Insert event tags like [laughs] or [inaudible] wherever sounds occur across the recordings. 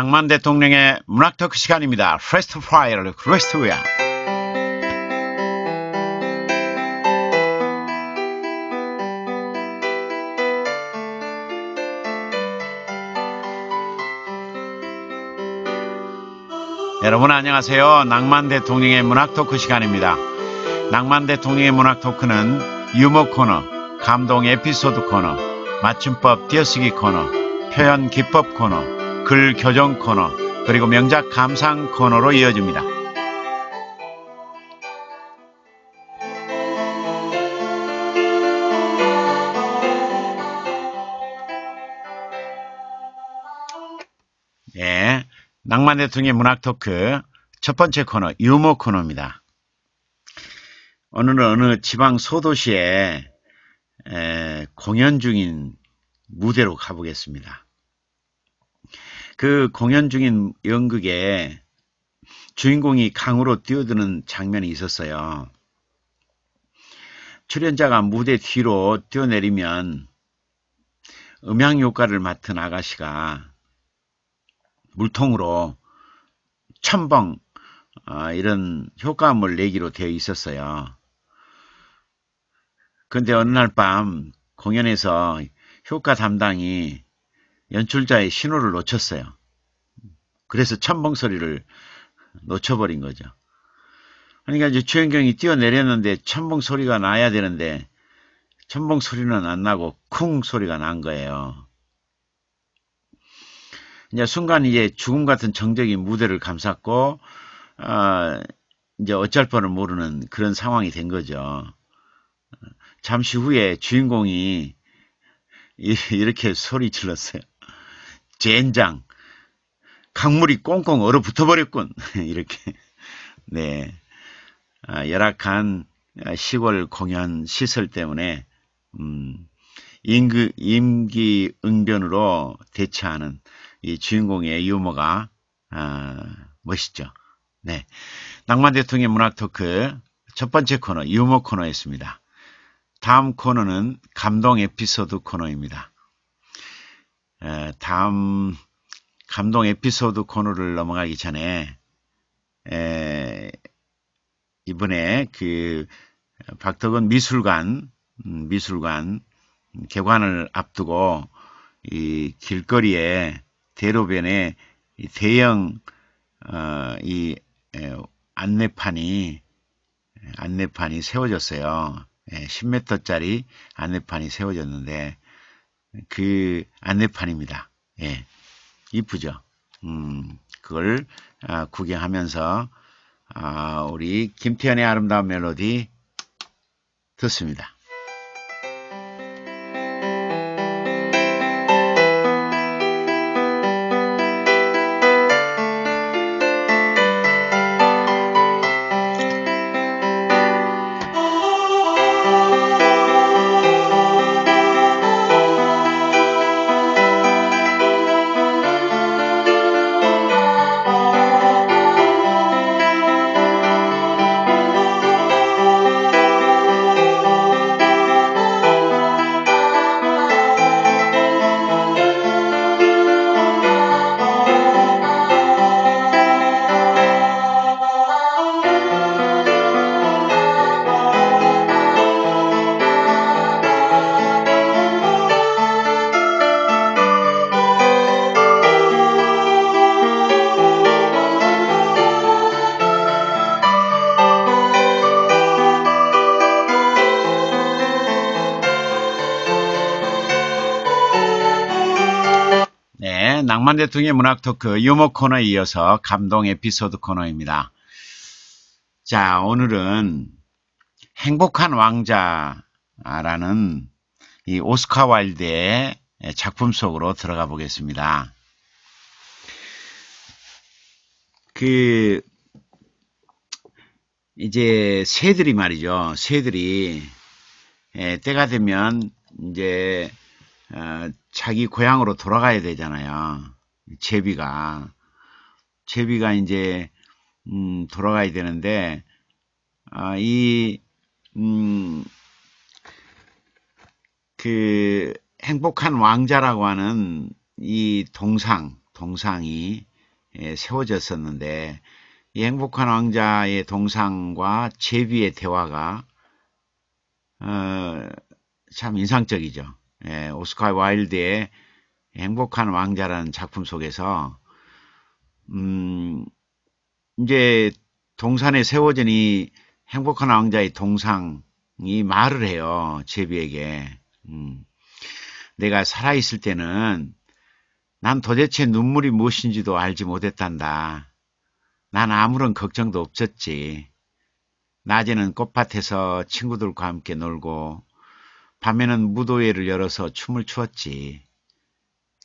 낭만 대통령의 문학 토크 시간입니다. First 프레스트 파이어 크레스트 a 야 여러분 안녕하세요. 낭만 대통령의 문학 토크 시간입니다. 낭만 대통령의 문학 토크는 유머 코너, 감동 에피소드 코너, 맞춤법 띄어쓰기 코너, 표현 기법 코너, 글 교정 코너, 그리고 명작 감상 코너로 이어집니다. 예. 낭만 대통령의 문학 토크 첫 번째 코너, 유머 코너입니다. 어느 은 어느 지방 소도시에 공연 중인 무대로 가보겠습니다. 그 공연 중인 연극에 주인공이 강으로 뛰어드는 장면이 있었어요. 출연자가 무대 뒤로 뛰어내리면 음향 효과를 맡은 아가씨가 물통으로 첨벙 아, 이런 효과음을 내기로 되어 있었어요. 그런데 어느 날 밤 공연에서 효과 담당이 연출자의 신호를 놓쳤어요. 그래서 첨봉 소리를 놓쳐버린 거죠. 그러니까 이제 주행경이 뛰어내렸는데 첨봉 소리가 나야 되는데 첨봉 소리는 안 나고 쿵 소리가 난 거예요. 이제 순간 이제 죽음 같은 정적이 무대를 감쌌고 어, 이제 어쩔 뻔을 모르는 그런 상황이 된 거죠. 잠시 후에 주인공이 [laughs] 이렇게 소리 질렀어요. 젠장. 강물이 꽁꽁 얼어붙어버렸군. [laughs] 이렇게. 네. 아, 열악한 아, 시골 공연 시설 때문에, 음, 임기, 임기 응변으로 대처하는 이 주인공의 유머가, 아, 멋있죠. 네. 낭만 대통령 문학 토크 첫 번째 코너, 유머 코너였습니다. 다음 코너는 감동 에피소드 코너입니다. 다음 감동 에피소드 코너를 넘어가기 전에 이번에 그 박덕은 미술관 음, 미술관 개관을 앞두고 이 길거리에 대로변에 대형 어, 이 안내판이 안내판이 세워졌어요. 10m짜리 예, 안내판이 세워졌는데 그 안내판입니다. 예. 이쁘죠? 음, 그걸 아, 구경하면서 아, 우리 김태현의 아름다운 멜로디 듣습니다. 메뚜기 문학 토크 유머 코너에 이어서 감동 에피소드 코너입니다. 자, 오늘은 행복한 왕자라는 이 오스카 와일드의 작품 속으로 들어가 보겠습니다. 그 이제 새들이 말이죠. 새들이 예, 때가 되면 이제 어, 자기 고향으로 돌아가야 되잖아요. 제비가 제비가 이제 음, 돌아가야 되는데 아, 이 음, 그 행복한 왕자라고 하는 이 동상 동상이 예, 세워졌었는데 이 행복한 왕자의 동상과 제비의 대화가 어, 참 인상적이죠. 예, 오스카 와일드의 행복한 왕자라는 작품 속에서 음 이제 동산에 세워전이 행복한 왕자의 동상이 말을 해요. 제비에게. 음, 내가 살아있을 때는 난 도대체 눈물이 무엇인지도 알지 못했단다. 난 아무런 걱정도 없었지. 낮에는 꽃밭에서 친구들과 함께 놀고 밤에는 무도회를 열어서 춤을 추었지.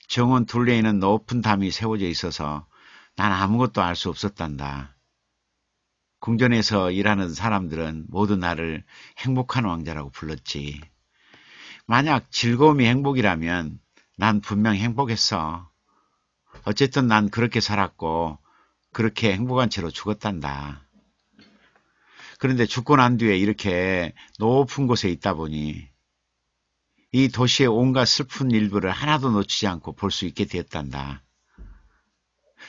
정원 둘레에는 높은 담이 세워져 있어서 난 아무것도 알 수 없었단다. 궁전에서 일하는 사람들은 모두 나를 행복한 왕자라고 불렀지. 만약 즐거움이 행복이라면 난 분명 행복했어. 어쨌든 난 그렇게 살았고 그렇게 행복한 채로 죽었단다. 그런데 죽고 난 뒤에 이렇게 높은 곳에 있다 보니 이 도시의 온갖 슬픈 일부를 하나도 놓치지 않고 볼 수 있게 되었단다.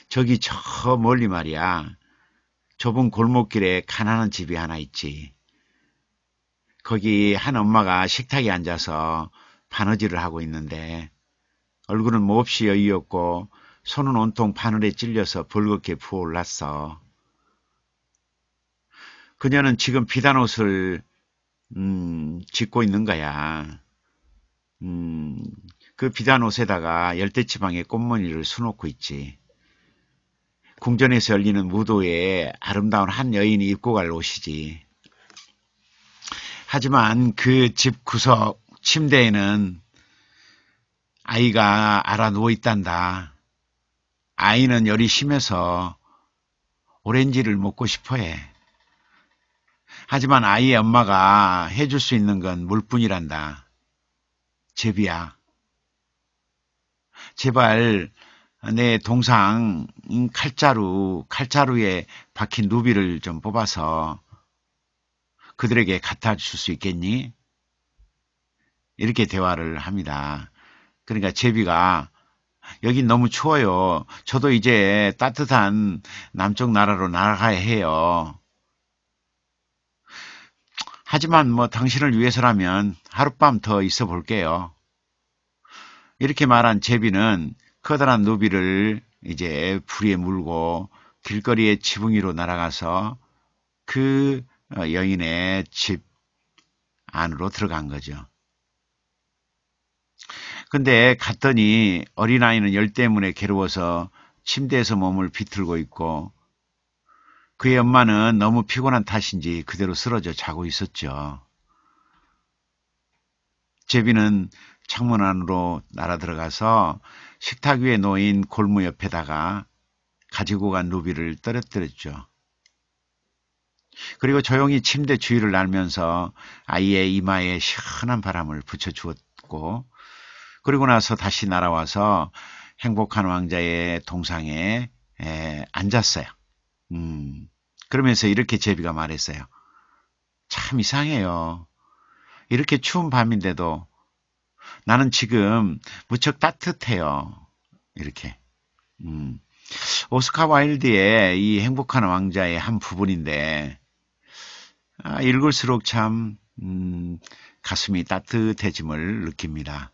저기 저 멀리 말이야. 좁은 골목길에 가난한 집이 하나 있지. 거기 한 엄마가 식탁에 앉아서 바느질을 하고 있는데 얼굴은 몹시 여의없고 손은 온통 바늘에 찔려서 벌겋게 부어올랐어. 그녀는 지금 비단옷을 음, 짓고 있는 거야. 음, 그 비단 옷에다가 열대지방의 꽃무늬를 수놓고 있지. 궁전에서 열리는 무도에 아름다운 한 여인이 입고 갈 옷이지. 하지만 그 집 구석 침대에는 아이가 알아 누워 있단다. 아이는 열이 심해서 오렌지를 먹고 싶어 해. 하지만 아이의 엄마가 해줄 수 있는 건 물뿐이란다. 제비야. 제발 내 동상 칼자루, 칼자루에 박힌 누비를좀 뽑아서 그들에게 갖다 줄 수 있겠니? 이렇게 대화를 합니다. 그러니까 제비가 여긴 너무 추워요. 저도 이제 따뜻한 남쪽 나라로 날아가야 해요. 하지만 뭐 당신을 위해서라면 하룻밤 더 있어 볼게요. 이렇게 말한 제비는 커다란 노비를 이제 불에 물고 길거리의 지붕 위로 날아가서 그 어, 여인의 집 안으로 들어간 거죠. 근데 갔더니 어린아이는 열 때문에 괴로워서 침대에서 몸을 비틀고 있고 그의 엄마는 너무 피곤한 탓인지 그대로 쓰러져 자고 있었죠. 제비는 창문 안으로 날아 들어가서 식탁 위에 놓인 골무 옆에다가 가지고 간 루비를 떨어뜨렸죠. 그리고 조용히 침대 주위를 날면서 아이의 이마에 시원한 바람을 붙여주었고 그리고 나서 다시 날아와서 행복한 왕자의 동상에 에, 앉았어요. 음, 그러면서 이렇게 제비가 말했어요. 참 이상해요. 이렇게 추운 밤인데도 나는 지금 무척 따뜻해요. 이렇게. 음. 오스카 와일드의 이 행복한 왕자의 한 부분인데 아, 읽을수록 참 음, 가슴이 따뜻해짐을 느낍니다.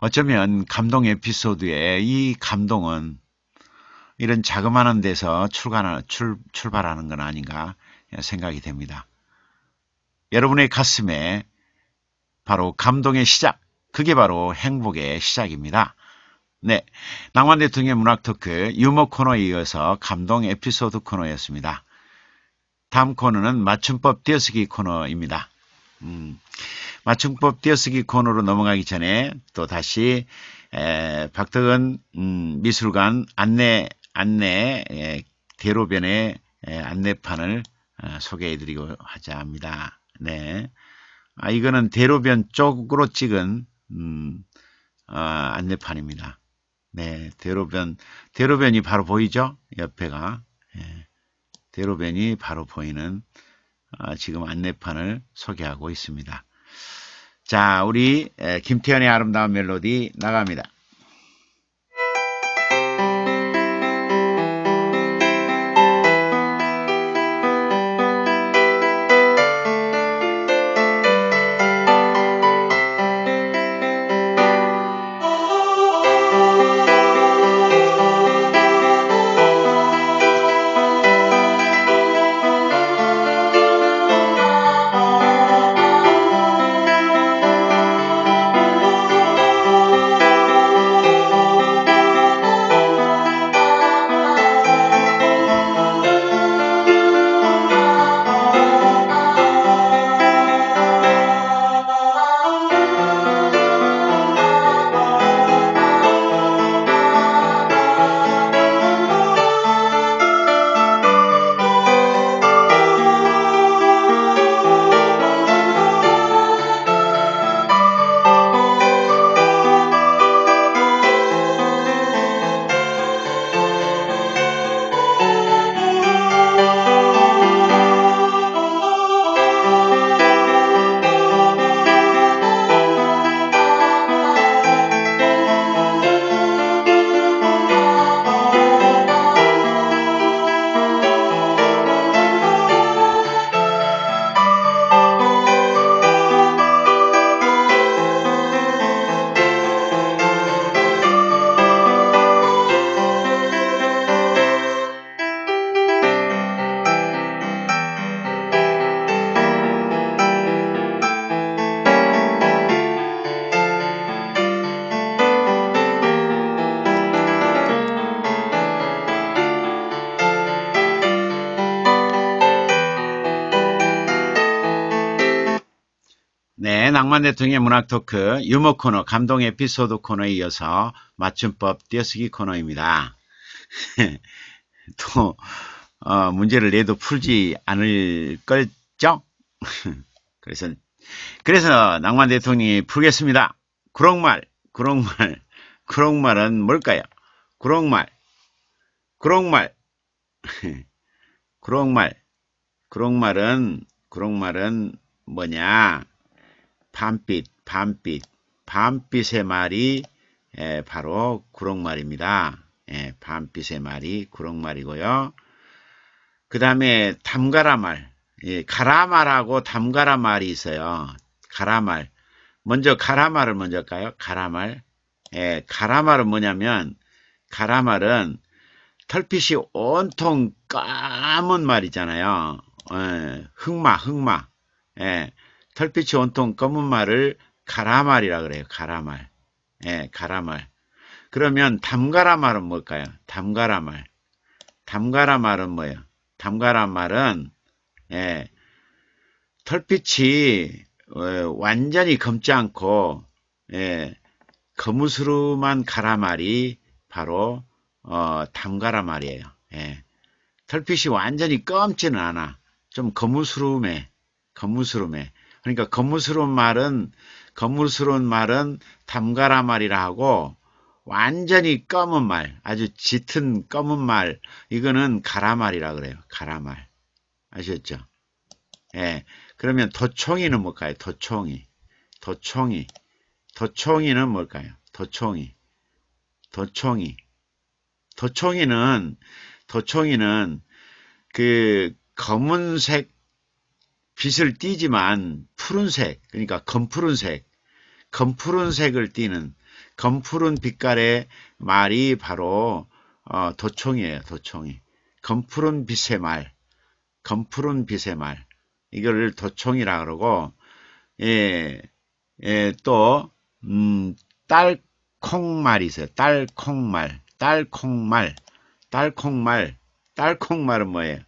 어쩌면 감동 에피소드에이 감동은 이런 자그마한 데서 출간, 출, 출발하는 건 아닌가 생각이 됩니다. 여러분의 가슴에 바로 감동의 시작, 그게 바로 행복의 시작입니다. 네, 낭만 대통령의 문학 토크 유머 코너에 이어서 감동 에피소드 코너였습니다. 다음 코너는 맞춤법 띄어쓰기 코너입니다. 음, 맞춤법 띄어쓰기 코너로 넘어가기 전에 또 다시 박덕은 음, 미술관 안내 안내 예, 대로변의 예, 안내판을 어, 소개해드리고 하자 합니다. 네, 아, 이거는 대로변 쪽으로 찍은 음, 아, 안내판입니다. 네, 대로변 대로변이 바로 보이죠? 옆에가 예, 대로변이 바로 보이는 아, 지금 안내판을 소개하고 있습니다. 자, 우리 김태현의 아름다운 멜로디 나갑니다. 이동환 대통령의 문학 토크 유머 코너 감동 에피소드 코너에 이어서 맞춤법 띄어쓰기 코너입니다. [laughs] 또 어, 문제를 내도 풀지 않을 걸죠? [laughs] 그래서 그래서 낭만 대통령이 풀겠습니다. 구렁말, 구렁말, 구렁말은 뭘까요? 구렁말, 구렁말, [laughs] 구렁말, 구렁말은 구렁말은 뭐냐? 밤빛, 밤빛, 밤빛의 말이 예, 바로 구렁말입니다. 예, 밤빛의 말이 구렁말이고요. 그 다음에 담가라말, 예, 가라말하고 담가라말이 있어요. 가라말. 먼저 가라말을 먼저 할까요? 가라말. 예, 가라말은 뭐냐면 가라말은 털빛이 온통 까만 말이잖아요. 예, 흑마, 흑마. 예, 털빛이 온통 검은 말을 가라말이라 그래요. 가라말. 예, 가라말. 그러면 담가라말은 뭘까요? 담가라말. 담가라말은 뭐예요? 담가라말은 예, 털빛이 어, 완전히 검지 않고 예, 거무스름한 가라말이 바로 어, 담가라말이에요. 예, 털빛이 완전히 검지는 않아. 좀검무스름해검무스름해 그러니까 건물스러운 말은 건물스러운 말은 담가라 말이라 하고 완전히 검은 말, 아주 짙은 검은 말, 이거는 가라말이라 그래요. 가라말. 아셨죠? 예. 그러면 도총이는 뭘까요? 도총이. 도총이. 도총이는 뭘까요? 도총이. 도총이. 도총이는, 도총이는 그 검은색 빛을 띠지만 푸른색, 그러니까 검푸른색, 검푸른색을 띠는 검푸른 빛깔의 말이 바로 어, 도총이에요도총이 검푸른 빛의 말, 검푸른 빛의 말. 이거를 도총이라 그러고 예, 예, 또 음, 딸콩말이 있어요. 딸콩말, 딸콩말, 딸콩말, 딸콩말은 뭐예요?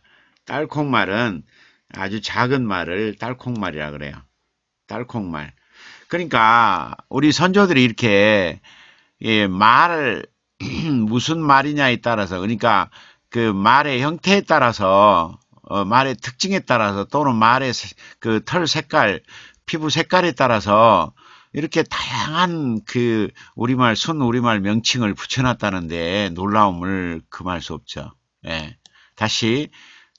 딸콩말은 아주 작은 말을 딸콩말이라 그래요. 딸콩말. 그러니까 우리 선조들이 이렇게 예, 말을 [clears throat] 무슨 말이냐에 따라서 그러니까 그 말의 형태에 따라서 어, 말의 특징에 따라서 또는 말의 그 털 색깔, 피부 색깔에 따라서 이렇게 다양한 그 우리말 순 우리말 명칭을 붙여놨다는데 놀라움을 금할 수 없죠. 예. 다시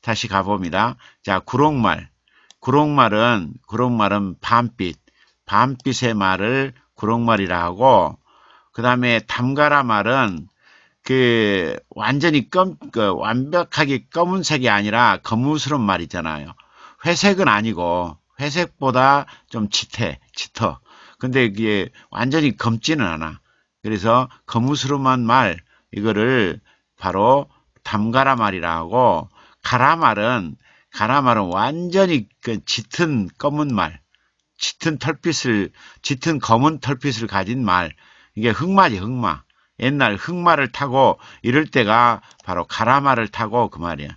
다시 가봅니다. 자, 구롱말. 구롱말은, 구롱말은 밤빛. 밤빛의 말을 구롱말이라 하고, 그 다음에 담가라 말은 그 완전히 검, 그 완벽하게 검은색이 아니라 검은스러운 말이잖아요. 회색은 아니고, 회색보다 좀 짙해, 짙어. 근데 이게 완전히 검지는 않아. 그래서 검은스러운말 이거를 바로 담가라 말이라 하고 가라말은 가라말은 완전히 그 짙은 검은 말, 짙은 털빛을 짙은 검은 털빛을 가진 말. 이게 흑마지 흑마. 옛날 흑마를 타고 이럴 때가 바로 가라마를 타고 그 말이야.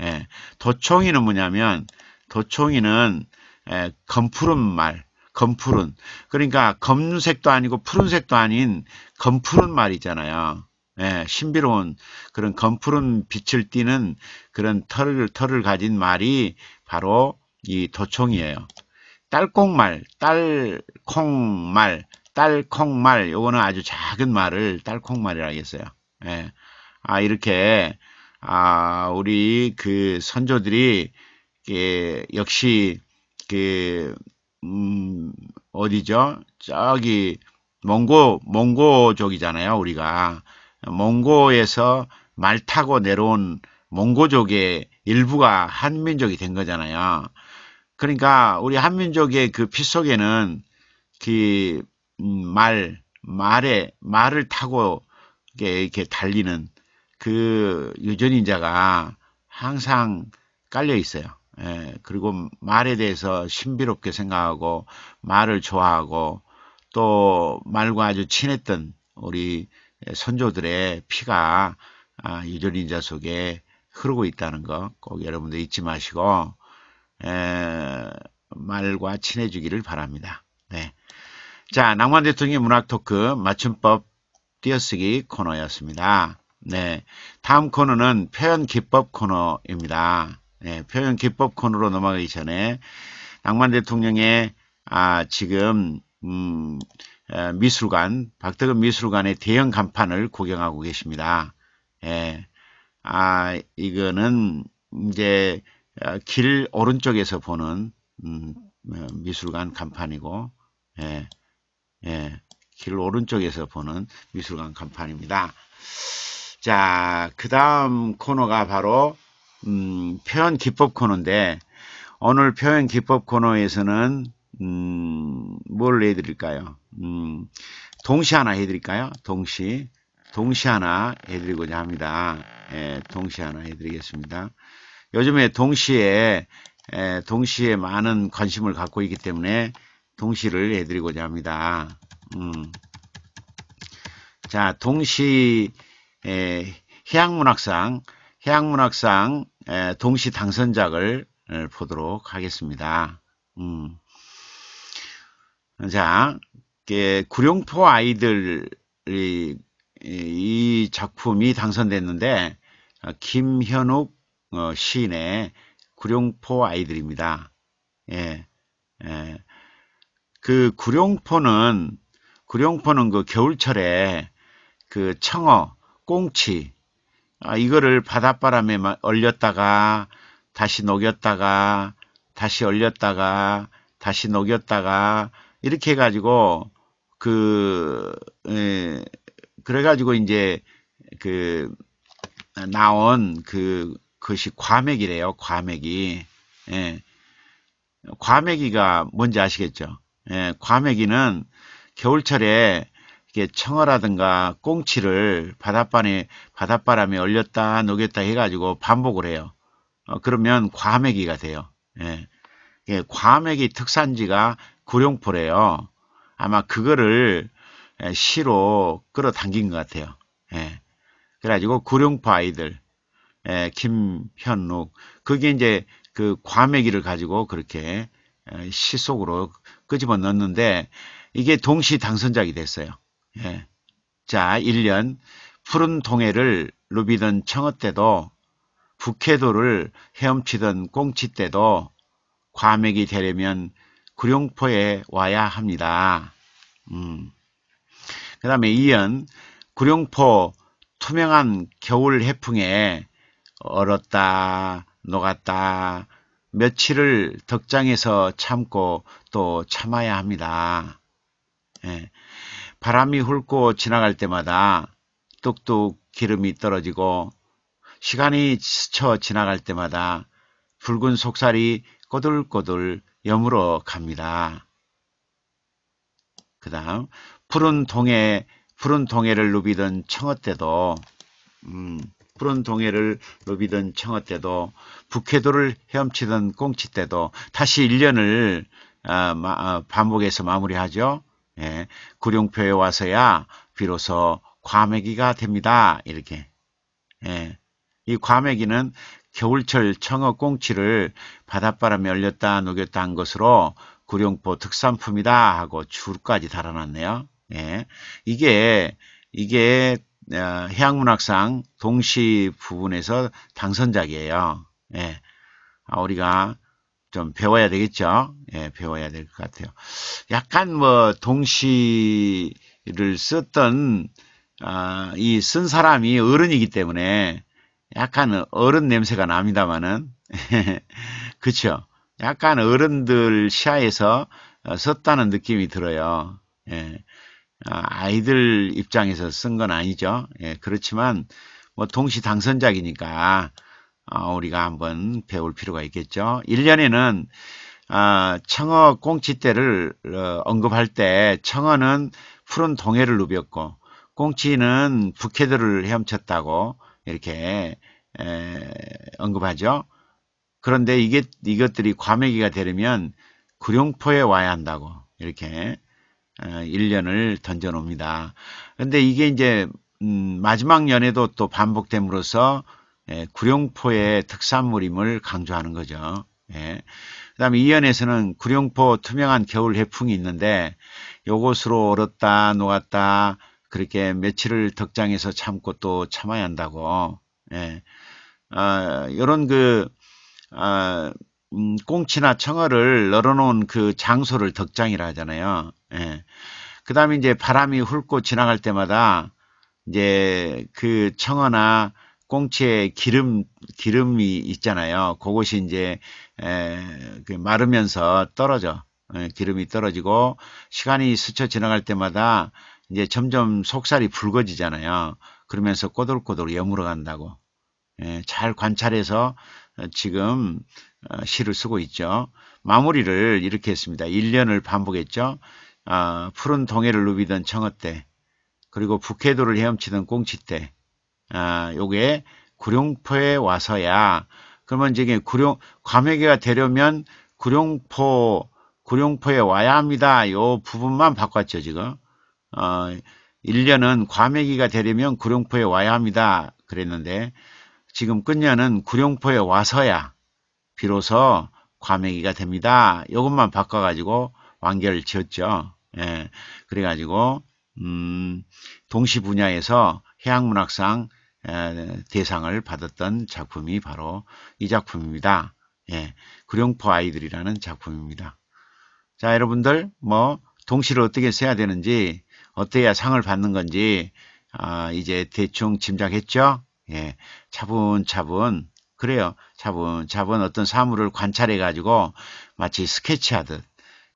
예. 도총이는 뭐냐면 도총이는 예, 검푸른 말, 검푸른. 그러니까 검은색도 아니고 푸른색도 아닌 검푸른 말이잖아요. 예, 신비로운 그런 검푸른 빛을 띠는 그런 털을 털을 가진 말이 바로 이 도총이에요. 딸콩말, 딸콩말, 딸콩말 요거는 아주 작은 말을 딸콩말이라 하겠어요. 예. 아 이렇게 아 우리 그 선조들이 예, 역시 그 음, 어디죠? 저기 몽고 몽고족이잖아요, 우리가. 몽고에서 말 타고 내려온 몽고족의 일부가 한민족이 된 거잖아요. 그러니까 우리 한민족의 그 피 속에는 그 음, 말, 말에 말을 타고 이렇게, 이렇게 달리는 그 유전인자가 항상 깔려 있어요. 예, 그리고 말에 대해서 신비롭게 생각하고 말을 좋아하고 또 말과 아주 친했던 우리 선조들의 피가 유전인자 아, 속에 흐르고 있다는 거 꼭 여러분도 잊지 마시고 말과 친해지기를 바랍니다. 네. 자, 낭만 대통령의 문학 토크 맞춤법 띄어쓰기 코너였습니다. 네. 다음 코너는 표현 기법 코너입니다. 네, 표현 기법 코너로 넘어가기 전에 낭만 대통령의 아, 지금 음, 미술관, 박덕근 미술관의 대형 간판을 구경하고 계십니다. 예, 아, 이거는 이제 어, 길 오른쪽에서 보는 음, 어, 미술관 간판이고, 예, 예, 길 오른쪽에서 보는 미술관 간판입니다. 자, 그 다음 코너가 바로 음, 표현 기법 코너인데, 오늘 표현 기법 코너에서는 음, 뭘 해드릴까요? 음, 동시 하나 해드릴까요? 동시. 동시 하나 해드리고자 합니다. 예, 동시 하나 해드리겠습니다. 요즘에 동시에, 예, 동시에 많은 관심을 갖고 있기 때문에 동시를 해드리고자 합니다. 음. 자, 동시, 예, 해양문학상, 해양문학상, 예, 동시 당선작을 예, 보도록 하겠습니다. 음. 자, 예, 구룡포 아이들이 이 작품이 당선됐는데 어, 김현욱 어, 시인의 구룡포 아이들입니다. 예, 예. 그 구룡포는 구룡포는 그 겨울철에 그 청어, 꽁치 아, 이거를 바닷바람에 얼렸다가 다시 녹였다가 다시 얼렸다가 다시 녹였다가 이렇게 해가지고 그 에, 예, 그래가지고 이제 그 나온 그 것이 과메기래요. 과메기. 예. 과메기가 뭔지 아시겠죠? 예. 과메기는 겨울철에 이렇게 청어라든가 꽁치를 바닷바람에 바닷바람에 얼렸다 녹였다 해가지고 반복을 해요. 어, 그러면 과메기가 돼요. 예. 예, 과메기 특산지가 구룡포래요. 아마 그거를 예, 시로 끌어당긴 것 같아요. 예. 그래가지고 구룡포 아이들, 예, 김현욱 그게 이제 그 과메기를 가지고 그렇게 예, 시 속으로 끄집어 넣었는데 이게 동시 당선작이 됐어요. 예. 자, 1년 푸른 동해를 누비던 청어 때도 북해도를 헤엄치던 꽁치 때도 과메기 되려면 구룡포에 와야 합니다. 음. 그 다음에 이은 구룡포 투명한 겨울 해풍에 얼었다 녹았다 며칠을 덕장에서 참고 또 참아야 합니다. 예. 바람이 훑고 지나갈 때마다 뚝뚝 기름이 떨어지고 시간이 스쳐 지나갈 때마다 붉은 속살이 꼬들꼬들 여물어 갑니다. 그 다음 푸른 동해 푸른 동해를 누비던 청어때도 음, 푸른 동해를 누비던 청어때도 북해도를 헤엄치던 꽁치때도 다시 1년을 아, 마, 아, 반복해서 마무리하죠. 예, 구룡표에 와서야 비로소 과메기가 됩니다. 이렇게 예, 이 과메기는 겨울철 청어 꽁치를 바닷바람에 얼렸다 녹였다 한 것으로 구룡포 특산품이다 하고 줄까지 달아놨네요. 예. 이게 이게 어, 해양문학상 동시 부분에서 당선작이에요. 예. 아, 우리가 좀 배워야 되겠죠. 예, 배워야 될 것 같아요. 약간 뭐 동시를 썼던 아, 이쓴 사람이 어른이기 때문에 약간 어른 냄새가 납니다만은 [laughs] 그쵸 약간 어른들 시야에서 썼다는 어, 느낌이 들어요 예. 아, 아이들 입장에서 쓴 건 아니죠 예. 그렇지만 뭐 동시 당선작이니까 어, 우리가 한번 배울 필요가 있겠죠 1년에는 아, 청어 꽁치대를 어, 언급할 때 청어는 푸른 동해를 누볐고 꽁치는 북해도를 헤엄쳤다고 이렇게 에, 언급하죠. 그런데 이게 이것들이 과메기가 되려면 구룡포에 와야 한다고 이렇게 에, 1년을 던져 놓습니다. 근데 이게 이제 음, 마지막 연에도 또 반복됨으로써 예, 구룡포의 특산물임을 강조하는 거죠. 예. 그 다음에 이연에서는 구룡포 투명한 겨울 해풍이 있는데 요것으로 얼었다 녹았다 그렇게 며칠을 덕장에서 참고 또 참아야 한다고. 예. 아, 요런 그, 아, 음, 꽁치나 청어를 널어놓은 그 장소를 덕장이라 하잖아요. 예. 그 다음에 이제 바람이 훑고 지나갈 때마다 이제 그 청어나 꽁치에 기름, 기름이 있잖아요. 그것이 이제, 에, 그 마르면서 떨어져. 에, 예, 기름이 떨어지고 시간이 스쳐 지나갈 때마다 이제 점점 속살이 붉어지잖아요. 그러면서 꼬들꼬들 여물어 간다고. 예, 잘 관찰해서 어, 지금 어, 시를 쓰고 있죠. 마무리를 이렇게 했습니다. 1년을 반복했죠. 아, 푸른 동해를 누비던 청어때 그리고 북해도를 헤엄치던 꽁치때 아, 요게 구룡포에 와서야 그러면 이제 구룡 과메기가 되려면 구룡포 구룡포에 와야 합니다. 요 부분만 바꿨죠 지금. 어, 1년은 과메기가 되려면 구룡포에 와야 합니다. 그랬는데 지금 끝년은 구룡포에 와서야 비로소 과메기가 됩니다. 이것만 바꿔가지고 완결을 지었죠. 예, 그래가지고 음, 동시 분야에서 해양문학상 에, 대상을 받았던 작품이 바로 이 작품입니다. 예, 구룡포 아이들이라는 작품입니다. 자 여러분들 뭐 동시를 어떻게 써야 되는지 어때야 상을 받는 건지 아, 이제 대충 짐작했죠? 예, 차분차분 그래요. 차분차분 어떤 사물을 관찰해 가지고 마치 스케치하듯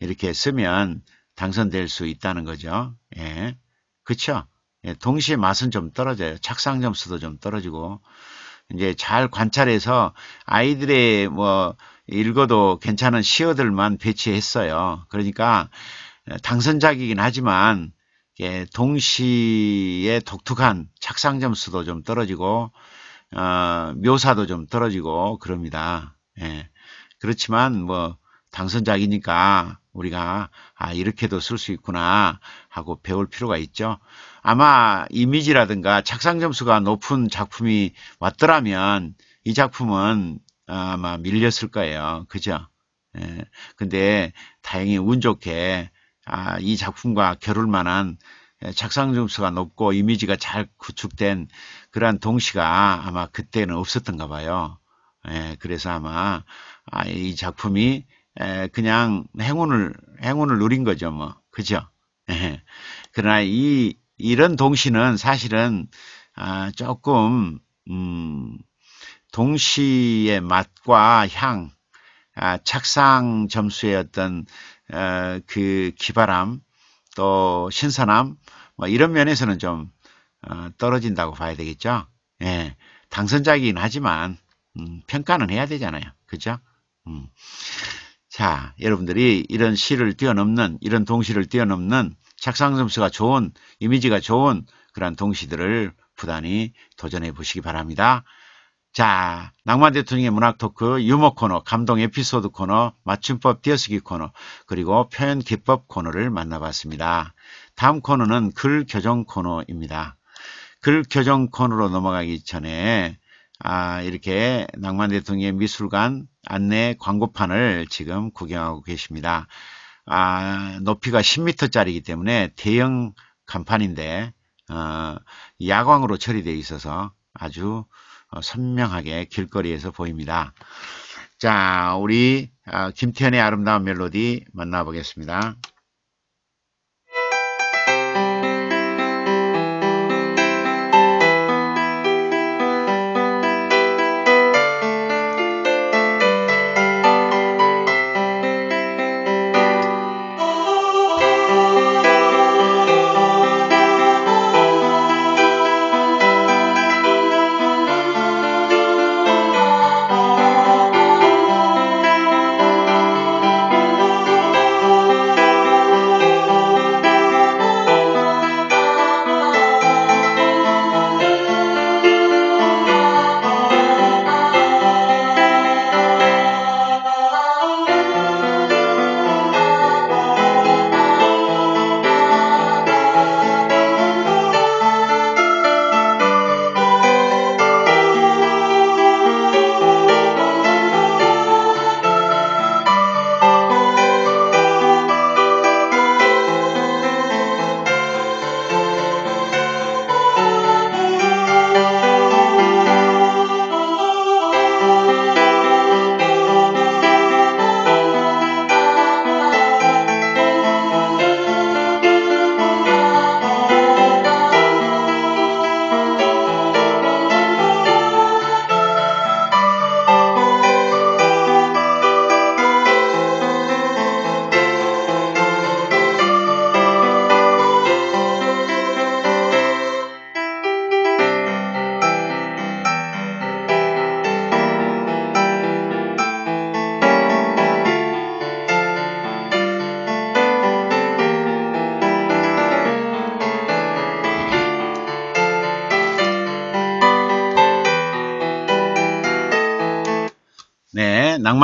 이렇게 쓰면 당선될 수 있다는 거죠. 예, 그쵸? 예, 동시에 맛은 좀 떨어져요. 착상 점수도 좀 떨어지고 이제 잘 관찰해서 아이들의 뭐 읽어도 괜찮은 시어들만 배치했어요. 그러니까 예, 당선작이긴 하지만 예, 동시에 독특한 착상 점수도 좀 떨어지고 어, 묘사도 좀 떨어지고 그럽니다. 예. 그렇지만 뭐 당선작이니까 우리가 아 이렇게도 쓸 수 있구나 하고 배울 필요가 있죠. 아마 이미지라든가 착상 점수가 높은 작품이 왔더라면 이 작품은 아마 밀렸을 거예요. 그죠? 예. 근데 다행히 운 좋게 아, 이 작품과 겨룰 만한 예, 작상 점수가 높고 이미지가 잘 구축된 그러한 동시가 아마 그때는 없었던가 봐요. 예, 그래서 아마 아, 이 작품이 에, 예, 그냥 행운을 행운을 누린 거죠, 뭐 그죠? 예. 그러나 이 이런 동시는 사실은 아, 조금 음, 동시의 맛과 향, 아, 착상 점수의 어떤 그 기발함 또 신선함 뭐 이런 면에서는 좀 어, 떨어진다고 봐야 되겠죠. 예, 당선자이긴 하지만 음, 평가는 해야 되잖아요. 그죠? 음. 자, 여러분들이 이런 시를 뛰어넘는 이런 동시를 뛰어넘는 착상 점수가 좋은 이미지가 좋은 그런 동시들을 부단히 도전해 보시기 바랍니다. 자, 낭만 대통령의 문학 토크, 유머 코너, 감동 에피소드 코너, 맞춤법 띄어쓰기 코너, 그리고 표현 기법 코너를 만나봤습니다. 다음 코너는 글 교정 코너입니다. 글 교정 코너로 넘어가기 전에 아, 이렇게 낭만 대통령의 미술관 안내 광고판을 지금 구경하고 계십니다. 아, 높이가 10m짜리이기 때문에 대형 간판인데 어, 야광으로 처리되어 있어서 아주 어, 선명하게 길거리에서 보입니다. 자, 우리 아, 김태현의 아름다운 멜로디 만나보겠습니다.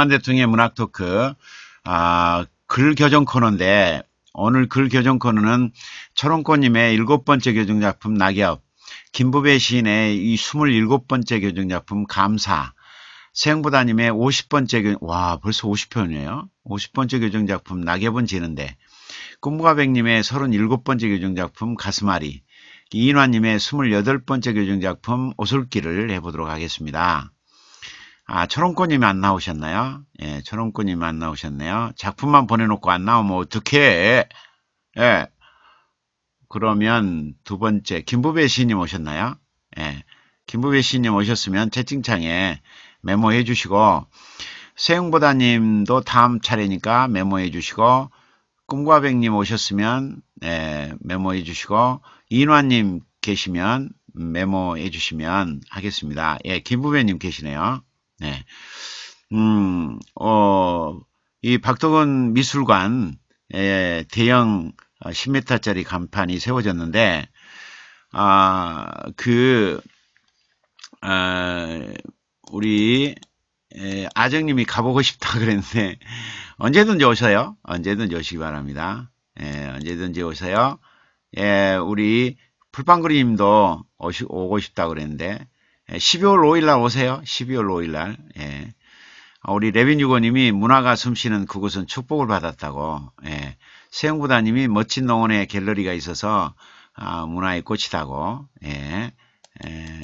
노무현 대통령의 문학 토크 아, 글 교정 코너인데 오늘 글 교정 코너는 철원권님의 일곱 번째 교정 작품 낙엽, 김부배 시인의 이 스물일곱 번째 교정 작품 감사, 세영보다님의 5 0 번째 교, 와 벌써 5 0 편이에요. 5 0 번째 교정 작품 낙엽은 지는데, 꿈과백님의 3 7 번째 교정 작품 가슴아리 이인화님의 스물여덟 번째 교정 작품 오솔길을 해보도록 하겠습니다. 아, 철원권님이 안 나오셨나요? 예, 철원권님이 안 나오셨네요. 작품만 보내놓고 안 나오면 뭐 어떡해? 예. 그러면 두 번째, 김부배 씨님 오셨나요? 예. 김부배 씨님 오셨으면 채팅창에 메모해 주시고, 세영보다님도 다음 차례니까 메모해 주시고, 꿈과 백님 오셨으면, 예, 메모해 주시고, 인화님 계시면 메모해 주시면 하겠습니다. 예, 김부배님 계시네요. 네. 음, 어, 이 박덕원 미술관, 에, 대형 10m짜리 어, 간판이 세워졌는데, 아, 그, 아, 우리, 에, 아정님이 가보고 싶다 [laughs] 그랬는데, 언제든지 오세요. 언제든지 오시기 바랍니다. 예, 언제든지 오세요. 예, 우리 풀빵그리님도오 오고 싶다 그랬는데, 12월 예, 5일 날 오세요. 12월 5일 날. 예. 아, 우리 레빈유고님이 문화가 숨쉬는 그곳은 축복을 받았다고. 예. 세영부다님이 멋진 농원에 갤러리가 있어서 아, 문화의 꽃이다고. 예. 예.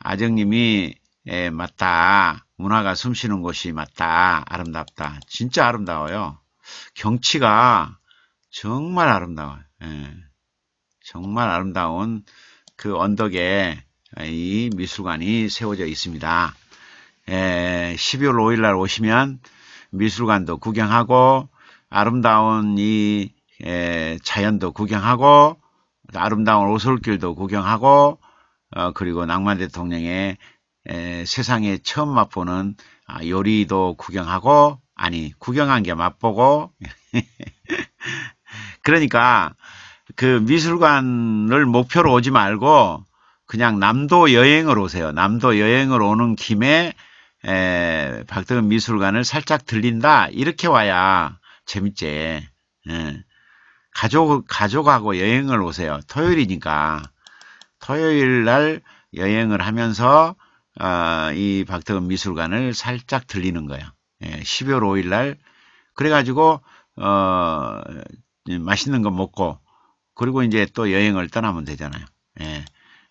아정님이 예, 맞다. 문화가 숨쉬는 곳이 맞다. 아름답다. 진짜 아름다워요. 경치가 정말 아름다워요. 예. 정말 아름다운 그 언덕에 이 미술관이 세워져 있습니다. 에, 12월 5일 날 오시면 미술관도 구경하고 아름다운 이 에, 예, 자연도 구경하고 아름다운 오솔길도 구경하고 어, 그리고 낭만 대통령의 에, 예, 세상에 처음 맛보는 아, 요리도 구경하고 아니 구경한 게 맛보고 [laughs] 그러니까 그 미술관을 목표로 오지 말고 그냥 남도 여행을 오세요. 남도 여행을 오는 김에 에, 박덕근 미술관을 살짝 들린다 이렇게 와야 재밌지. 에. 예. 가족 가족하고 여행을 오세요. 토요일이니까 토요일 날 여행을 하면서 어, 이박덕근 미술관을 살짝 들리는 거예요. 예, 12월 5일 날 그래가지고 어, 맛있는 거 먹고 그리고 이제 또 여행을 떠나면 되잖아요. 예.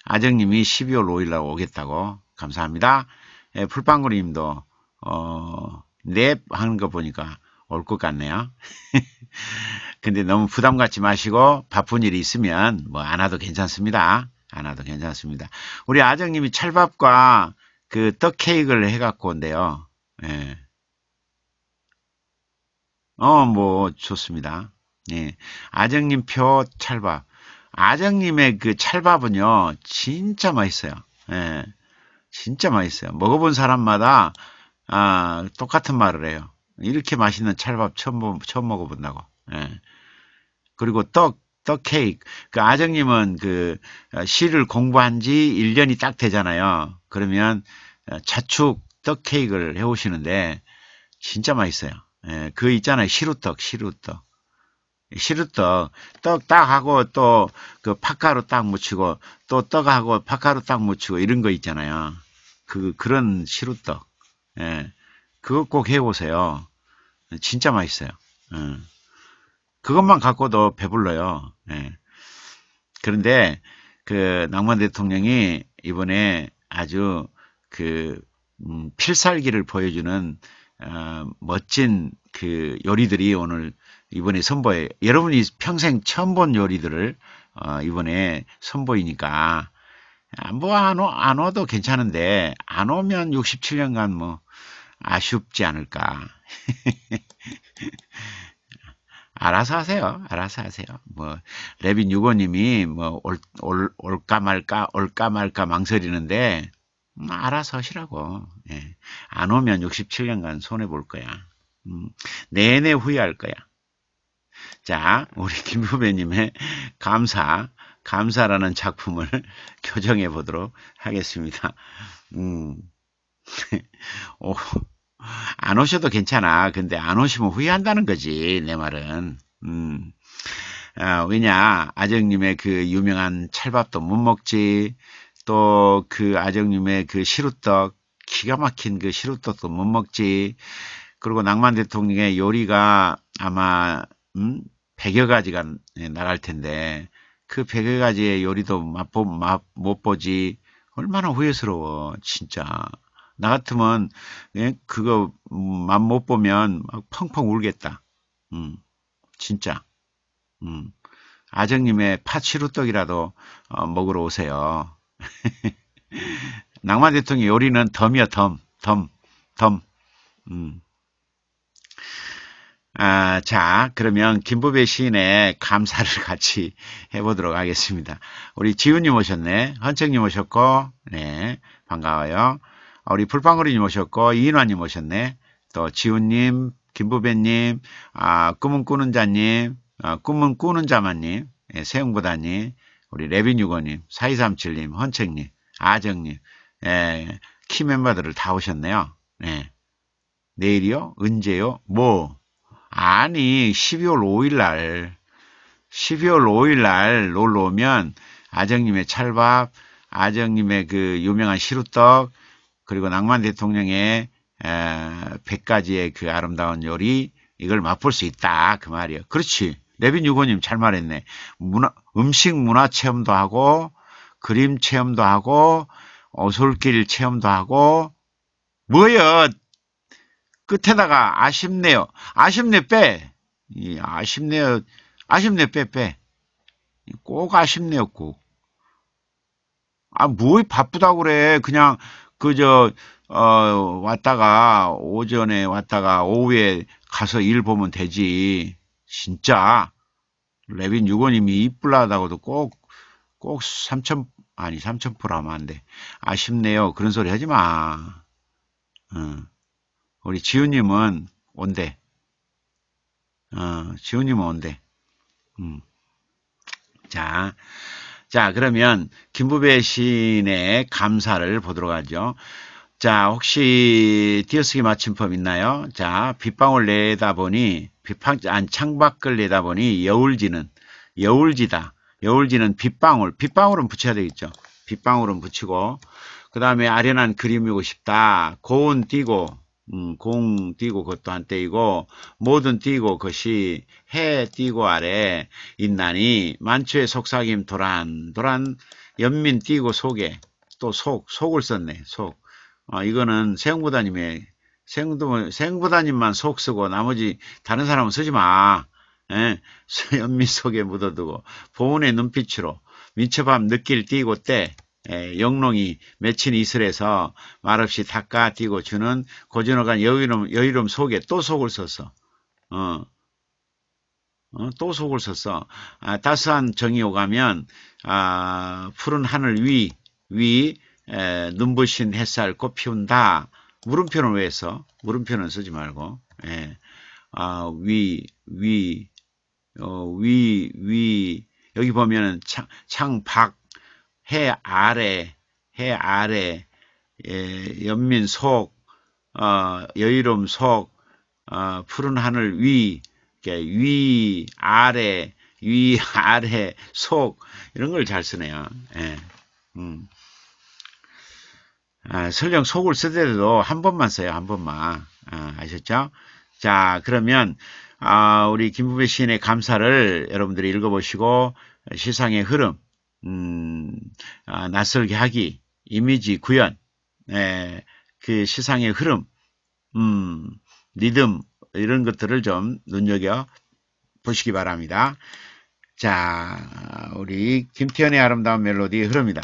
아정님이 12월 5일날 오겠다고 감사합니다. 예, 풀빵구님도 어, 랩 하는 거 보니까 올 것 같네요. [laughs] 근데 너무 부담 갖지 마시고 바쁜 일이 있으면 뭐 안 와도 괜찮습니다. 안 와도 괜찮습니다. 우리 아정님이 찰밥과 그떡 케이크를 해갖고 온대요. 예. 어, 뭐 좋습니다. 예. 아정님 표 찰밥. 아장님의 그 찰밥은요, 진짜 맛있어요. 예, 진짜 맛있어요. 먹어본 사람마다, 아, 똑같은 말을 해요. 이렇게 맛있는 찰밥 처음, 처음 먹어본다고. 예. 그리고 떡, 떡 케이크. 그 아정님은 그 어, 시를 공부한 지 1년이 딱 되잖아요. 그러면 어, 자축 떡 케이크를 해 오시는데 진짜 맛있어요. 예, 그 있잖아요. 시루떡, 시루떡. 시루떡, 떡 딱 하고 또 그 파카로 딱 묻히고 또 떡하고 파카로 딱 묻히고 이런 거 있잖아요. 그, 그런 시루떡. 예. 그거 꼭 해보세요. 진짜 맛있어요. 예. 그것만 갖고도 배불러요. 예. 그런데 그 낭만 대통령이 이번에 아주 그 음, 필살기를 보여주는 어, 멋진 그 요리들이 오늘 이번에 선보에 여러분이 평생 처음 본 요리들을 어, 이번에 선보이니까 아, 뭐안 안 와도 괜찮은데 안 오면 67년간 뭐 아쉽지 않을까 [laughs] 알아서 하세요. 알아서 하세요. 뭐 레빈 유고님이 뭐 올, 올, 올까 말까 올까 말까 망설이는데 음, 알아서 하시라고. 예. 안 오면 67년간 손해 볼 거야. 음, 내내 후회할 거야. 자, 우리 [laughs] 김후배님의 감사, 감사라는 작품을 [laughs] 교정해 보도록 하겠습니다. 음. [laughs] 오, 안 오셔도 괜찮아. 근데 안 오시면 후회한다는 거지, 내 말은. 음. 아, 왜냐, 아정님의 그 유명한 찰밥도 못 먹지, 또 그 아정님의 그 시루떡, 기가 막힌 그 시루떡도 못 먹지, 그리고 낭만 대통령의 요리가 아마 음, 100여 가지가 나갈 텐데 그 100여 가지의 요리도 맛보, 맛, 못 보지 얼마나 후회스러워 진짜 나 같으면 예? 그거 맛 못 보면 막 펑펑 울겠다 음, 진짜 음, 아정님의 파치루떡이라도 어, 먹으러 오세요 [laughs] 낭만 대통령 요리는 덤이야 덤 덤, 덤. 음. 아, 자, 그러면 김부배 시인의 감사를 [laughs] 같이 해보도록 하겠습니다. 우리 지훈님 오셨네. 헌책님 오셨고, 네, 반가워요. 아, 우리 풀빵거리님 오셨고, 이인화님 오셨네. 또 지훈님, 김부배님, 아, 꿈은 꾸는 자님, 아, 꿈은 꾸는 자만님, 예, 세웅보다님, 우리 레빈유거님, 4237님, 헌책님, 아정님, 예, 키멤버들을 다 오셨네요. 예. 내일이요? 언제요? 뭐? 아니 12월 5일 날 12월 5일 날 놀러 오면 아정님의 찰밥, 아정님의 그 유명한 시루떡, 그리고 낭만 대통령의 에, 100가지의 그 아름다운 요리 이걸 맛볼 수 있다 그 말이에요. 그렇지. 레빈 유고님 잘 말했네. 문화, 음식 문화 체험도 하고 그림 체험도 하고 오솔길 체험도 하고 뭐여 끝에다가 아쉽네요. 아쉽네 빼. 이 아쉽네요. 아쉽네 빼 빼. 꼭 아쉽네요 꼭. 아 뭐 바쁘다고 그래. 그냥 그저 어, 왔다가 오전에 왔다가 오후에 가서 일 보면 되지. 진짜 레빈 유고님이 이쁠라다고도 꼭 꼭 3천 아니 3천 프로 하면 안 돼. 아쉽네요. 그런 소리 하지 마. 응. 우리 지우님은 온대. 어, 지우님은 온대. 음. 자, 자 그러면 김부배 시인의 감사를 보도록 하죠. 자, 혹시 띄어쓰기 맞춤법 있나요? 자, 빗방울 내다보니, 빗방, 안, 창밖을 내다보니 여울지는, 여울지다. 여울지는 빗방울, 빗방울은 붙여야 되겠죠. 빗방울은 붙이고, 그 다음에 아련한 그림이고 싶다. 고운 띄고, 음, 공 띄고 그것도 한때이고 모든 띄고 것이 해 띄고 아래 있나니 만추의 속삭임 도란 도란 연민 띄고 속에 또 속 속을 썼네 속 어, 이거는 생부다님의 생부 생부다님만 속 쓰고 나머지 다른 사람은 쓰지 마 예, [laughs] 연민 속에 묻어두고 보온의 눈빛으로 민첩함 느낄 띄고 때 예, 영롱이 맺힌 이슬에서 말없이 닦아 띄고 주는 고즈넉한 여유름여유로 속에 또 속을 써서 어, 어, 또 속을 써서 아, 따스한 정이 오가면 아, 푸른 하늘 위, 위 에, 눈부신 햇살 꽃 피운다. 물음표는 왜 써? 물음표는 쓰지 말고 에, 예. 아, 위, 위, 어, 위, 위 여기 보면 창, 창, 박, 해 아래, 해 아래, 예, 연민 속, 어, 여유로움 속, 어, 푸른 하늘 위, 위, 아래, 위, [laughs] 아래, 속, 이런 걸 잘 쓰네요. 예. 음. 아, 설령 속을 쓰더라도 한 번만 써요, 한 번만. 아, 아셨죠? 자, 그러면, 아, 우리 김부배 시인의 감사를 여러분들이 읽어보시고, 시상의 흐름, 음, 아, 낯설게 하기, 이미지 구현, 에, 예, 그 시상의 흐름, 음, 리듬 이런 것들을 좀 눈여겨 보시기 바랍니다. 자, 우리 김태현의 아름다운 멜로디 흐릅니다.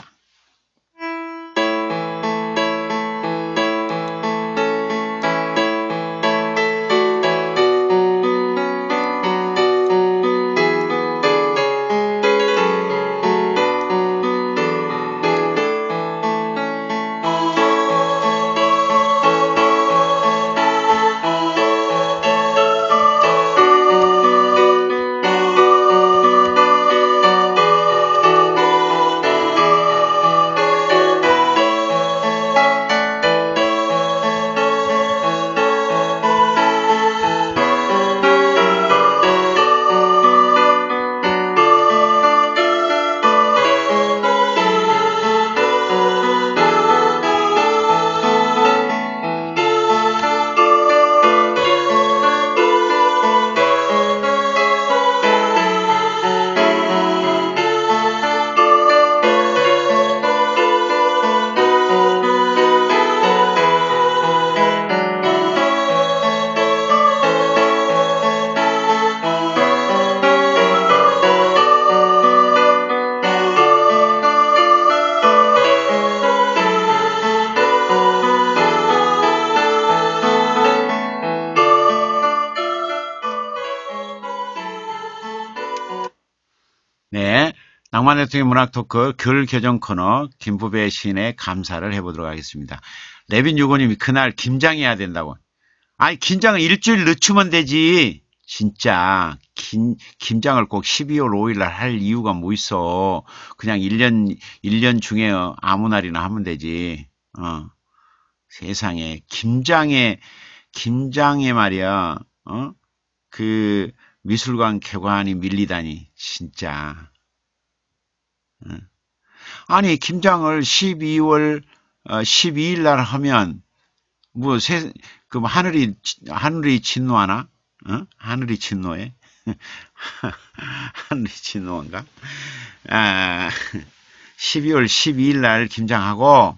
본격적 문학 토크 귤 교정 코너 김부배 시인의 감사를 해보도록 하겠습니다. 레빈 유고님이 그날 김장해야 된다고. 아니 김장을 일주일 늦추면 되지. 진짜 김, 김장을 꼭 12월 5일 날 할 이유가 뭐 있어. 그냥 1년 1년 중에 아무 날이나 하면 되지. 어. 세상에 김장에 김장에 말이야. 어? 그 미술관 개관이 밀리다니 진짜 음. 아니 김장을 12월 12일 어, 날 하면 뭐그 하늘이 하늘이 진노하나? 어? 하늘이 진노해? [laughs] 하늘이 진노한가? 아, 12월 12일 날 김장하고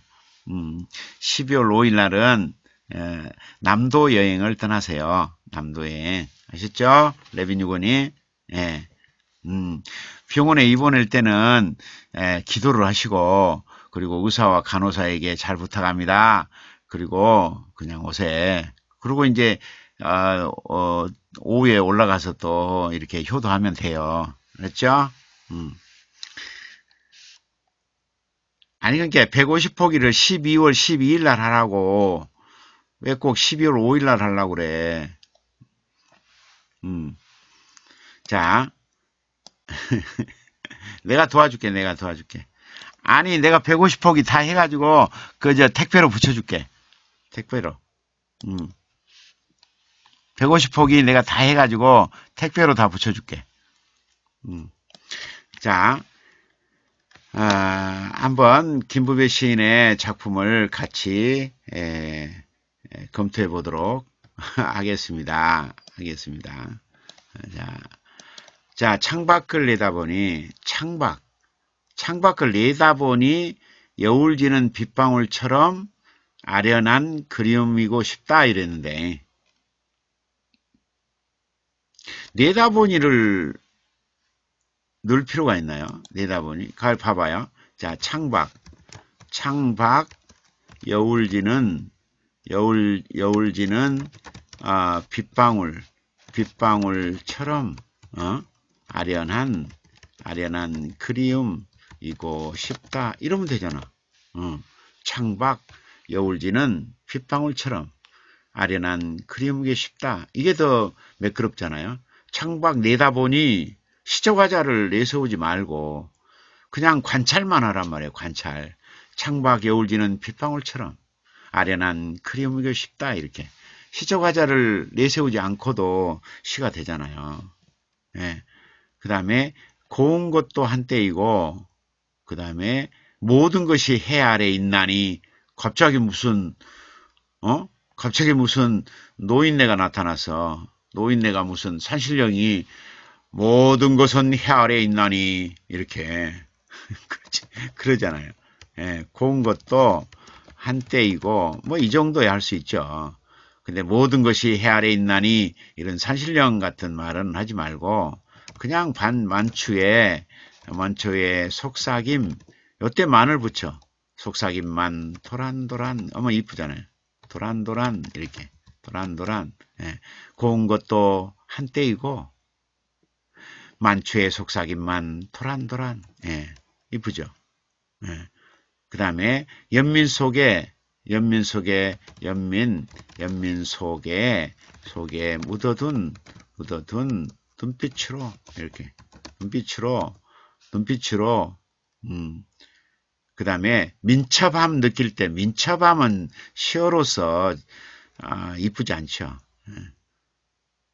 음, 12월 5일 날은 에, 남도 여행을 떠나세요. 남도 에 아셨죠? 레빈뉴곤이 예. 음, 병원에 입원할 때는 에, 기도를 하시고 그리고 의사와 간호사에게 잘 부탁합니다. 그리고 그냥 오세. 그리고 이제 아, 어, 오후에 올라가서 또 이렇게 효도하면 돼요. 그랬죠? 음. 아니 그러니까 150포기를 12월 12일 날 하라고 왜 꼭 12월 5일 날 하려고 그래. 음. 자, [laughs] 내가 도와줄게 내가 도와줄게 아니 내가 1 5 0포이다 해가지고 그 저 택배로 붙여줄게 택배로 음. 1 5 0포이 내가 다 해가지고 택배로 다 붙여줄게 음. 자 아, 한번 김부배 시인의 작품을 같이 에, 검토해 보도록 [laughs] 하겠습니다. 하겠습니다. 자. 자, 창밖을 내다보니 창밖. 창밖을 내다보니 여울지는 빗방울처럼 아련한 그리움이고 싶다 이랬는데 내다보니를 넣을 필요가 있나요? 내다보니 가을 봐봐요. 자 창밖 창밖 여울지는 여울 여울지는 아, 빗방울 빗방울처럼 어? 아련한 아련한 그리움이고 싶다 이러면 되잖아 어. 창밖 여울지는 핏방울처럼 아련한 그리움이 쉽다 이게 더 매끄럽잖아요 창밖 내다보니 시조과자를 내세우지 말고 그냥 관찰만 하란 말이에요 관찰 창밖 여울지는 핏방울처럼 아련한 그리움이 쉽다 이렇게 시조과자를 내세우지 않고도 시가 되잖아요 예. 그 다음에 고운 것도 한때이고 그 다음에 모든 것이 해 아래 있나니 갑자기 무슨 어? 갑자기 무슨 노인네가 나타나서 노인네가 무슨 산신령이 모든 것은 해 아래 있나니 이렇게 [laughs] 그러잖아요. 예, 고운 것도 한때이고 뭐 이 정도야 할 수 있죠. 근데 모든 것이 해 아래 있나니 이런 산신령 같은 말은 하지 말고 그냥 반 만추에 만초에 속삭임 요때 만을 붙여 속삭임만 도란도란 어머 이쁘잖아요 도란도란 이렇게 도란도란 예. 고운 것도 한때이고 만추에 속삭임만 도란도란 예. 이쁘죠 예. 그 다음에 연민 속에 연민 속에 연민 연민 속에 속에 묻어둔 묻어둔 눈빛으로 이렇게 눈빛으로 눈빛으로 음, 그 다음에 민첩함 느낄 때 민첩함은 시어로서 아, 이쁘지 않죠. 예.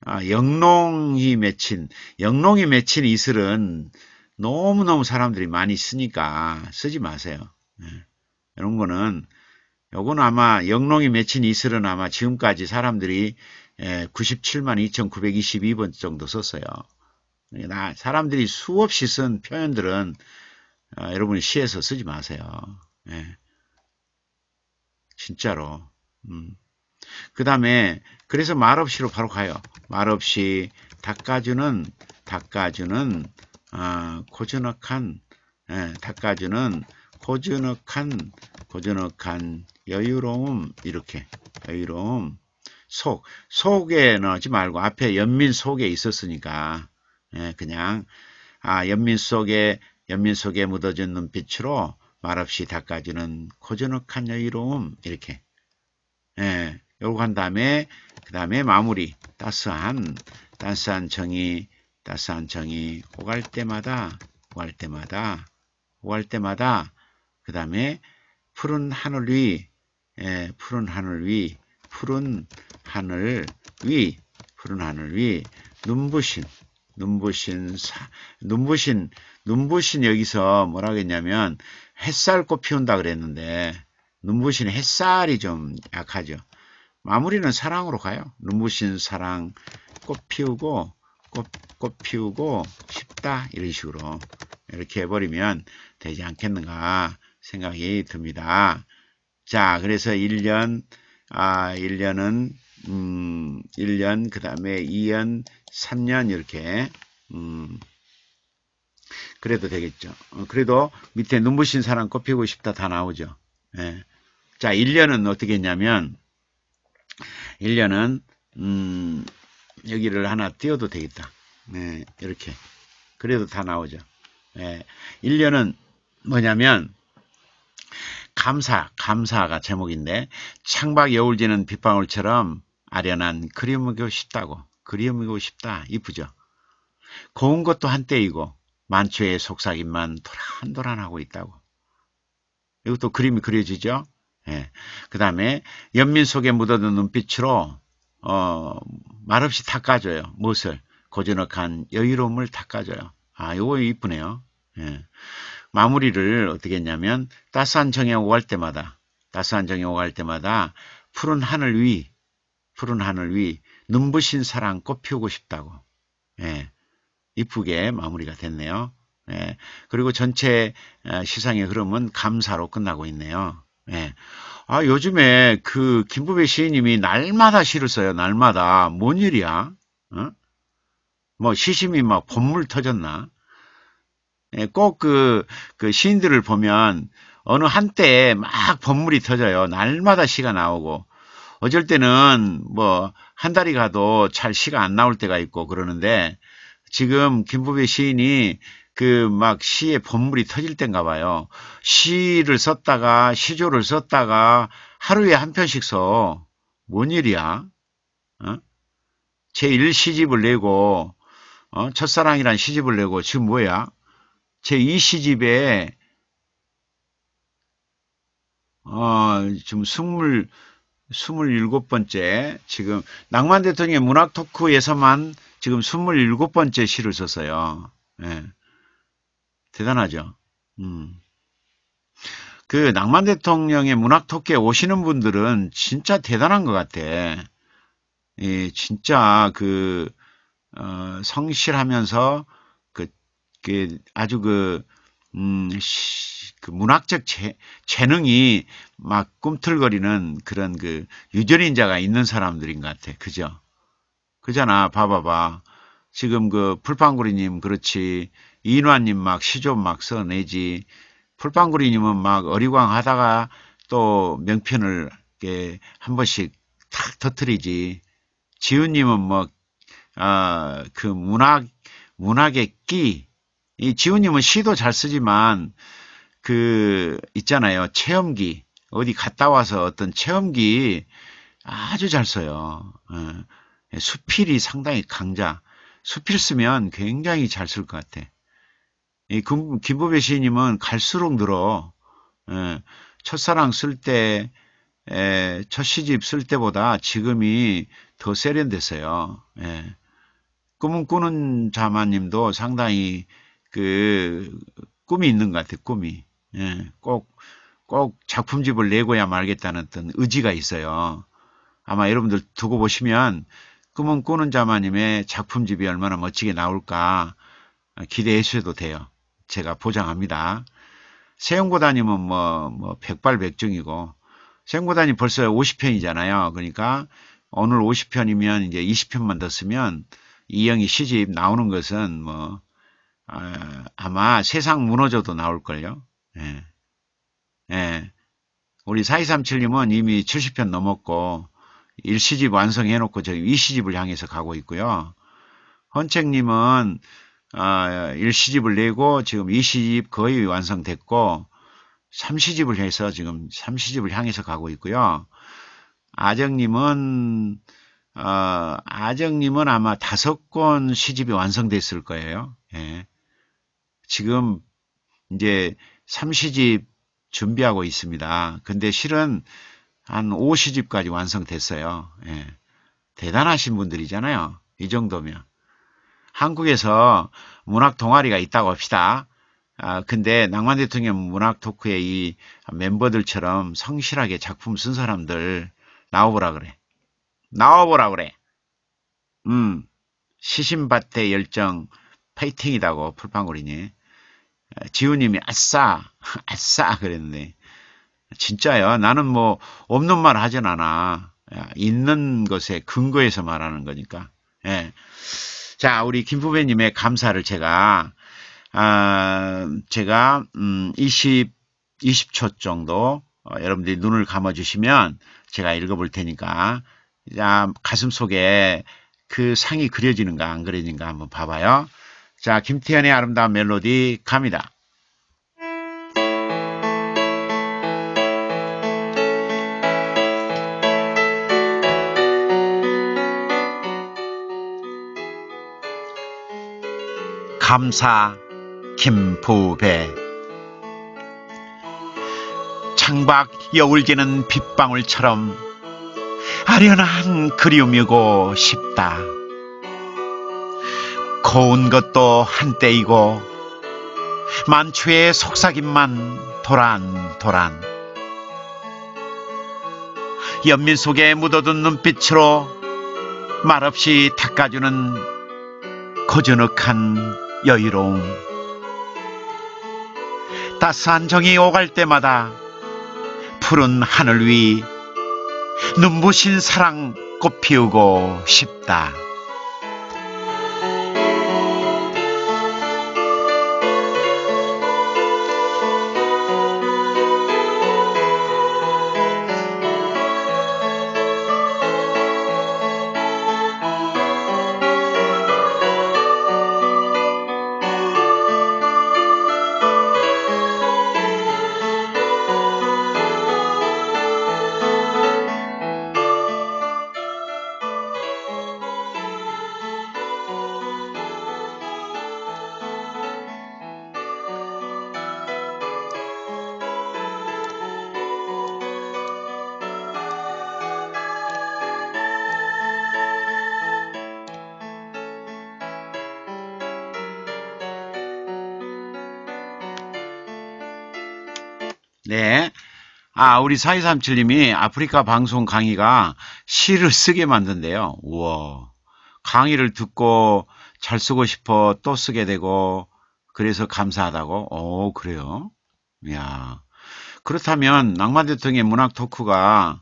아, 영롱이 맺힌 영롱이 맺힌 이슬은 너무너무 사람들이 많이 쓰니까 쓰지 마세요. 예. 이런 거는 요건 아마 영롱이 맺힌 이슬은 아마 지금까지 사람들이 97만 예, 2,922번 정도 썼어요. 사람들이 수없이 쓴 표현들은 어, 여러분이 시에서 쓰지 마세요. 예. 진짜로. 음. 그 다음에 그래서 말없이로 바로 가요. 말없이 닦아주는 닦아주는 어, 고즈넉한 예, 닦아주는 고즈넉한 고즈넉한 여유로움 이렇게 여유로움 속, 속에 넣지 말고 앞에 연민 속에 있었으니까 예, 그냥 아 연민 속에 연민 속에 묻어진 눈빛으로 말없이 닦아주는 코즈넉한 여유로움 이렇게 예, 요거 한 다음에 그 다음에 마무리 따스한 따스한 정이 따스한 정이 오갈 때마다 오갈 때마다 오갈 때마다 그 다음에 푸른 하늘 위 예, 푸른 하늘 위 푸른 하늘 위 푸른 하늘 위 눈부신 눈부신 사, 눈부신 눈부신 여기서 뭐라 그랬냐면 햇살 꽃 피운다 그랬는데 눈부신 햇살이 좀 약하죠. 마무리는 사랑으로 가요. 눈부신 사랑 꽃 피우고 꽃, 꽃 피우고 싶다 이런 식으로 이렇게 해버리면 되지 않겠는가 생각이 듭니다. 자 그래서 1년 아, 1년은 음, 1년, 그 다음에 2년, 3년 이렇게 음, 그래도 되겠죠. 어, 그래도 밑에 눈부신 사람 꼽히고 싶다 다 나오죠. 예. 자, 1년은 어떻게 했냐면 1년은 음, 여기를 하나 띄워도 되겠다. 예, 이렇게. 그래도 다 나오죠. 예, 1년은 뭐냐면 감사, 감사가 제목인데 창밖 여울지는 빗방울처럼 아련한 그리움이고 싶다고 그리움이고 싶다 이쁘죠. 고운 것도 한때이고 만초의 속삭임만 도란도란하고 있다고. 이것도 그림이 그려지죠. 예. 그 다음에 연민 속에 묻어둔 눈빛으로 어, 말없이 닦아줘요. 무엇을 고즈넉한 여유로움을 닦아줘요. 아, 이거 이쁘네요. 예. 마무리를 어떻게 했냐면 따스한 정향 오갈 때마다 따스한 정향 오갈 때마다 푸른 하늘 위 푸른 하늘 위 눈부신 사랑 꽃 피우고 싶다고 예, 이쁘게 마무리가 됐네요. 예, 그리고 전체 어, 시상의 흐름은 감사로 끝나고 있네요. 예. 아, 요즘에 그 김부배 시인님이 날마다 시를 써요. 날마다. 뭔 일이야? 어? 뭐 시심이 막 본물 터졌나? 예, 꼭 그, 그 시인들을 보면 어느 한때막 법물이 터져요. 날마다 시가 나오고. 어쩔 때는 뭐 한 달이 가도 잘 시가 안 나올 때가 있고 그러는데 지금 김부배 시인이 그 막시에 법물이 터질 땐가 봐요. 시를 썼다가 시조를 썼다가 하루에 한 편씩 써. 뭔 일이야? 어? 제1시집을 내고 어? 첫사랑이란 시집을 내고 지금 뭐야? 제2시집에 어, 지금 2물스물 번째, 지금, 낭만 대통령의 문학 토크에서만 지금 2 7 번째 시를 썼어요. 예. 대단하죠. 음. 그 낭만 대통령의 문학 토크에 오시는 분들은 진짜 대단한 것 같아. 예, 진짜 그, 어, 성실하면서 그 아주 그, 음, 그 문학적 재, 재능이 막 꿈틀거리는 그런 그 유전인자가 있는 사람들인 것 같아. 그죠? 그잖아. 봐봐봐. 지금 그 풀빵구리님 그렇지. 이인화님 막 시조 막 써내지. 풀빵구리님은 막 어리광 하다가 또 명편을 이렇게 한 번씩 탁 터트리지. 지훈님은 뭐, 아, 그 문학, 문학의 끼, 이지훈님은 시도 잘 쓰지만 그 있잖아요 체험기 어디 갔다 와서 어떤 체험기 아주 잘 써요. 어, 예. 수필이 상당히 강자. 수필 쓰면 굉장히 잘 쓸 것 같아. 이 김보배 시인님은 갈수록 늘어. 예. 첫사랑 쓸 때, 에, 첫 시집 쓸 때보다 지금이 더 세련됐어요. 예. 꿈은 꾸는 자마님도 상당히 그 꿈이 있는 것 같아요. 꿈이. 예, 꼭, 꼭 작품집을 내고야 말겠다는 어떤 의지가 있어요. 아마 여러분들 두고 보시면 꿈은 꾸는 자마님의 작품집이 얼마나 멋지게 나올까 기대해 주셔도 돼요. 제가 보장합니다. 세영고다님은 뭐, 뭐, 백발백중이고, 세영고다님 벌써 50편이잖아요. 그러니까 오늘 50편이면 이제 20편만 더 쓰면 이영희 시집 나오는 것은 뭐, 아, 아마 세상 무너져도 나올걸요. 예. 예. 우리 4237님은 이미 70편 넘었고 1시집 완성해놓고 지금 2시집을 향해서 가고 있고요. 헌책님은 아, 1시집을 내고 지금 2시집 거의 완성됐고 3시집을 해서 지금 3시집을 향해서 가고 있고요. 아정님은 어, 아정님은 아마 다섯 권 시집이 완성됐을 거예요. 예. 지금 이제 3시집 준비하고 있습니다. 근데 실은 한5시집까지 완성됐어요. 예. 대단하신 분들이잖아요. 이 정도면. 한국에서 문학 동아리가 있다고 합시다. 아, 근데 낭만 대통령 문학 토크의 이 멤버들처럼 성실하게 작품 쓴 사람들 나와보라 그래. 나와보라 그래. 음, 시신밭의 열정 파이팅이다고 풀빵거리니 지우님이 아싸 아싸 그랬는데 진짜요 나는 뭐 없는 말 하진 않아 있는 것에 근거해서 말하는 거니까 예. 자 우리 김 후배님의 감사를 제가 아, 제가 음, 20 20초 정도 어, 여러분들이 눈을 감아 주시면 제가 읽어볼 테니까 아, 가슴 속에 그 상이 그려지는가 안 그려지는가 한번 봐봐요. 자, 김태현의 아름다운 멜로디 갑니다. 감사 김부배 창밖 여울지는 빗방울처럼 아련한 그리움이고 싶다. 고운 것도 한때이고 만추의 속삭임만 도란도란 연민 속에 묻어둔 눈빛으로 말없이 닦아주는 고즈넉한 여유로움 따스한 정이 오갈 때마다 푸른 하늘 위 눈부신 사랑 꽃피우고 싶다. 우리 4237님이 아프리카 방송 강의가 시를 쓰게 만든대요. 우와. 강의를 듣고 잘 쓰고 싶어 또 쓰게 되고 그래서 감사하다고. 오, 어, 그래요. 야. 그렇다면 낭만 대통령의 문학 토크가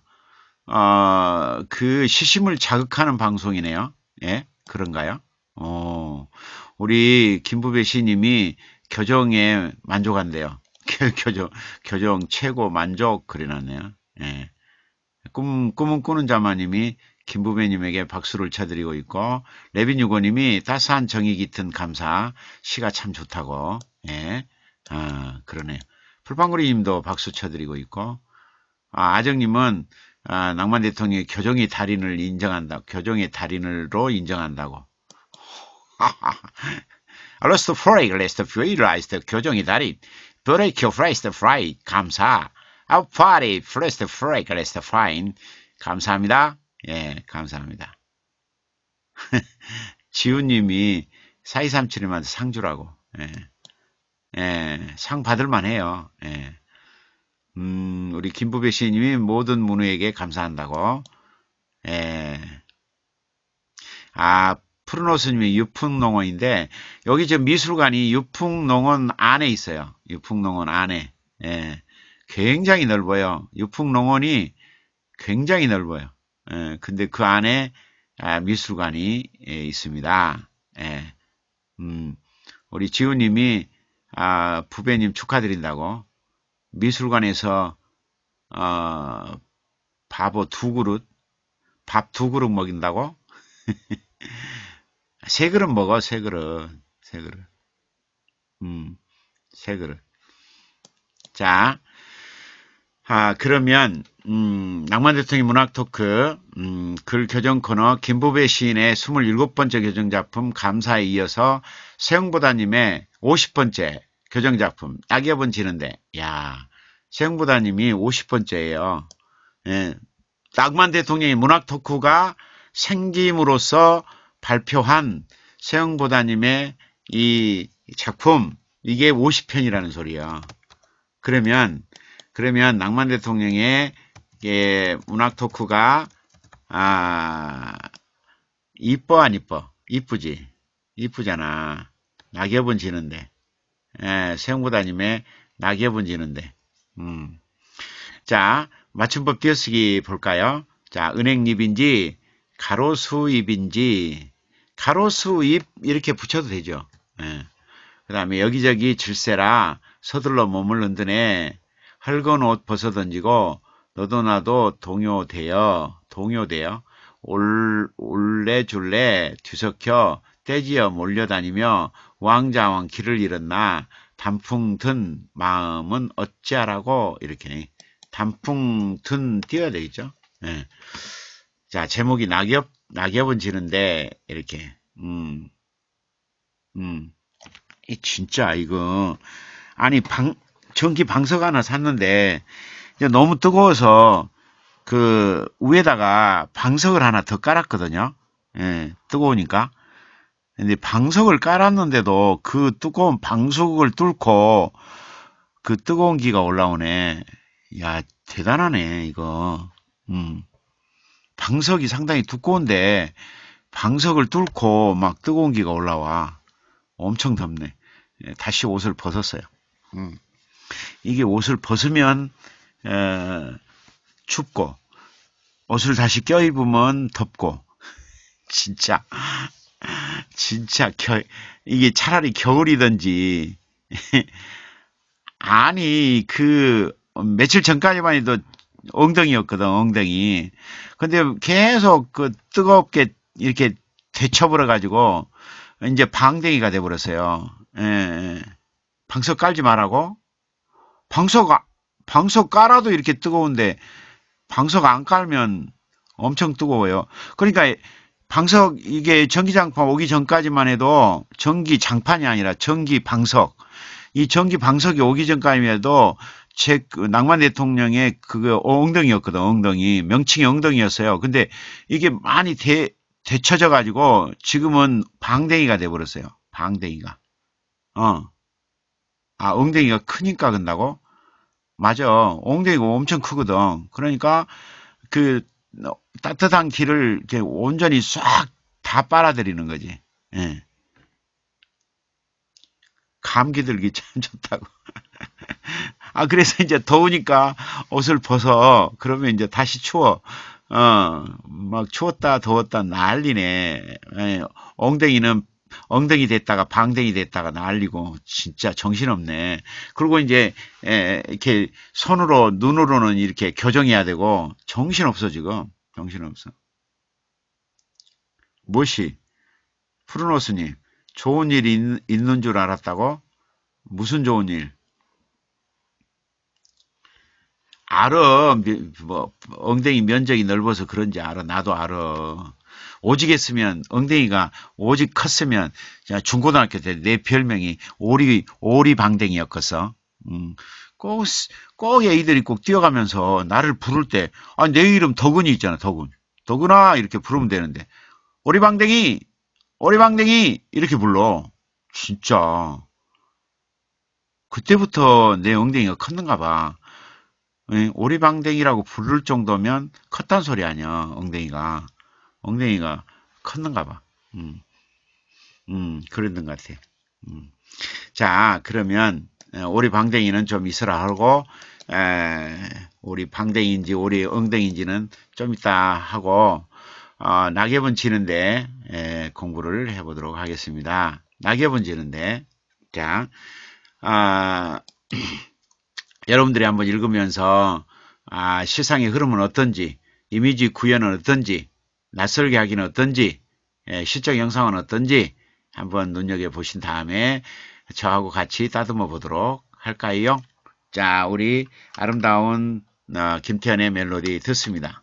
어, 그 시심을 자극하는 방송이네요. 예? 그런가요? 어. 우리 김부배 시님이 교정에 만족한대요. 교정, 교정 최고 만족 그려놨네요. 예. 꿈, 꿈은 꾸는 자마님이 김부배님에게 박수를 쳐드리고 있고 레빈유고님이 따스한 정이 깃든 감사 시가 참 좋다고 예. 아 그러네요. 풀빵구리님도 박수 쳐드리고 있고 아, 아정님은 아, 낭만 대통령이 교정의 달인을 인정한다. 교정의 달인으로 인정한다고. [laughs] 알스어 포레이, 레스터, 퓨이, 라이스터, 교정의 달인. 돌이켜 프레스트 프라이 감사. 아파리 프레스트 프라이 그레스트 파인 감사합니다. 예, 감사합니다. [laughs] 지우님이 4237님한테 상 주라고. 예. 예, 상 받을만 해요. 예. 음, 우리 김부배 씨님이 모든 문우에게 감사한다고. 예. 아, 푸른노스님이 유풍농원인데 여기 지금 미술관이 유풍농원 안에 있어요. 유풍농원 안에. 예. 굉장히 넓어요. 유풍농원이 굉장히 넓어요. 예. 근데 그 안에 아, 미술관이 예, 있습니다. 예. 음, 우리 지우님이 아, 부배님 축하드린다고 미술관에서 어, 바보 두 그릇 밥 두 그릇 먹인다고 [laughs] 세 그릇 먹어, 세 그릇. 세 그릇. 음, 세 그릇. 자, 아, 그러면, 음, 낭만 대통령 문학 토크, 음, 글 교정 코너, 김보배 시인의 27번째 교정작품 감사에 이어서 세영보다님의 50번째 교정작품, 약여번 지는데, 야 세영보다님이 50번째예요. 예, 낭만 대통령의 문학 토크가 생김으로써 발표한 세영보다님의 이 작품 이게 50편이라는 소리야. 그러면 그러면 낭만 대통령의 예, 문학 토크가 아 이뻐 안 이뻐? 이쁘지. 이쁘잖아. 낙엽은 지는데. 예, 세영보다님의 낙엽은 지는데. 음. 자, 맞춤법 띄어쓰기 볼까요? 자, 은행잎인지 가로수잎인지 가로수입 이렇게 붙여도 되죠. 예. 그 다음에 여기저기 질세라 서둘러 몸을 흔드네 헐건 옷 벗어던지고 너도 나도 동요되어 동요되어 올, 래줄래 뒤섞여 떼지어 몰려다니며 왕자왕 길을 잃었나 단풍 든 마음은 어찌하라고 이렇게 단풍 든 띄어야 되겠죠. 예. 자 제목이 낙엽 낙엽은 지는데 이렇게 음. 음. 이 진짜 이거 아니 방 전기 방석 하나 샀는데 이제 너무 뜨거워서 그 위에다가 방석을 하나 더 깔았거든요. 예, 뜨거우니까. 근데 방석을 깔았는데도 그 뜨거운 방석을 뚫고 그 뜨거운 기가 올라오네. 야, 대단하네, 이거. 음. 방석이 상당히 두꺼운데 방석을 뚫고 막 뜨거운 기가 올라와 엄청 덥네 예, 다시 옷을 벗었어요 음. 이게 옷을 벗으면 에, 춥고 옷을 다시 껴입으면 덥고 [laughs] 진짜 진짜 겨, 이게 차라리 겨울이든지 [laughs] 아니 그 며칠 전까지만 해도 엉덩이였거든, 엉덩이. 근데 계속 그 뜨겁게 이렇게 데쳐버려가지고, 이제 방댕이가 돼버렸어요. 예, 예, 방석 깔지 말라고? 방석, 방석 깔아도 이렇게 뜨거운데, 방석 안 깔면 엄청 뜨거워요. 그러니까, 방석, 이게 전기장판 오기 전까지만 해도 전기 장판이 아니라 전기 방석. 이 전기 방석이 오기 전까지에도 제 그 낭만 대통령의 그거 엉덩이였거든 엉덩이 명칭이 엉덩이였어요. 근데 이게 많이 대 되쳐져 가지고 지금은 방댕이가 돼 버렸어요. 방댕이가. 어. 아, 엉덩이가 크니까 그런다고 맞아. 엉덩이가 엄청 크거든. 그러니까 그 따뜻한 기를 이렇게 온전히 싹 다 빨아들이는 거지. 예. 감기 들기 참 [laughs] 좋다고. 아, 그래서 이제 더우니까 옷을 벗어. 그러면 이제 다시 추워. 어, 막 추웠다, 더웠다, 난리네. 에, 예, 엉덩이는 엉덩이 됐다가 방댕이 됐다가 날리고 진짜 정신없네. 그리고 이제, 에, 예, 이렇게 손으로, 눈으로는 이렇게 교정해야 되고, 정신없어, 지금. 정신없어. 무엇이? 푸른호스님, 좋은 일이 있, 는줄 알았다고? 무슨 좋은 일? 알어. 뭐 엉덩이 면적이 넓어서 그런지 알아. 나도 알아. 오직 했으면 엉덩이가 오직 컸으면 중고등학교 때 내 별명이 오리 오리방댕이였겠어. 음. 꼭, 꼭애들이꼭 뛰어가면서 나를 부를 때, 아, 내 이름 덕군이 있잖아, 덕군덕구나 이렇게 부르면 되는데, 오리방댕이! 어리방댕이 이렇게 불러 진짜 그때부터 내 엉덩이가 컸는가 봐 오리방댕이라고 부를 정도면 컸단 소리 아니야 엉덩이가 엉덩이가 컸는가 봐 음, 음그랬는것 같아 음. 자 그러면 오리 방댕이는 좀 있으라 하고 에, 우리 방댕이인지 오리 엉덩이인지는 좀 있다 하고 어, 낙엽은 지는데 에, 예, 공부를 해보도록 하겠습니다. 낙엽은 지는데 자 아, [clears throat] 여러분들이 한번 읽으면서 아, 시상의 흐름은 어떤지 이미지 구현은 어떤지 낯설게 하기는 어떤지 예, 실적 영상은 어떤지 한번 눈여겨 보신 다음에 저하고 같이 따듬어 보도록 할까요? 자 우리 아름다운 어, 김태현의 멜로디 듣습니다.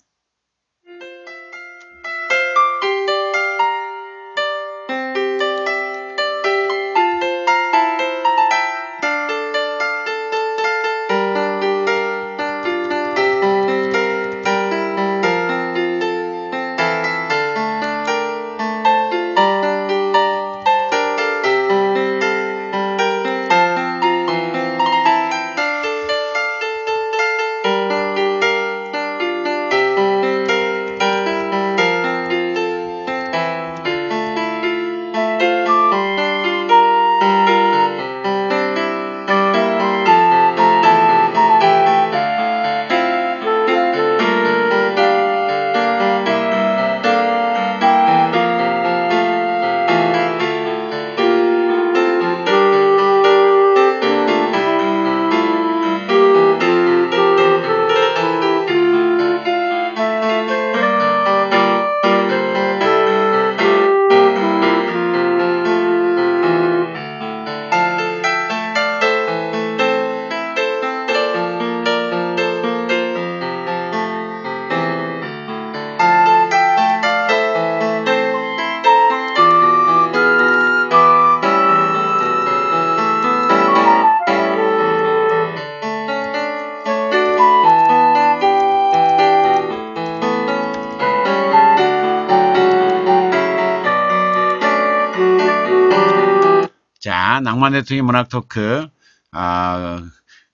박만 대통령 문학 토크 아,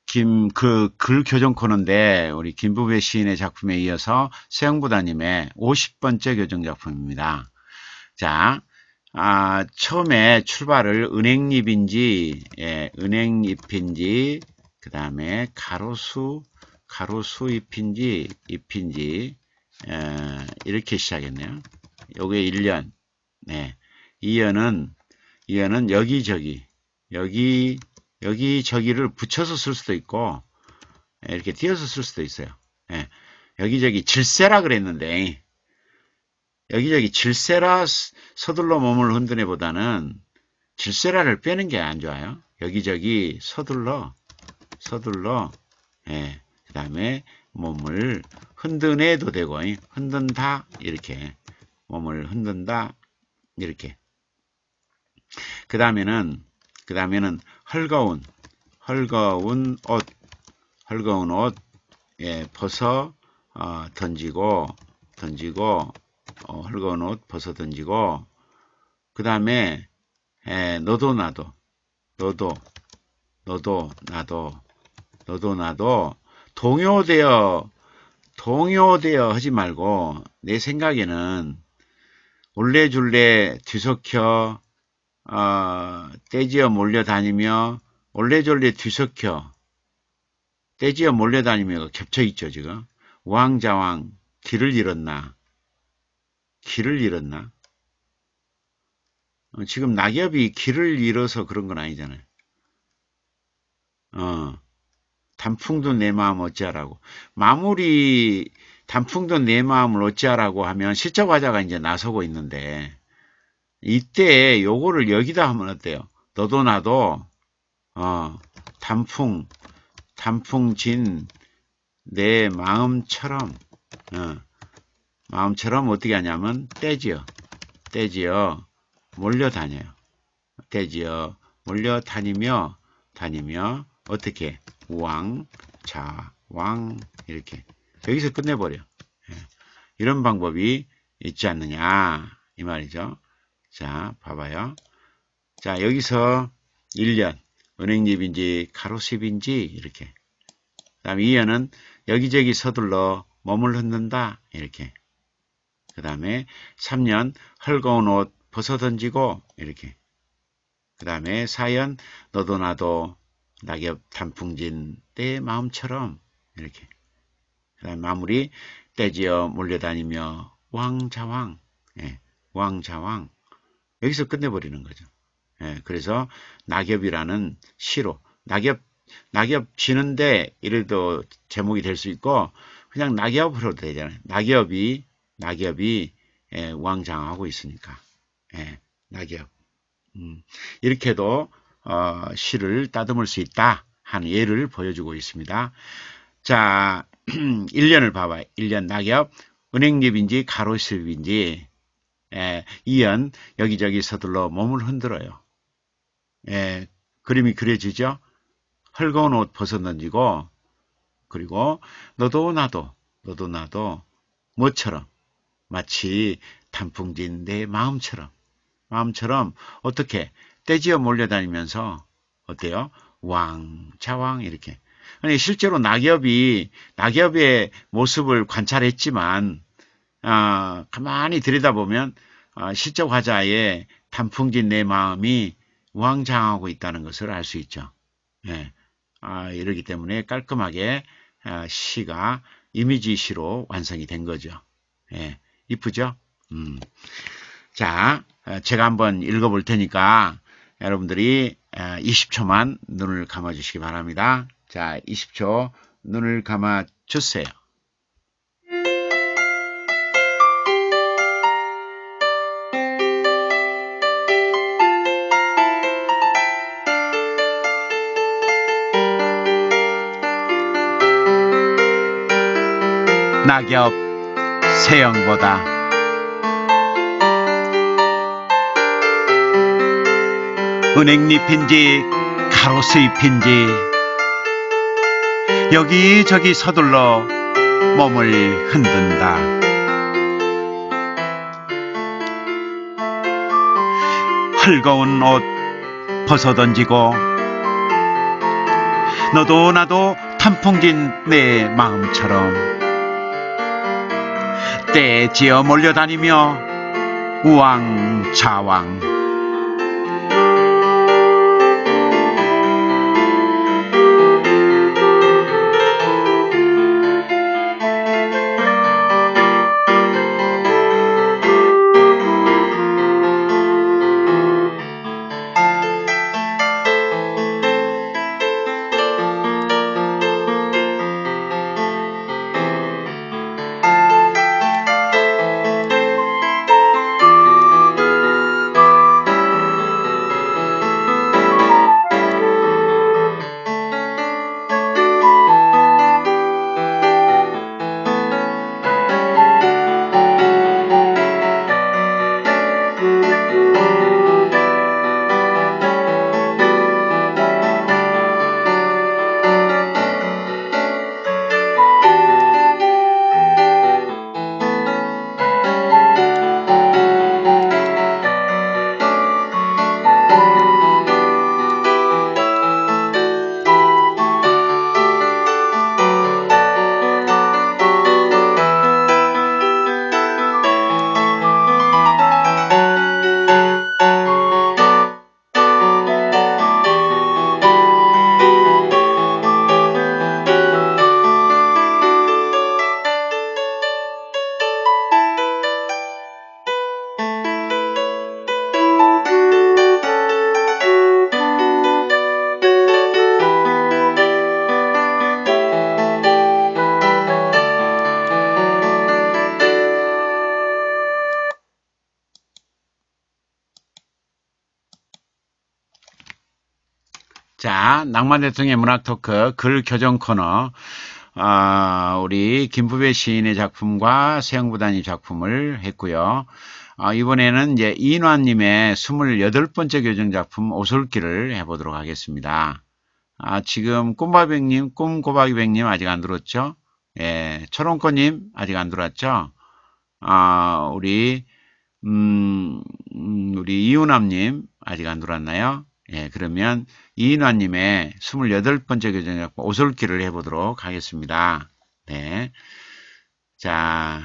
김그 글 교정 코너인데 우리 김부배 시인의 작품에 이어서 세영부다님의 50번째 교정 작품입니다. 자, 아, 처음에 출발을 은행잎인지 예, 은행잎인지 그 다음에 가로수 가로수 잎인지 잎인지 에, 어, 이렇게 시작했네요. 요게 1년. 네. 2년은 2년은 여기저기 여기 여기 저기를 붙여서 쓸 수도 있고 예, 이렇게 띄어서 쓸 수도 있어요. 예. 여기저기 질세라 그랬는데 여기저기 질세라 서둘러 몸을 흔드네 보다는 질세라를 빼는 게 안 좋아요. 여기저기 서둘러 서둘러 예. 그 다음에 몸을 흔드네도 되고 흔든다 이렇게 몸을 흔든다 이렇게 그 다음에는 그 다음에는 헐거운 헐거운 옷 헐거운 옷 예, 벗어 어, 던지고 던지고 어, 헐거운 옷 벗어 던지고 그 다음에 예, 너도 나도 너도 너도 나도 너도 나도 동요되어 동요되어 하지 말고 내 생각에는 올래줄래 뒤섞여 어, 떼지어 몰려다니며 올레졸레 뒤섞여 떼지어 몰려다니며 겹쳐있죠 지금 우왕좌왕 길을 잃었나 길을 잃었나 어, 지금 낙엽이 길을 잃어서 그런 건 아니잖아요 어, 단풍도 내 마음 어찌하라고 마무리 단풍도 내 마음을 어찌하라고 하면 실적 화자가 이제 나서고 있는데 이때 요거를 여기다 하면 어때요? 너도 나도 어, 단풍 단풍진 내 마음처럼 어, 마음처럼 어떻게 하냐면 떼지요 떼지요 몰려다녀요 떼지요 몰려다니며 다니며 어떻게 왕자 왕 이렇게 여기서 끝내버려 예. 이런 방법이 있지 않느냐 이 말이죠 자, 봐봐요. 자, 여기서 1년 은행잎인지 가로수잎인지 이렇게 그다음 2년은 여기저기 서둘러 몸을 흔든다 이렇게 그 다음에 3년 헐거운 옷 벗어던지고 이렇게 그 다음에 4년 너도 나도 낙엽 단풍진 때 마음처럼 이렇게 그 다음 에 마무리 떼지어 몰려다니며 왕자왕 예, 왕자왕 여기서 끝내버리는 거죠. 예, 그래서 낙엽이라는 시로 낙엽 낙엽 지는데 이래도 제목이 될 수 있고 그냥 낙엽으로 되잖아요. 낙엽이 낙엽이 예, 왕장하고 있으니까 예, 낙엽 음, 이렇게도 어, 시를 따듬을 수 있다 하는 예를 보여주고 있습니다. 자, 1년을 봐봐. 요 1년 낙엽 은행잎인지 가로수잎인지 예, 이연 여기저기 서둘러 몸을 흔들어요. 예, 그림이 그려지죠? 헐거운 옷 벗어 던지고 그리고 너도 나도 너도 나도 뭐처럼 마치 단풍진 내 마음처럼 마음처럼 어떻게 떼지어 몰려다니면서 어때요? 왕, 자왕 이렇게 아니 실제로 낙엽이 낙엽의 모습을 관찰했지만 아, 가만히 들여다보면 아, 어, 시적 화자의 단풍진 내 마음이 우왕장하고 있다는 것을 알 수 있죠. 예. 아, 이러기 때문에 깔끔하게 어, 시가 이미지 시로 완성이 된 거죠. 예. 이쁘죠? 음. 자, 제가 한번 읽어볼 테니까 여러분들이 20초만 눈을 감아 주시기 바랍니다. 자, 20초 눈을 감아 주세요. 낙엽 세영보다 은행잎인지 가로수잎인지 여기저기 서둘러 몸을 흔든다 헐거운 옷 벗어던지고 너도 나도 탄풍진 내 마음처럼 때에 지어 몰려다니며 우왕좌왕 낭만 대통령의 문학 토크 글 교정 코너 아, 우리 김부배 시인의 작품과 세영부단님 작품을 했고요. 아, 이번에는 이제 인환님의 28번째 교정 작품 오솔길을 해보도록 하겠습니다. 아, 지금 꿈바백님, 꿈고박이백님 아직 안 들었죠? 예, 철원권님 아직 안들었죠 아, 우리, 음, 음 우리 이윤함님 아직 안들었나요 예, 그러면 이인화님의 28번째 교정역 오솔길을 해보도록 하겠습니다. 네. 자,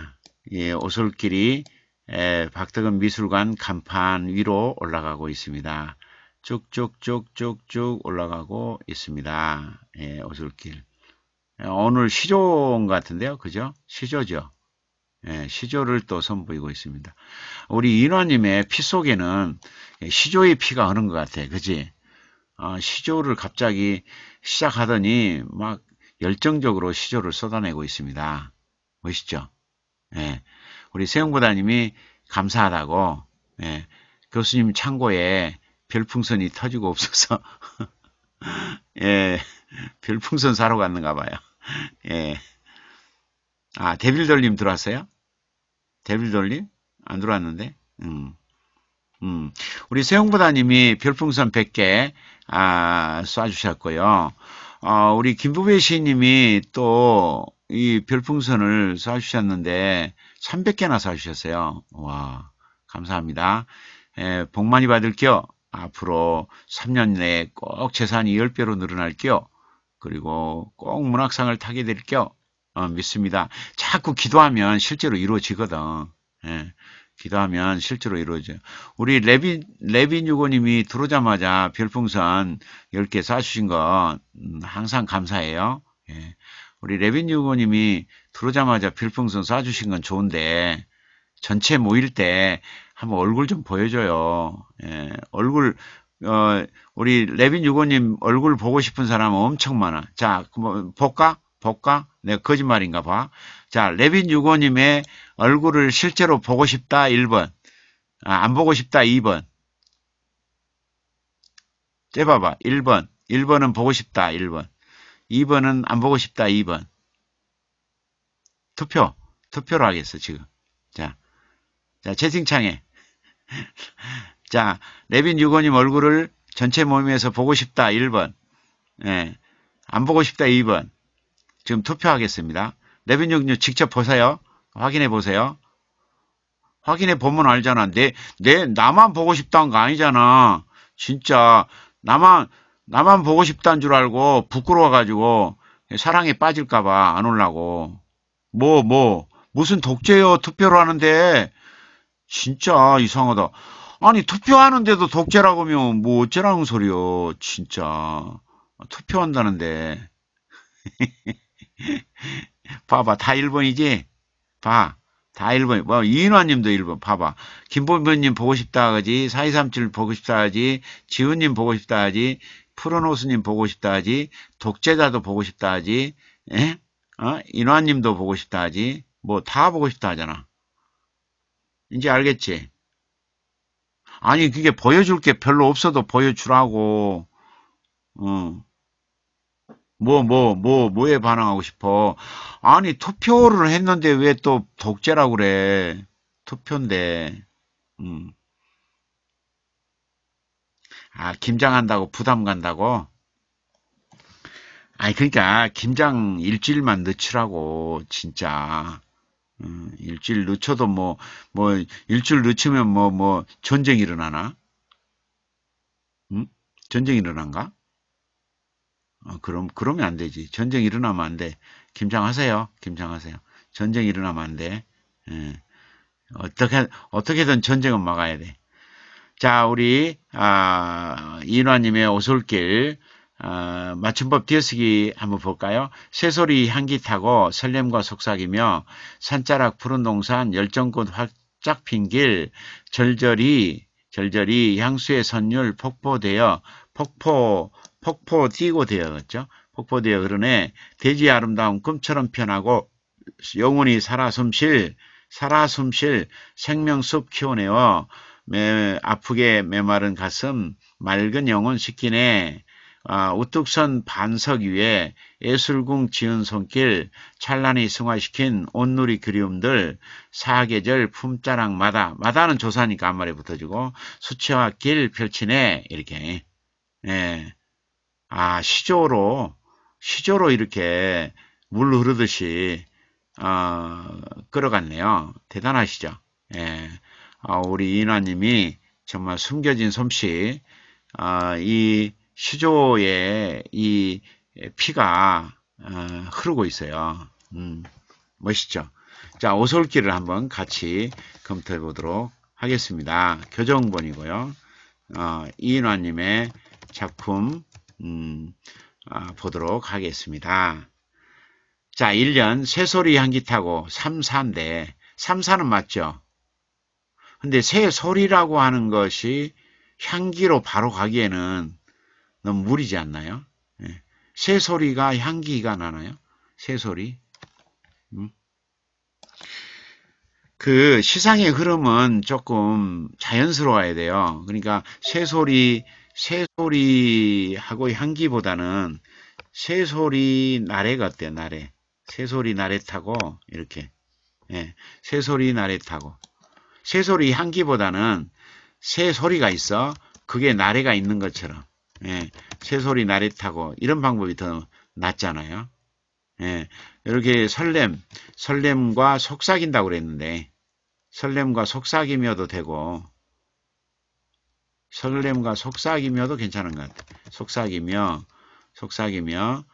예, 오솔길이 예, 박덕은 미술관 간판 위로 올라가고 있습니다. 쭉쭉쭉쭉쭉 올라가고 있습니다. 예, 오솔길. 오늘 시조인것 같은데요. 그죠? 시조죠. 예, 시조를 또 선보이고 있습니다. 우리 인화님의 피 속에는 예, 시조의 피가 흐른 것 같아. 그지? 어, 시조를 갑자기 시작하더니 막 열정적으로 시조를 쏟아내고 있습니다. 멋시죠 예. 우리 세용보다님이 감사하다고, 예. 교수님 창고에 별풍선이 터지고 없어서, [laughs] 예. 별풍선 사러 갔는가 봐요. 예. 아, 데빌돌님 들어왔어요? 데뷔 돌림? 안 들어왔는데? 음. 음. 우리 세용보다님이 별풍선 100개, 아, 쏴주셨고요. 어, 우리 김부배 시인님이 또, 이 별풍선을 쏴주셨는데, 300개나 쏴주셨어요. 와, 감사합니다. 에, 예, 복 많이 받을게요. 앞으로 3년 내에 꼭 재산이 10배로 늘어날게요. 그리고 꼭 문학상을 타게 될게요. 어, 믿습니다. 자꾸 기도하면 실제로 이루어지거든. 예. 기도하면 실제로 이루어져요. 우리 레빈, 레빈 유고님이 들어오자마자 별풍선 10개 쏴주신 건 음, 항상 감사해요. 예. 우리 레빈 유고님이 들어오자마자 별풍선 쏴주신 건 좋은데 전체 모일 때 한번 얼굴 좀 보여줘요. 예. 얼굴 어, 우리 레빈 유고님 얼굴 보고 싶은 사람 은 엄청 많아. 자, 볼까? 볼까? 내 거짓말인가 봐. 자, 레빈 유고님의 얼굴을 실제로 보고 싶다 1번. 아, 안 보고 싶다 2번. 째봐봐. 1번. 1번은 보고 싶다 1번. 2번은 안 보고 싶다 2번. 투표. 투표로 하겠어 지금. 자, 자 채팅창에. [laughs] 자, 레빈 유고님 얼굴을 전체 모임에서 보고 싶다 1번. 예. 안 보고 싶다 2번. 지금 투표하겠습니다. 내빈 영유 직접 보세요. 확인해 보세요. 확인해 보면 알잖아. 내, 내, 나만 보고 싶다는 거 아니잖아. 진짜. 나만, 나만 보고 싶다는 줄 알고 부끄러워가지고 사랑에 빠질까봐 안 올라고. 뭐, 뭐. 무슨 독재요. 투표를 하는데. 진짜 이상하다. 아니, 투표하는데도 독재라고 하면 뭐 어쩌라는 소리요. 진짜. 투표한다는데. [laughs] [laughs] 봐봐. 다 1번이지? 봐. 다 1번. 봐 뭐, 이인환님도 1번. 봐봐. 김보변님 보고 싶다 하지. 4237 보고 싶다 하지. 지훈님 보고 싶다 하지. 프로노스님 보고 싶다 하지. 독재자도 보고 싶다 하지. 에? 예? 어? 인환님도 보고 싶다 하지. 뭐, 다 보고 싶다 하잖아. 이제 알겠지? 아니, 그게 보여줄 게 별로 없어도 보여주라고. 어. 뭐, 뭐, 뭐, 뭐에 반항하고 싶어? 아니, 투표를 했는데 왜 또 독재라고 그래? 투표인데, 음. 아, 김장한다고 부담 간다고? 아니, 그러니까, 김장 일주일만 늦추라고, 진짜. 음, 일주일 늦춰도 뭐, 뭐, 일주일 늦추면 뭐, 뭐, 전쟁 일어나나? 음? 전쟁 일어난가? 어, 그럼 그러면 안 되지. 전쟁 일어나면 안 돼. 김장하세요. 김장하세요. 전쟁 일어나면 안 돼. 예. 어떻게 어떻게든 전쟁은 막아야 돼. 자, 우리 아, 인화님의 오솔길 아, 맞춤법 띄어쓰기 한번 볼까요? 새소리 향기 타고 설렘과 속삭이며 산자락 푸른 동산 열정꽃 활짝 핀 길 절절히 절절히 향수의 선율 폭포되어 폭포 폭포 띄고 되었죠. 어 폭포 되어 그러네 대지 아름다운 꿈처럼 편하고 영원히 살아 숨쉴 살아 숨쉴 생명숲 키워내어 매, 아프게 메마른 가슴 맑은 영혼 시키네 아, 우뚝 선 반석 위에 예술궁 지은 손길 찬란히 승화시킨 온누리 그리움들 사계절 품자랑 마다 마다는 조사니까 앞말에 붙어지고 수채화 길 펼치네 이렇게 네. 아, 시조로, 시조로 이렇게 물 흐르듯이, 어, 끌어갔네요. 대단하시죠? 예. 아, 우리 이나님이 정말 숨겨진 솜씨, 아, 이 시조의 이 피가 어, 흐르고 있어요. 음, 멋있죠? 자, 오솔길을 한번 같이 검토해 보도록 하겠습니다. 교정본이고요. 어, 이인화님의 작품 음, 아, 보도록 하겠습니다. 자, 1년 새소리 향기 타고 3사인데 3사는 맞죠? 근데 새소리라고 하는 것이 향기로 바로 가기에는 너무 무리지 않나요? 예. 새소리가 향기가 나나요? 새소리? 음? 그 시상의 흐름은 조금 자연스러워야 돼요. 그러니까 새소리 새소리하고 향기보다는 새소리 나래 가 같대 나래 새소리 나래 타고 이렇게 예, 새소리 나래 타고 새소리 향기보다는 새소리가 있어 그게 나래가 있는 것처럼 예, 새소리 나래 타고 이런 방법이 더 낫잖아요 예, 이렇게 설렘 설렘과 속삭인다고 그랬는데 설렘과 속삭이며도 되고 설렘과 속삭이며도 괜찮은 것 같아요. 속삭이며, 속삭이며,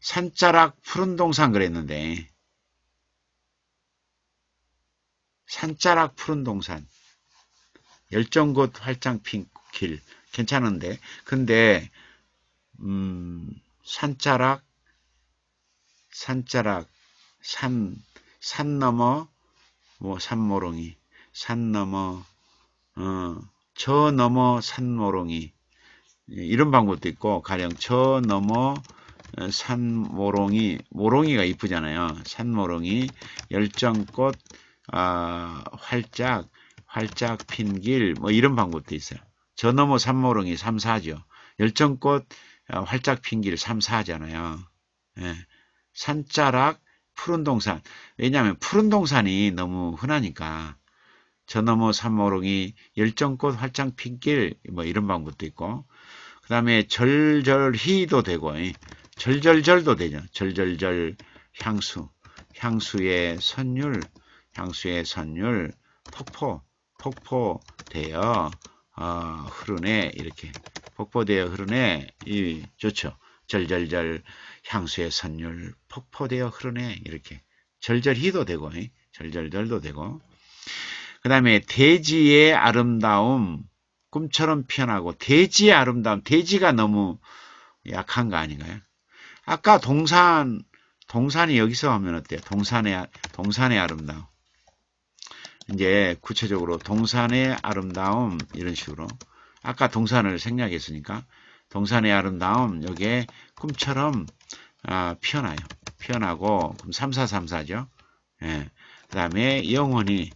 산자락 푸른 동산 그랬는데, 산자락 푸른 동산, 열정꽃 활짝 핀 길, 괜찮은데, 근데, 음, 산자락, 산자락, 산, 산 넘어, 뭐, 산모롱이, 산 넘어, 어, 저 너머 산모롱이 예, 이런 방법도 있고 가령 저 너머 어, 산모롱이 모롱이가 이쁘잖아요. 산모롱이 열정꽃 아, 활짝 활짝 핀 길 뭐 이런 방법도 있어요. 저 너머 산모롱이 3, 4죠. 열정꽃 아, 어, 활짝 핀 길 3, 4잖아요. 예. 산자락 푸른 동산 왜냐하면 푸른 동산이 너무 흔하니까 저너머 산모롱이 열정꽃 활짝 핀길 뭐 이런 방법도 있고 그 다음에 절절히도 되고 절절절도 되죠. 절절절 향수 향수의 선율 향수의 선율 폭포 폭포되어 어, 흐르네 이렇게 폭포되어 흐르네 이 좋죠. 절절절 향수의 선율 폭포되어 흐르네 이렇게 절절히도 되고 절절절도 되고 그 다음에 대지의 아름다움 꿈처럼 피어나고 대지의 아름다움 대지가 너무 약한 거 아닌가요? 아까 동산 동산이 여기서 하면 어때요? 동산의 아, 동산의 아름다움 이제 구체적으로 동산의 아름다움 이런 식으로 아까 동산을 생략했으니까 동산의 아름다움 여기에 꿈처럼 아, 피어나요. 피어나고 그럼 3434죠. 예. 그 다음에 영원히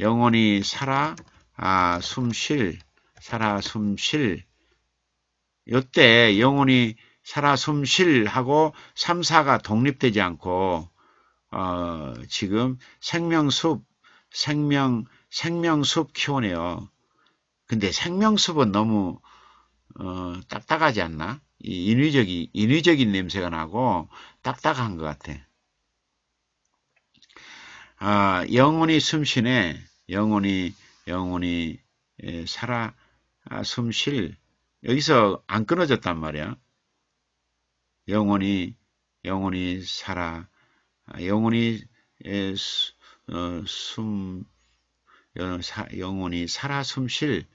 영원히 살아 아, 숨쉴 살아 숨쉴 요때 영원히 살아 숨 쉴 하고 3사가 독립되지 않고 어, 지금 생명숲 생명 생명숲 키워내요. 근데 생명숲은 너무 어, 딱딱하지 않나? 이 인위적이 인위적인 냄새가 나고 딱딱한 것 같아. 아, 영혼이 숨쉬네. 영혼이 영혼이 예, 살아 아, 숨쉴 여기서 안 끊어졌단 말이야. 영혼이 영혼이 살아 아, 영혼이 예, 수, 어, 숨 영, 사, 영혼이 살아 숨쉴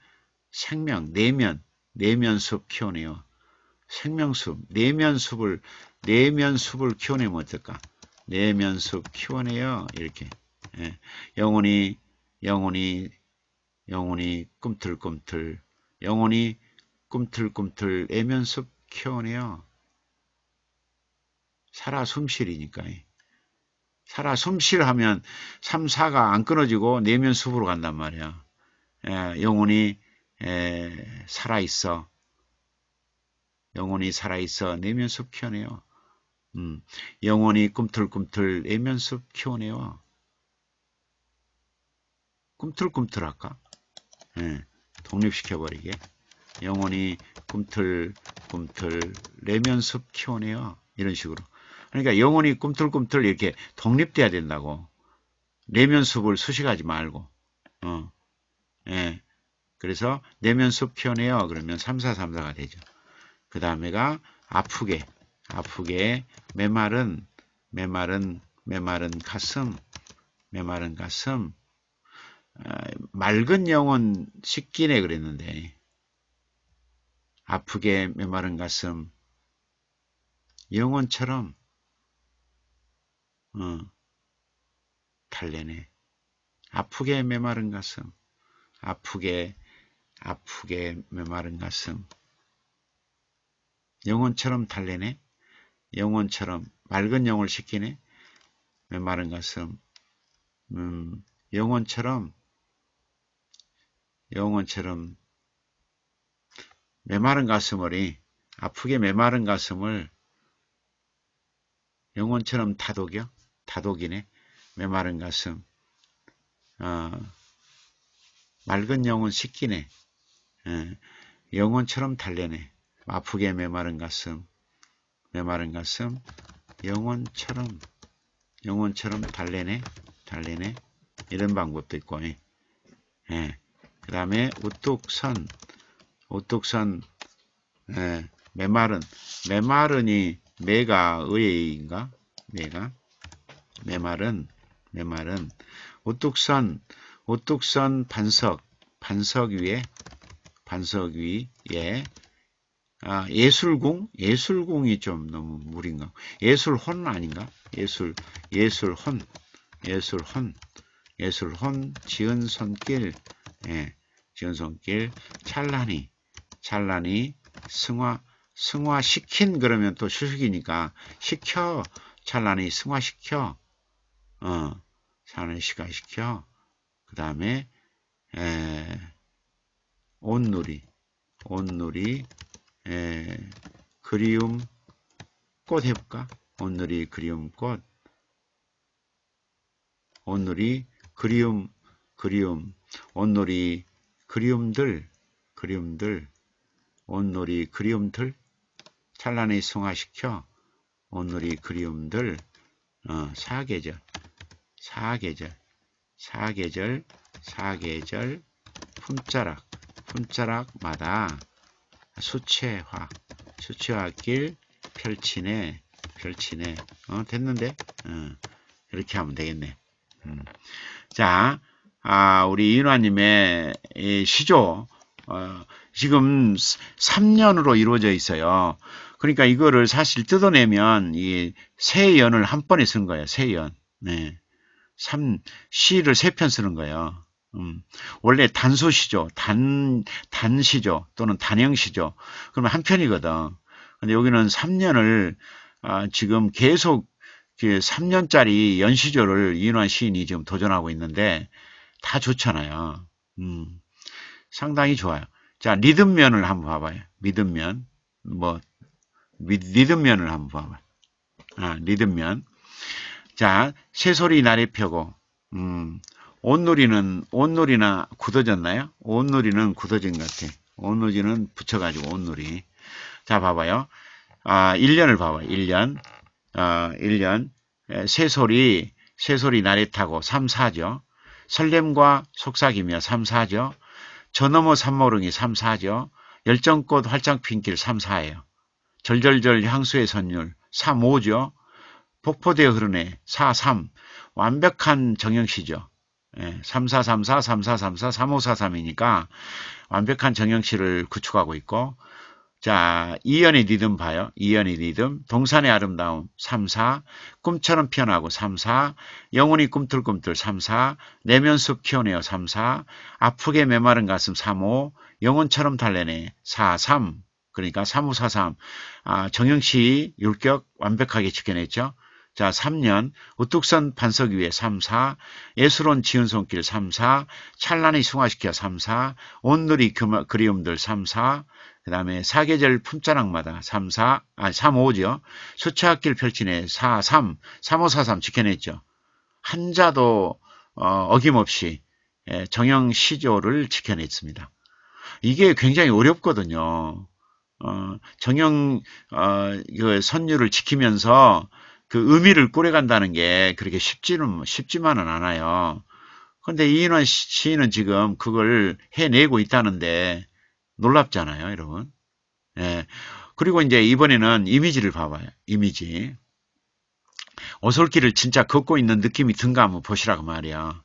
생명 내면 내면 숲 키워내요. 생명숲 내면 숲을 내면 숲을 키워내면 어떨까? 내면수 키워내요. 이렇게 예. 영혼이 영혼이 영혼이 꿈틀꿈틀 영혼이 꿈틀꿈틀 내면습 키워내요. 살아 숨실이니까 예. 살아 숨실하면 3, 4가 안 끊어지고 내면 숲으로 간단 말이야. 예, 영혼이 에, 예, 살아있어. 영혼이 살아있어. 내면 숲 키워내요. 음, 영원히 꿈틀꿈틀 애면숲 키워내와 꿈틀꿈틀 할까? 예, 독립시켜버리게 영원히 꿈틀꿈틀 내면숲 키워내와 이런 식으로 그러니까 영원히 꿈틀꿈틀 이렇게 독립돼야 된다고 내면숲을 수식하지 말고 어. 예. 그래서 내면숲 키워내요 그러면 3434가 되죠 그 다음에가 아프게 아프게 메마른 메마른 메마른 가슴 메마른 가슴 아, 맑은 영혼 식기네 그랬는데 아프게 메마른 가슴 영혼처럼 어, 달래네 아프게 메마른 가슴 아프게 아프게 메마른 가슴 영혼처럼 달래네 영혼처럼 맑은 영을 시키네. 메마른 가슴. 음, 영혼처럼 영혼처럼 메마른 가슴을 아프게 메마른 가슴을 영혼처럼 다독여 다독이네 메마른 가슴 어, 맑은 영혼 씻기네 에, 영혼처럼 달래네 아프게 메마른 가슴 내 마른 가슴 영원처럼 영원처럼 달래네 달래네 이런 방법도 있고 예. 예. 그 다음에 우뚝선우뚝선 예. 메마른 메마른이 메가 의인가 메가 메마른 메마른 우뚝선우뚝선 반석 반석 위에 반석 위에 아, 예술공? 예술공이 좀 너무 무리인가? 예술혼 아닌가? 예술, 예술혼, 예술혼, 예술혼, 지은 손길, 예, 지은 손길, 찬란히, 찬란히, 승화, 승화시킨 그러면 또 수식이니까, 시켜, 찬란히 승화시켜, 어, 찬란히 시가시켜그 다음에, 온누리, 온누리, 에, 예. 그리움 꽃 해볼까? 오늘이 그리움 꽃 오늘이 그리움 그리움 오늘이 그리움들 그리움들 오늘이 그리움들 찬란히 성화시켜 오늘이 그리움들 어, 사계절 사계절 사계절 사계절 품자락 품자락마다 수채화 수채화길 펼치네 펼치네 어, 됐는데 어, 이렇게 하면 되겠네 음. 자 아, 우리 인화님의 시조 어, 지금 3년으로 이루어져 있어요 그러니까 이거를 사실 뜯어내면 이 세 연을 한 번에 쓴 거예요 세 연. 네. 3, 시를 세 편 쓰는 거예요 음, 원래 단소시죠. 단, 단시죠. 또는 단형시죠. 그러면 한 편이거든. 근데 여기는 3년을, 아, 지금 계속 3년짜리 그 연시조를 이윤환 시인이 지금 도전하고 있는데 다 좋잖아요. 음, 상당히 좋아요. 자, 리듬면을 한번 봐봐요. 리듬면. 뭐, 리, 듬면을 한번 봐봐요. 아, 리듬면. 자, 새소리 날이 펴고, 음, 온누리는 온누리나 굳어졌나요? 온누리는 굳어진 것 같아. 온누리는 붙여가지고 온누리. 자 봐봐요. 아 1년을 봐봐. 1년. 아 1년. 새소리 새소리 나릿하고 3, 4죠. 설렘과 속삭이며 3, 4죠. 저 너머 산모릉이 3, 4죠. 열정꽃 활짝 핀 길 3, 4예요. 절절절 향수의 선율 3, 5죠. 폭포대 흐르네 4, 3 완벽한 정형시죠. 3434, 3434, 3543이니까 완벽한 정형치를 구축하고 있고 자, 이연의 리듬 봐요. 이연의 리듬. 동산의 아름다움 34, 꿈처럼 피어나고 34, 영혼이 꿈틀꿈틀 34, 내면숲 키어내요 34, 아프게 메마른 가슴 35, 영혼처럼 달래네 43. 그러니까 3543. 아, 정형시 율격 완벽하게 지켜냈죠. 자, 3년 우뚝선 반석 위에 3, 4 예술원 지은 손길 3, 4 찬란히 승화시켜 3, 4 온누리 그리움들 3, 4그 다음에 사계절 품자락마다 3, 4, 아 3, 5죠. 수차학길 펼치네 4, 3, 3, 5, 4, 3 지켜냈죠. 한자도 어, 김없이 예, 정형 시조를 지켜냈습니다. 이게 굉장히 어렵거든요. 어, 정형 어, 그 선율을 지키면서 그 의미를 꾸려간다는 게 그렇게 쉽지는, 쉽지만은 않아요. 근데 이인환 시인은 지금 그걸 해내고 있다는데 놀랍잖아요, 여러분. 예. 그리고 이제 이번에는 이미지를 봐봐요. 이미지. 오솔길을 진짜 걷고 있는 느낌이 든가 한번 보시라고 말이야.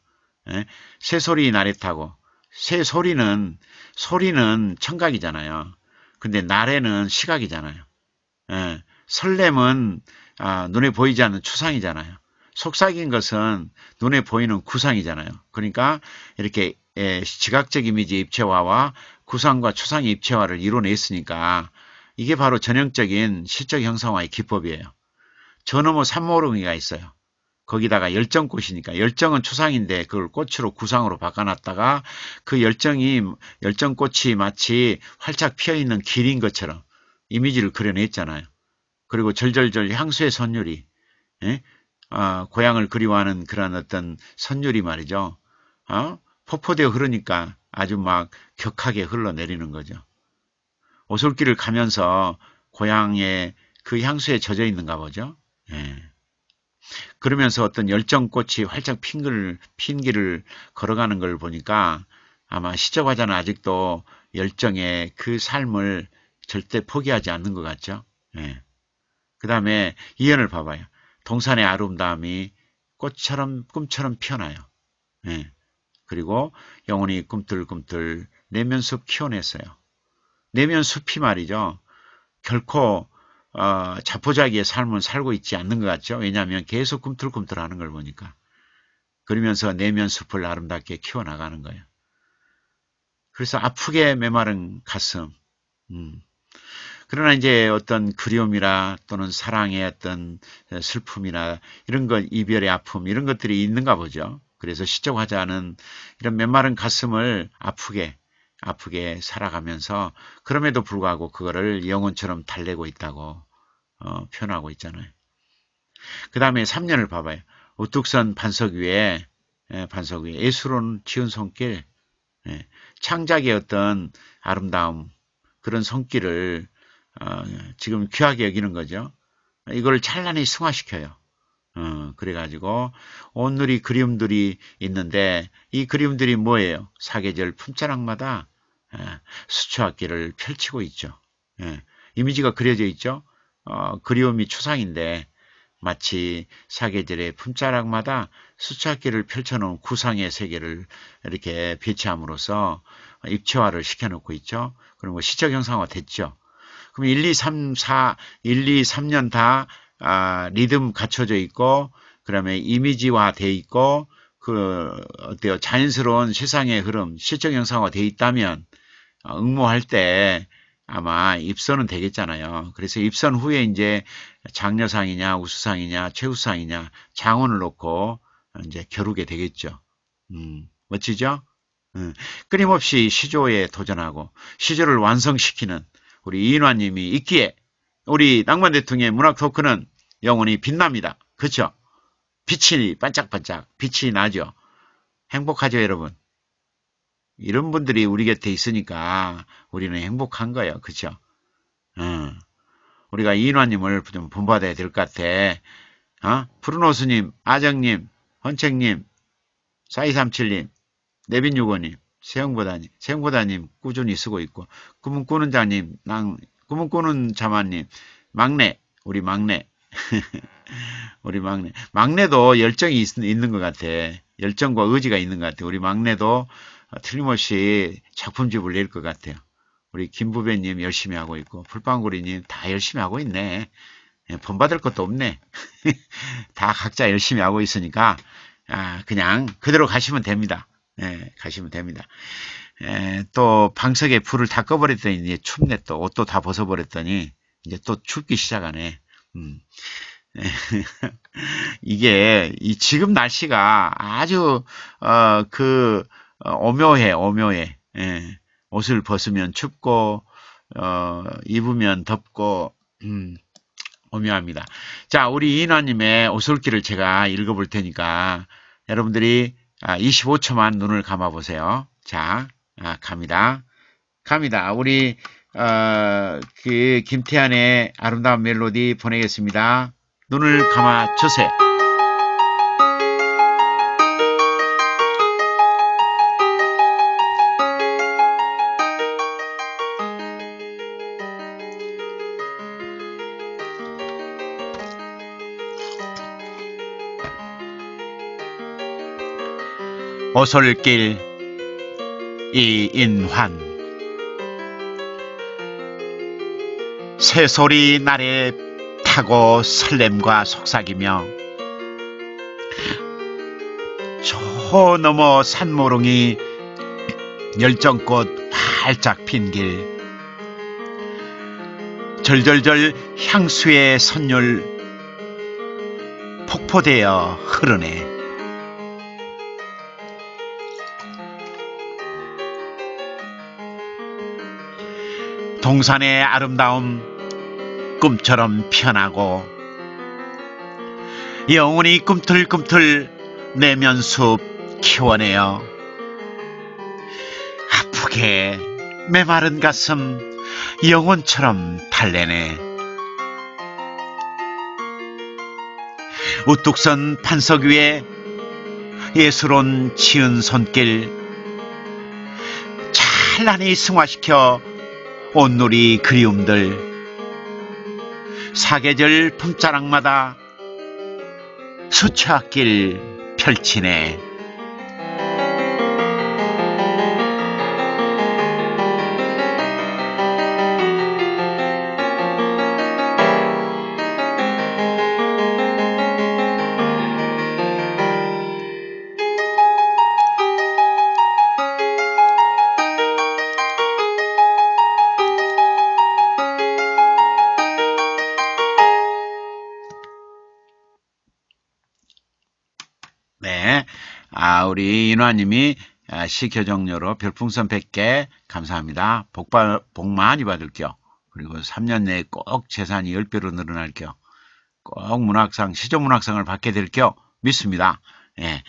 예? 새소리 나래타고 새소리는 소리는 청각이잖아요. 근데 날에는 시각이잖아요. 예? 설렘은 아, 눈에 보이지 않는 추상이잖아요. 속삭인 것은 눈에 보이는 구상이잖아요. 그러니까 이렇게 예, 지각적 이미지 입체화와 구상과 추상의 입체화를 이뤄냈으니까 이게 바로 전형적인 실적 형상화의 기법이에요. 전음호 산모름이가 있어요. 거기다가 열정꽃이니까 열정은 추상인데 그걸 꽃으로 구상으로 바꿔놨다가 그 열정이 열정꽃이 마치 활짝 피어있는 길인 것처럼 이미지를 그려냈잖아요. 그리고 절절절 향수의 선율이 예? 아, 고향을 그리워하는 그런 어떤 선율이 말이죠. 어? 포포되어 흐르니까 아주 막 격하게 흘러내리는 거죠. 오솔길을 가면서 고향의 그 향수에 젖어 있는가 보죠. 예. 그러면서 어떤 열정꽃이 활짝 핑기를 핀기를 걸어가는 걸 보니까 아마 시적화자는 아직도 열정의 그 삶을 절대 포기하지 않는 것 같죠. 예. 그 다음에 이연을 봐봐요. 동산의 아름다움이 꽃처럼 꿈처럼 피어나요. 예. 그리고 영혼이 꿈틀꿈틀 내면숲 키워냈어요. 내면숲이 말이죠. 결코 어, 자포자기의 삶은 살고 있지 않는 것 같죠. 왜냐하면 계속 꿈틀꿈틀하는 걸 보니까. 그러면서 내면숲을 아름답게 키워나가는 거예요. 그래서 아프게 메마른 가슴, 음. 그러나 이제 어떤 그리움이라 또는 사랑의 어떤 슬픔이나 이런 것, 이별의 아픔 이런 것들이 있는가 보죠. 그래서 시적화자는 이런 메마른 가슴을 아프게 아프게 살아가면서 그럼에도 불구하고 그거를 영혼처럼 달래고 있다고 어, 표현하고 있잖아요. 그 다음에 3년을 봐봐요. 우뚝선 반석 위에 예, 반석 위에 예술론 지은 손길 예, 창작의 어떤 아름다움 그런 손길을 어, 지금 귀하게 여기는 거죠. 이걸 찬란히 승화시켜요. 어, 그래가지고 온누리 그림들이 있는데 이 그림들이 뭐예요? 사계절 품자락마다 예, 수초악기를 펼치고 있죠. 예, 이미지가 그려져 있죠. 어, 그리움이 초상인데 마치 사계절의 품자락마다 수초악기를 펼쳐놓은 구상의 세계를 이렇게 배치함으로써 입체화를 시켜놓고 있죠. 그리고 시적 형상화 됐죠. 그럼 1, 2, 3, 4, 1, 2, 3년 다 아, 리듬 갖춰져 있고 그다음에 이미지화 돼 있고 그 어때요? 자연스러운 세상의 흐름, 실적 영상화 돼 있다면 어, 응모할 때 아마 입선은 되겠잖아요. 그래서 입선 후에 이제 장려상이냐, 우수상이냐, 최우상이냐 장원을 놓고 이제 겨루게 되겠죠. 음, 멋지죠? 음, 끊임없이 시조에 도전하고 시조를 완성시키는 우리 이인화님이 있기에 우리 낭만 대통령의 문학 토크는 영원히 빛납니다. 그렇죠? 빛이 반짝반짝 빛이 나죠. 행복하죠 여러분. 이런 분들이 우리 곁에 있으니까 우리는 행복한 거예요. 그렇죠? 음. 우리가 이인화님을좀 본받아야 될 것 같아. 어? 푸른호수님, 아정님, 헌책님, 4237님, 네빈유고님 세영보다님, 세영보다님 꾸준히 쓰고 있고 꿈은 꾸는 자님, 난 꿈은 꾸는 자마님, 막내, 우리 막내, [laughs] 우리 막내, 막내도 열정이 있, 는것 같아. 열정과 의지가 있는 것 같아. 우리 막내도 틀림없이 작품집을 낼 것 같아요. 우리 김부배님 열심히 하고 있고 풀빵구리님 다 열심히 하고 있네. 예, 본 받을 것도 없네. [laughs] 다 각자 열심히 하고 있으니까 아, 그냥 그대로 가시면 됩니다. 예, 가시면 됩니다. 예, 또 방석에 불을 다 꺼버렸더니 이제 춥네 또 옷도 다 벗어버렸더니 이제 또 춥기 시작하네. 음. 예. [laughs] 이게 이 지금 날씨가 아주 어, 그 어, 오묘해 오묘해 예. 옷을 벗으면 춥고 어, 입으면 덥고 음, 오묘합니다. 자 우리 인화님의 오솔길을 제가 읽어볼 테니까 여러분들이 아, 25초만 눈을 감아 보세요. 자, 아, 갑니다. 갑니다. 우리 어, 그 김태한의 아름다운 멜로디 보내겠습니다. 눈을 감아 주세요. 오솔길 이인환 새소리 날에 타고 설렘과 속삭이며 저 넘어 산모롱이 열정꽃 활짝 핀 길 절절절 향수의 선율 폭포되어 흐르네 동산의 아름다움 꿈처럼 편하고 영원히 꿈틀꿈틀 내면 숲 키워내어 아프게 메마른 가슴 영혼처럼 달래네 우뚝 선 판석 위에 예술온 지은 손길 찬란히 승화시켜 온누리 그리움들 사계절 품자락마다 수차길 펼치네 아, 우리 인화님이 아, 식혀정료로 별풍선 100개 감사합니다. 복, 받, 복 많이 받을게요. 그리고 3년 내에 꼭 재산이 10배로 늘어날게요. 꼭 문학상, 시조문학상을 받게 될게요. 믿습니다. 예.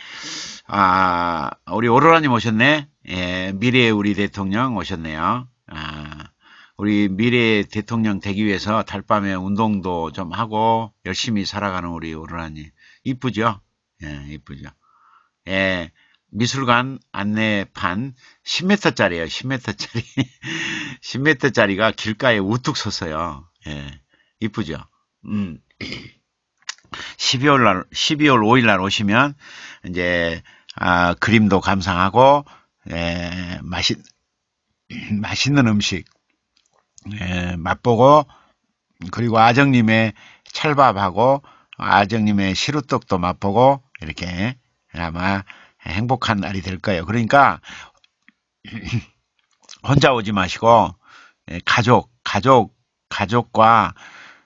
아, 우리 오로라님 오셨네. 예, 미래의 우리 대통령 오셨네요. 아, 우리 미래의 대통령 되기 위해서 달밤에 운동도 좀 하고 열심히 살아가는 우리 오로라님. 이쁘죠? 예, 이쁘죠. 예, 미술관 안내판 10m짜리예요. 10m짜리. 10m짜리가 길가에 우뚝 서서요 예. 이쁘죠? 음. 12월 날 12월 5일 날 오시면 이제 아, 그림도 감상하고 예, 맛있 [clears throat] 맛있는 음식 예, 맛보고 그리고 아정님의 찰밥하고 아정님의 시루떡도 맛보고 이렇게 아마 행복한 날이 될 거예요. 그러니까 [clears throat] 혼자 오지 마시고 예, 가족, 가족, 가족과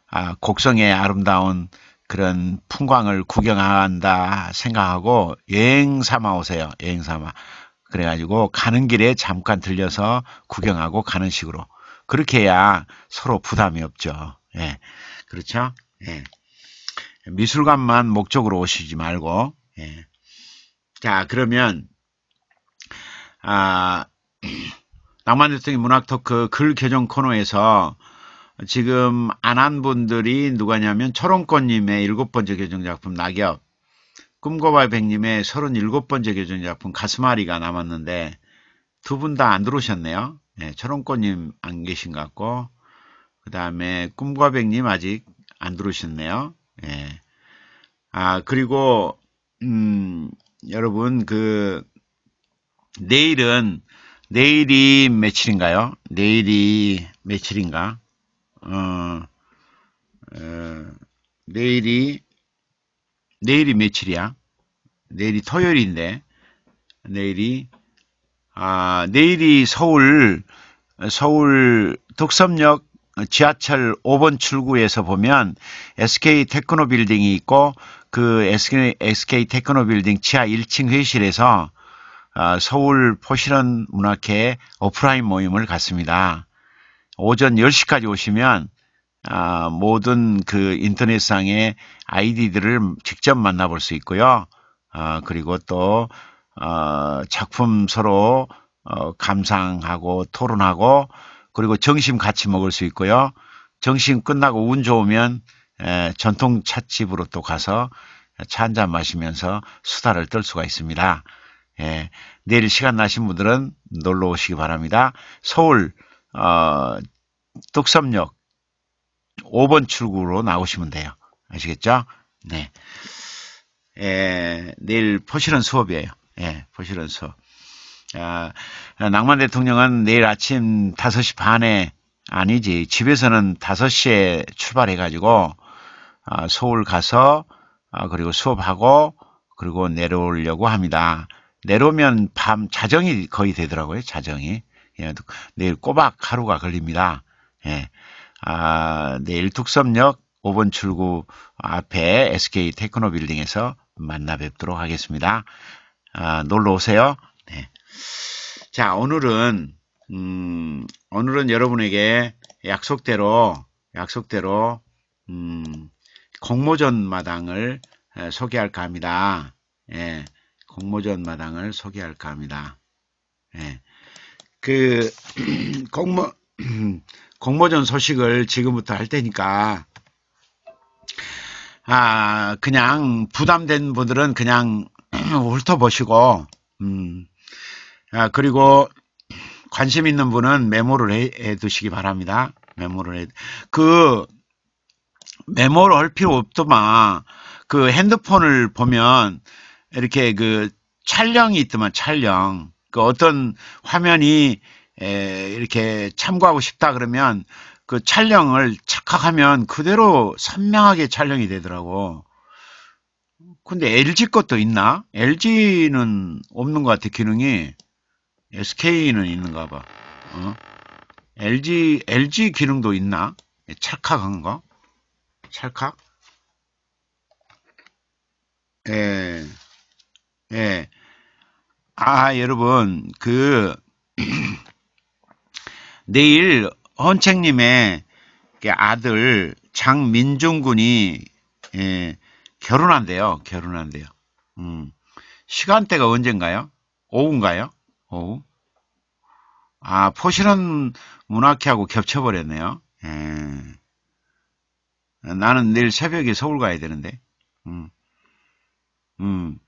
아, 곡성의 아름다운 그런 풍광을 구경한다 생각하고 여행 삼아 오세요. 여행 삼아. 그래가지고 가는 길에 잠깐 들려서 구경하고 가는 식으로. 그렇게 해야 서로 부담이 없죠. 예. 그렇죠? 예. 미술관만 목적으로 오시지 말고, 예. 자, 그러면 아, 낭만대통의 문학 토크 글개정 코너에서 지금 안 한 분들이 누가냐면 철원권님의 일곱 번째 개정 작품 낙엽, 꿈고발 백님의 서른일곱 번째 개정 작품 가슴아리가 남았는데 두 분 다 안 들어오셨네요. 네, 철원권님 안 계신 것 같고 그 다음에 꿈과 백님 아직 안 들어오셨네요. 네. 아 그리고 음, 여러분 그 내일은 내일이 며칠인가요? 내일이 며칠인가? 어, 어, 내일이 내일이 며칠이야? 내일이 토요일인데 내일이 아 내일이 서울 서울 덕섬역 지하철 5번 출구에서 보면 SK 테크노 빌딩이 있고 그 SK, SK 테크노빌딩 지하 1층 회실에서 아, 서울 포시런 문학회 오프라인 모임을 갖습니다. 오전 10시까지 오시면 아, 모든 그 인터넷상의 아이디들을 직접 만나볼 수 있고요. 아, 그리고 또 작품 서로 어, 감상하고 토론하고 그리고 점심 같이 먹을 수 있고요. 점심 끝나고 운 좋으면 전통 찻집으로 또 가서 차 한잔 마시면서 수다를 떨 수가 있습니다. 예, 내일 시간 나신 분들은 놀러 오시기 바랍니다. 서울 어, 뚝섬역 5번 출구로 나오시면 돼요. 아시겠죠? 네. 예, 내일 포시런 수업이에요. 예, 포시런 수업. 아, 낭만 대통령은 내일 아침 5시 반에 아니지 집에서는 5시에 출발해가지고 아, 서울 가서 아, 그리고 수업하고 그리고 내려오려고 합니다. 내려오면 밤 자정이 거의 되더라고요. 자정이. 예, 내일 꼬박 하루가 걸립니다. 예. 아, 내일 뚝섬역 5번 출구 앞에 SK 테크노 빌딩에서 만나 뵙도록 하겠습니다. 아, 놀러 오세요. 네. 자, 오늘은 음, 오늘은 여러분에게 약속대로 약속대로 음, 공모전 마당을 소개할까 합니다. 예, 공모전 마당을 소개할까 합니다. 예, 그 [clears throat] 공모 [clears throat] 공모전 소식을 지금부터 할 테니까 아 그냥 부담된 분들은 그냥 [clears throat] 훑어보시고 음, 아, 그리고 관심 있는 분은 메모를 해, 두시기 바랍니다. 메모를 해. 그 메모를 할 필요 없더만 그 핸드폰을 보면 이렇게 그 촬영이 있더만 촬영 그 어떤 화면이 에, 이렇게 참고하고 싶다 그러면 그 촬영을 착각하면 그대로 선명하게 촬영이 되더라고. 근데 LG 것도 있나? LG는 없는 것 같아 기능이 SK는 있는가 봐. 어? LG LG 기능도 있나? 착각한 거? 찰칵 예, 예. 아, 여러분, 그, [clears throat] 내일 헌책님의 그 아들 장민중 군이, 예, 결혼한대요. 결혼한대요. 음, 시간대가 언젠가요? 오후인가요? 오후? 아, 포시런 문학회하고 겹쳐버렸네요. 예. 나는 내일 새벽에 서울 가야 되는데. 음. 음.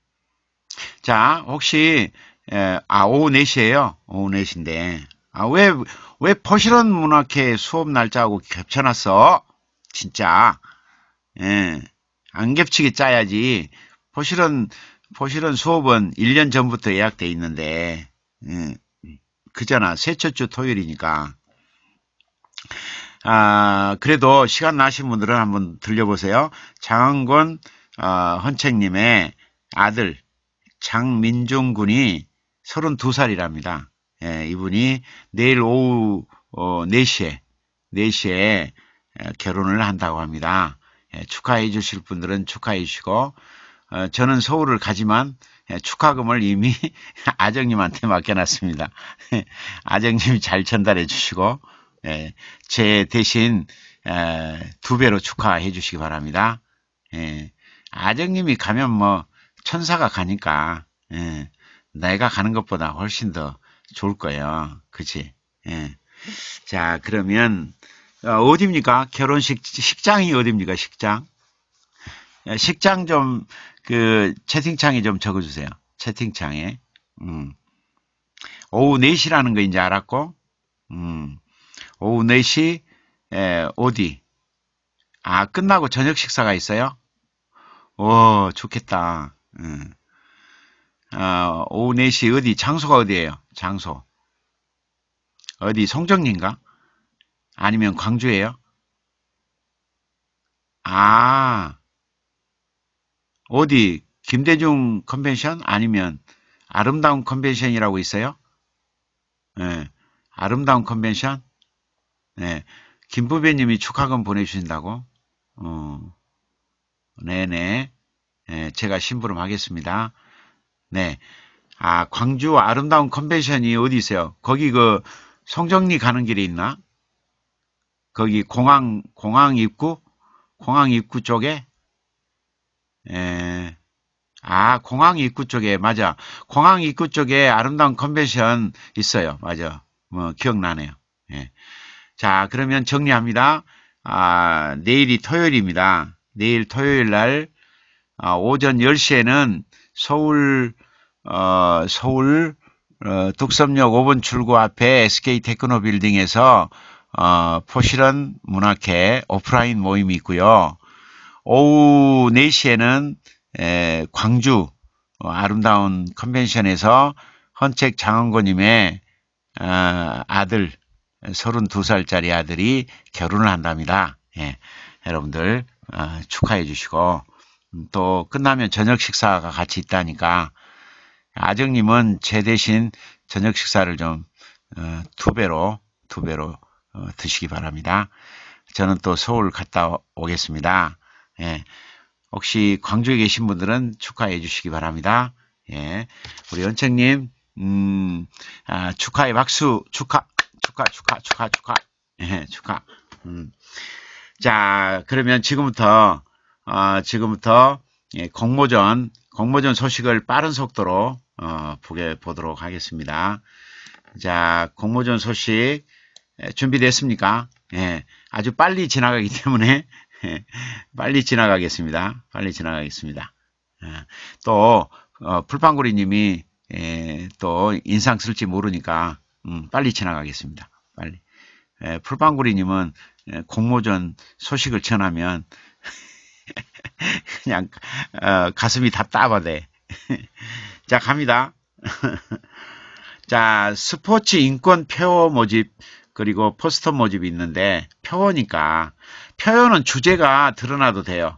자, 혹시 에, 아 오후 4시에요. 오후 4시인데. 아, 왜, 왜 포실원 문학회 수업 날짜하고 겹쳐놨어? 진짜. 예, 안 겹치게 짜야지. 포실원, 포실원 수업은 1년 전부터 예약돼 있는데, 예, 그잖아. 셋첫주 토요일이니까. 아, 그래도 시간 나신 분들은 한번 들려보세요. 장항권 어, 헌책님의 아들 장민종 군이 32살이랍니다. 예, 이분이 내일 오후 어, 4시에 4시에 결혼을 한다고 합니다. 예, 축하해 주실 분들은 축하해 주시고 어, 저는 서울을 가지만 예, 축하금을 이미 [laughs] 아정님한테 맡겨놨습니다. [laughs] 아정님이 잘 전달해 주시고 예, 제 대신 에, 두 배로 축하해 주시기 바랍니다. 예, 아정님이 가면 뭐 천사가 가니까 예, 내가 가는 것보다 훨씬 더 좋을 거예요. 그치? 예. 자 그러면 어, 디입니까 결혼식 식장이 어디입니까? 식장? 예, 식장 좀 그 채팅창에 좀 적어주세요. 채팅창에. 음. 오후 4시라는 거 이제 알았고, 음. 오후 4시 에, 예, 어디? 아 끝나고 저녁 식사가 있어요? 오 좋겠다. 음. 아, 오후 4시 어디? 장소가 어디예요? 장소. 어디 송정리인가? 아니면 광주예요? 아 어디 김대중 컨벤션 아니면 아름다운 컨벤션이라고 있어요? 예, 아름다운 컨벤션? 네. 김부배님이 축하금 보내주신다고? 어. 네네. 네, 제가 심부름 하겠습니다. 네. 아, 광주 아름다운 컨벤션이 어디 있어요? 거기 그 성정리 가는 길이 있나? 거기 공항, 공항 입구? 공항 입구 쪽에? 에, 예. 아, 공항 입구 쪽에, 맞아. 공항 입구 쪽에 아름다운 컨벤션 있어요. 맞아. 뭐, 기억나네요. 예. 자, 그러면 정리합니다. 아, 내일이 토요일입니다. 내일 토요일 날 아, 오전 10시에는 서울 어, 서울 어, 독섬역 5번 출구 앞에 SK 테크노 빌딩에서 어, 포실은 문학회 오프라인 모임이 있고요. 오후 4시에는 에, 광주 어, 아름다운 컨벤션에서 헌책 장원고님의 어, 아들 3 2 살짜리 아들이 결혼을 한답니다. 예, 여러분들 어, 축하해 주시고 음, 또 끝나면 저녁 식사가 같이 있다니까 아정님은 제 대신 저녁 식사를 좀두 어, 배로 두 배로 어, 드시기 바랍니다. 저는 또 서울 갔다 오겠습니다. 예, 혹시 광주에 계신 분들은 축하해 주시기 바랍니다. 예, 우리 연청님 음, 아, 축하의 박수 축하 축하, 축하, 축하, 축하. 예, 축하. 음. 자, 그러면 지금부터, 어, 지금부터, 예, 공모전, 공모전 소식을 빠른 속도로, 어, 보게 보도록 하겠습니다. 자, 공모전 소식, 예, 준비됐습니까? 예, 아주 빨리 지나가기 [laughs] 때문에, 예, 빨리 지나가겠습니다. 빨리 지나가겠습니다. 예, 또, 어, 풀빵구리님이, 예, 또 인상 쓸지 모르니까, 음, 빨리 지나가겠습니다. 빨리. 에, 풀방구리님은 공모전 소식을 전하면 [laughs] 그냥 어, 가슴이 답답하대. [laughs] 자 갑니다. [laughs] 자 스포츠 인권 표어 모집 그리고 포스터 모집이 있는데 표어니까 표어는 주제가 드러나도 돼요.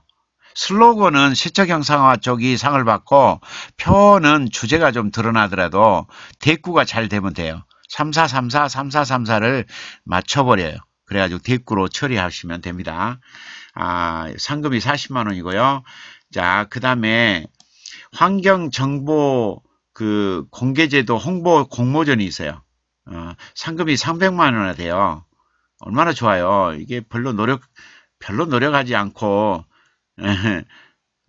슬로건은 시적 형상화 쪽이 상을 받고 표어는 주제가 좀 드러나더라도 대꾸가 잘 되면 돼요. 3434, 3434를 맞춰버려요. 그래가지고 대구로 처리하시면 됩니다. 아, 상금이 40만원이고요. 자, 그 다음에 환경정보 그 공개제도 홍보 공모전이 있어요. 어, 상금이 3 0 0만원이 돼요. 얼마나 좋아요. 이게 별로 노력, 별로 노력하지 않고, [laughs]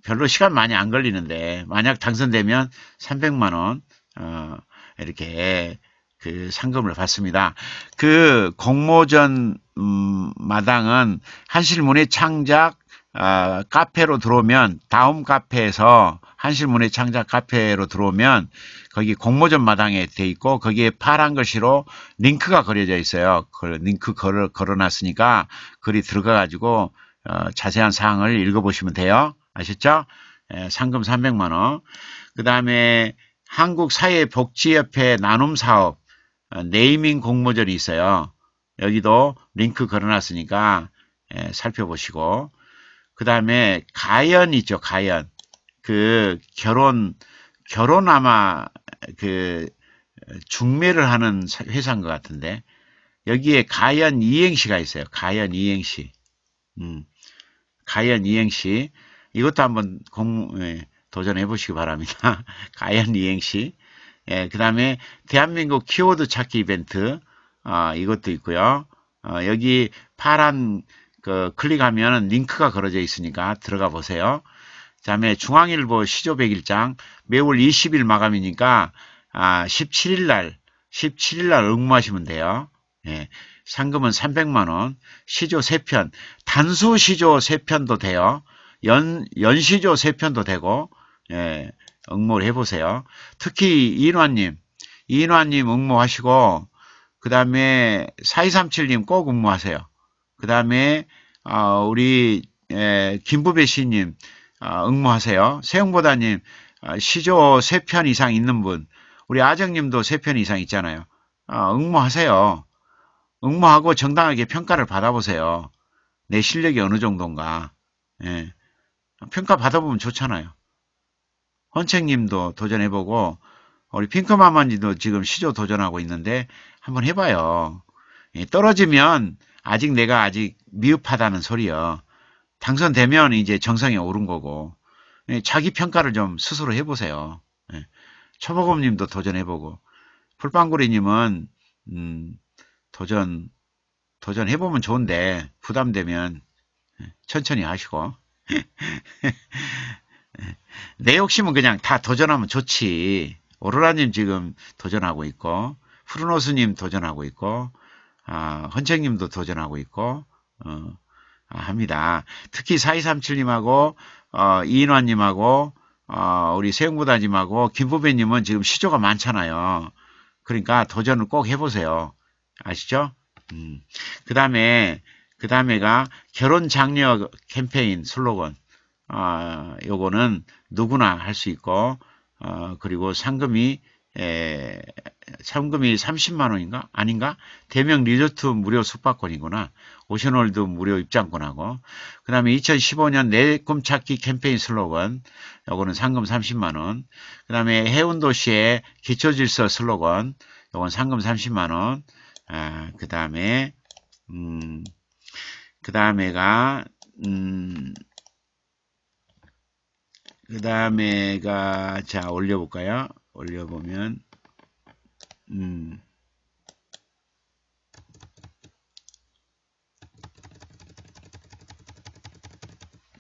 별로 시간 많이 안 걸리는데, 만약 당선되면 300만원, 어, 이렇게 그 상금을 받습니다. 그 공모전 음, 마당은 한실문의 창작 어, 카페로 들어오면 다음 카페에서 한실문의 창작 카페로 들어오면 거기 공모전 마당에 돼 있고 거기에 파란 글씨로 링크가 그려져 있어요. 그 링크 걸어, 걸어놨으니까 글이 들어가 가지고 어, 자세한 사항을 읽어보시면 돼요. 아셨죠? 예, 상금 300만 원. 그 다음에 한국사회복지협회 나눔사업 어, 네이밍 공모절이 있어요. 여기도 링크 걸어놨으니까 예, 살펴보시고 그 다음에 가연 있죠 가연 그 결혼 결혼 아마 그 어, 중매를 하는 회사인 것 같은데 여기에 가연 이행시가 있어요 가연 이행시 음, 가연 이행시 이것도 한번 공, 예, 도전해 보시기 바랍니다 [laughs] 가연 이행시 예, 그 다음에 대한민국 키워드 찾기 이벤트 어, 이것도 있고요. 어, 여기 파란 그 클릭하면 링크가 걸어져 있으니까 들어가 보세요. 그 다음에 중앙일보 시조 101장 매월 20일 마감이니까 아, 17일날 17일날 응모하시면 돼요. 예, 상금은 300만원 시조 3편 단수 시조 3편도 돼요. 연, 연시조 3편도 되고 예, 응모를 해보세요. 특히 이인환님, 이인환님 응모하시고 그 다음에 4237님 꼭 응모하세요. 그 다음에 어, 우리 에, 예, 김부배 씨님 어, 응모하세요. 세용보다님 어, 시조 3편 이상 있는 분 우리 아정님도 3편 이상 있잖아요. 어, 응모하세요. 응모하고 정당하게 평가를 받아보세요. 내 실력이 어느 정도인가. 예. 평가 받아보면 좋잖아요. 헌책님도 도전해보고 우리 핑크마마님도 지금 시조 도전하고 있는데 한번 해봐요. 예, 떨어지면 아직 내가 아직 미흡하다는 소리요. 당선되면 이제 정상에 오른 거고 예, 자기 평가를 좀 스스로 해보세요. 예, 초보검님도 도전해보고 풀빵구리님은 음, 도전 도전해보면 좋은데 부담되면 천천히 하시고 [laughs] 내 욕심은 그냥 다 도전하면 좋지. 오로라님 지금 도전하고 있고 푸른노스님 도전하고 있고 어, 헌책님도 도전하고 있고 어, 아, 합니다. 특히 4237님하고 어, 이인환님하고 어, 우리 세영보다님하고 김부배님은 지금 시조가 많잖아요. 그러니까 도전을 꼭 해보세요. 아시죠? 음. 그 다음에 그 다음에가 결혼 장려 캠페인 슬로건 아, 요거는 누구나 할 수 있고 어, 그리고 상금이 에, 상금이 30만 원인가 아닌가 대명 리조트 무료 숙박권이구나 오션월드 무료 입장권하고 그 다음에 2015년 내 꿈찾기 캠페인 슬로건 요거는 상금 30만 원그 다음에 해운도시의 기초질서 슬로건 요건 상금 30만 원그 아, 다음에 음, 그 다음에가 음, 그 다음에가 자 올려볼까요? 올려보면 음.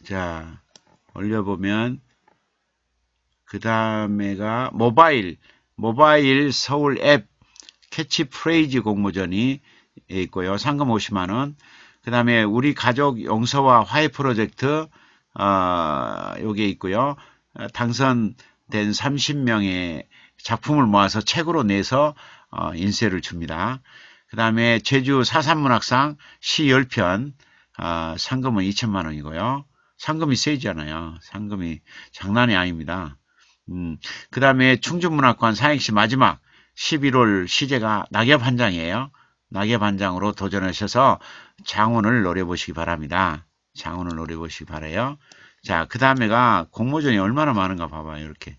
자 올려보면 그 다음에가 모바일 모바일 서울 앱 캐치프레이즈 공모전이 있고요. 상금 50만원 그 다음에 우리 가족 용서와 화해 프로젝트 아, 요게 있고요. 당선된 30명의 작품을 모아서 책으로 내서 어, 인쇄를 줍니다. 그 다음에 제주 사산문학상 시 10편 어, 아, 상금은 2천만 원이고요. 상금이 세잖아요. 상금이 장난이 아닙니다. 음, 그 다음에 충주문학관 사행시 마지막 11월 시제가 낙엽 한 장이에요. 낙엽 한 장으로 도전하셔서 장원을 노려보시기 바랍니다. 장원을 노려보시기 바래요. 자, 그 다음에가 공모전이 얼마나 많은가 봐봐요. 이렇게.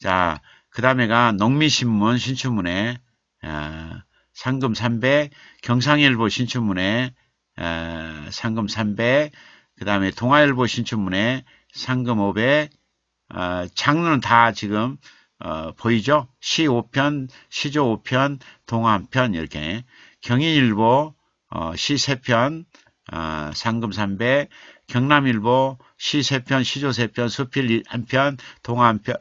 자, 그 다음에가 농민신문 신춘문예 아, 상금 300, 경상일보 신춘문예 아, 상금 300, 그 다음에 동아일보 신춘문예 상금 500, 아, 장르는 다 지금 어, 보이죠? 시 5편, 시조 5편, 동화 1편 이렇게 경인일보 어, 시 3편, 아, 상금 300, 경남일보 시세편 시조 세편 수필 1편, 동화 편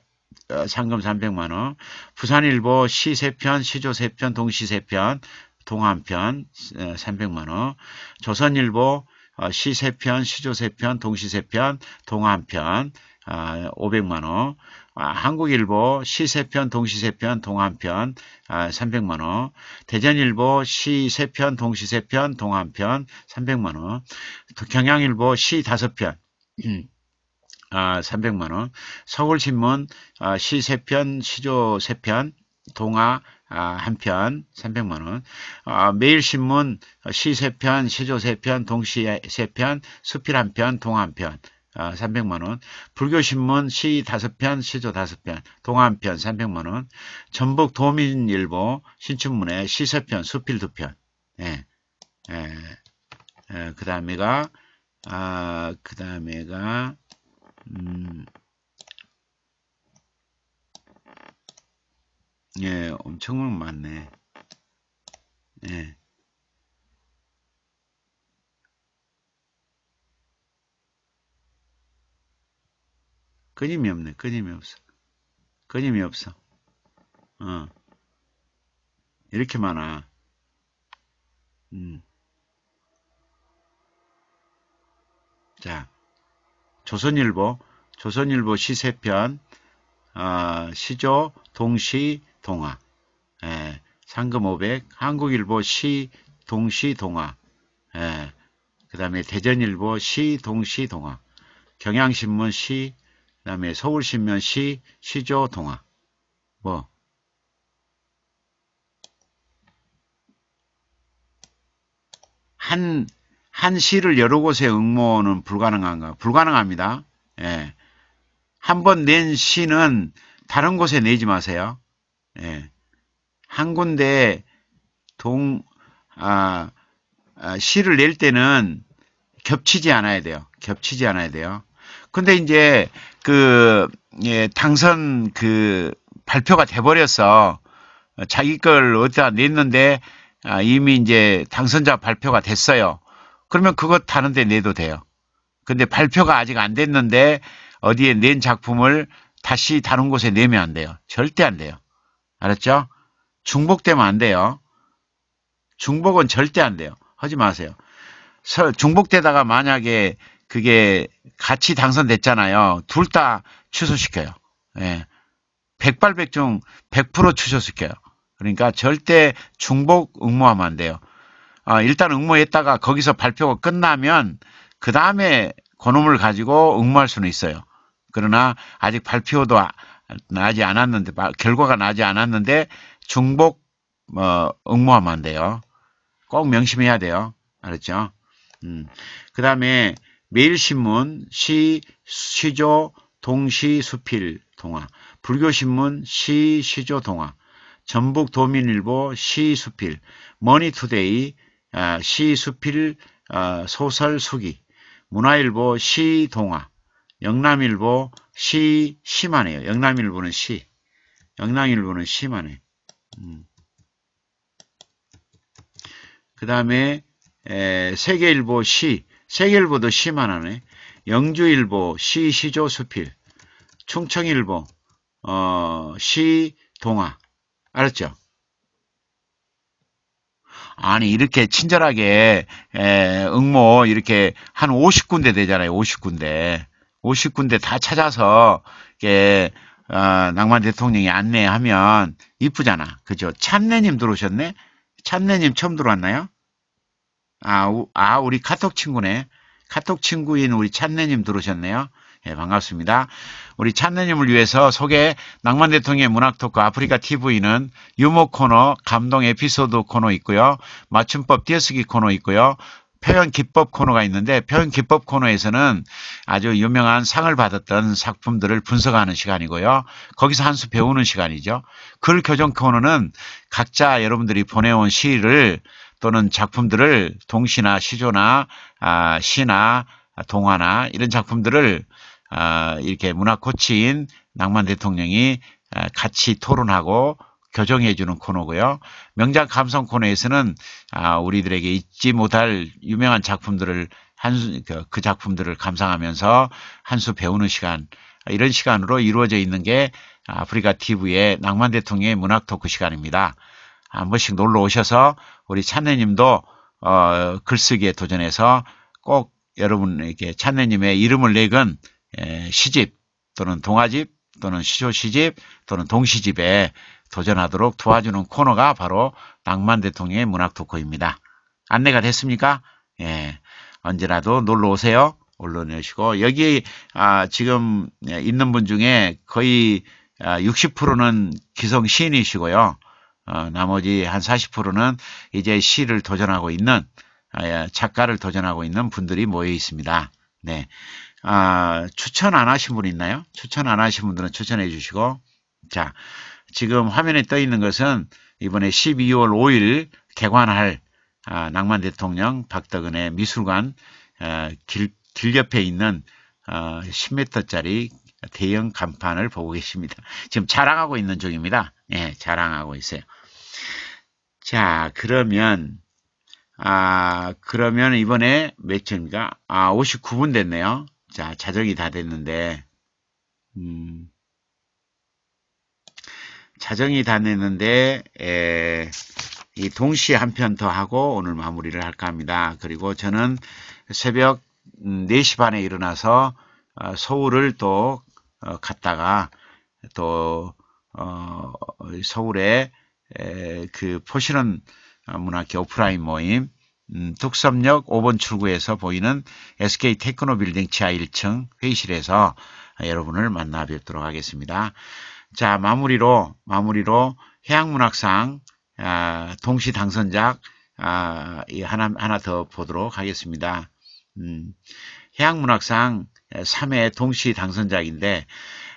어, 상금 300만원, 부산일보 시세편 시조 세편 동시 세편 동화 편 300만원, 어, 조선일보 어, 시세편 시조 세편 동시 세편 동화 편 아, 500만원, 아, 한국일보 시세편, 동시세편, 동한편 아, 300만원, 대전일보 시세편, 동시세편, 동한편 300만원, 경향일보 시 다섯 편 아, 300만원, 서울신문 아, 시세편, 시조 세편 동아 아, 한편 300만원 아, 매일신문 시세편 시조 세편 동시 세편 수필 한편 동한편 300만원, 아, 불교신문 시 5편, 시조 5편, 동안편 300만원, 전북 도민일보 신춘문예 시 3편, 수필 2편, 예, 예, 예그 다음에가, 아, 그 다음에가, 음, 예, 엄청 많네. 예. 끊임이 없네. 끊임이 없어. 끊임이 없어. 어. 이렇게 많아. 음. 자, 조선일보, 조선일보 시세편, 어, 시조, 동시, 동화. 에, 예. 상금 500, 한국일보 시, 동시, 동화. 예. 그 다음에 대전일보 시, 동시, 동화. 경향신문 시, 그 다음에 서울신면 시, 시조, 동화. 뭐. 한, 한 시를 여러 곳에 응모는 불가능한가? 불가능합니다. 예. 한 번 낸 시는 다른 곳에 내지 마세요. 예. 한 군데 동, 아, 아, 시를 낼 때는 겹치지 않아야 돼요. 겹치지 않아야 돼요. 근데 이제 그, 예, 당선 그 발표가 돼버려서 자기 걸 어디다 냈는데 아, 이미 이제 당선자 발표가 됐어요. 그러면 그것 다른데 내도 돼요. 근데 발표가 아직 안 됐는데 어디에 낸 작품을 다시 다른 곳에 내면 안 돼요. 절대 안 돼요. 알았죠? 중복되면 안 돼요. 중복은 절대 안 돼요. 하지 마세요. 중복되다가 만약에 그게 같이 당선됐잖아요. 둘 다 취소시켜요. 예. 백발백중 100% 취소시켜요. 그러니까 절대 중복 응모하면 안 돼요. 아, 일단 응모했다가 거기서 발표가 끝나면 그 다음에 고놈을 가지고 응모할 수는 있어요. 그러나 아직 발표도 아, 나지 않았는데 결과가 나지 않았는데 중복 어, 응모하면 안 돼요. 꼭 명심해야 돼요. 알았죠? 음. 그 다음에 매일신문 시, 시조, 동시, 수필, 동화 불교신문 시, 시조, 동화 전북도민일보 시, 수필 머니투데이 아, 시, 수필, 아, 소설, 수기 문화일보 시, 동화 영남일보 시, 시만 해요. 영남일보는 시 영남일보는 시만 해. 음. 그 다음에 세계일보 시, 세계일보도 심만하네 영주일보, 시시조수필, 충청일보, 어, 시동화 알았죠? 아니 이렇게 친절하게 에, 응모 이렇게 한 50군데 되잖아요. 50군데. 50군데 다 찾아서 이게 어, 낭만 대통령이 안내하면 이쁘잖아. 그죠? 참내님 들어오셨네? 참내님 처음 들어왔나요? 아, 우, 아 우리 카톡 친구네. 카톡 친구인 우리 찬내님 들어오셨네요. 예, 반갑습니다. 우리 찬내님을 위해서 소개 낭만 대통령의 문학 토크 아프리카 TV는 유머 코너, 감동 에피소드 코너 있고요. 맞춤법 띄어쓰기 코너 있고요. 표현 기법 코너가 있는데 표현 기법 코너에서는 아주 유명한 상을 받았던 작품들을 분석하는 시간이고요. 거기서 한 수 배우는 시간이죠. 글 교정 코너는 각자 여러분들이 보내온 시를 또는 작품들을 동시나 시조나 아, 시나 동화나 이런 작품들을 아, 이렇게 문화 코치인 낭만 대통령이 아, 같이 토론하고 교정해주는 코너고요. 명작 감성 코너에서는 아, 우리들에게 잊지 못할 유명한 작품들을 한 그, 그 작품들을 감상하면서 한수 배우는 시간 이런 시간으로 이루어져 있는 게 아프리카 TV의 낭만 대통령의 문학 토크 시간입니다. 한 번씩 놀러 오셔서 우리 찬내님도 어, 글쓰기에 도전해서 꼭 여러분에게 찬내님의 이름을 내건 에, 예, 시집 또는 동화집 또는 시조시집 또는 동시집에 도전하도록 도와주는 코너가 바로 낭만 대통령의 문학 토크입니다. 안내가 됐습니까? 예. 언제라도 놀러 오세요. 올려내시고 여기 아, 지금 있는 분 중에 거의 60%는 아, 기성 시인이시고요. 어, 나머지 한 40%는 이제 시를 도전하고 있는 아, 예, 작가를 도전하고 있는 분들이 모여 있습니다. 네. 아, 추천 안 하신 분 있나요? 추천 안 하신 분들은 추천해 주시고. 자, 지금 화면에 떠 있는 것은 이번에 12월 5일 개관할 아, 낭만 대통령 박덕은의 미술관 아, 길, 길 옆에 있는 아, 어, 10m짜리 대형 간판을 보고 계십니다. 지금 자랑하고 있는 중입니다. 예, 자랑하고 있어요. 자, 그러면 아, 그러면 이번에 몇 층인가? 아, 59분 됐네요. 자, 자정이 다 됐는데 음, 자정이 다 됐는데 에, 이 동시에 한 편 더 하고 오늘 마무리를 할까 합니다. 그리고 저는 새벽 4시 음, 반에 일어나서 어, 서울을 또 어, 갔다가 또 어, 서울 에, 그 포시런 문학회 오프라인 모임 음, 뚝섬역 5번 출구에서 보이는 SK 테크노 빌딩 지하 1층 회의실에서 여러분을 만나 뵙도록 하겠습니다. 자 마무리로 마무리로 해양문학상 아, 동시 당선작 아, 하나 하나 더 보도록 하겠습니다. 음, 해양문학상 3회 동시 당선작인데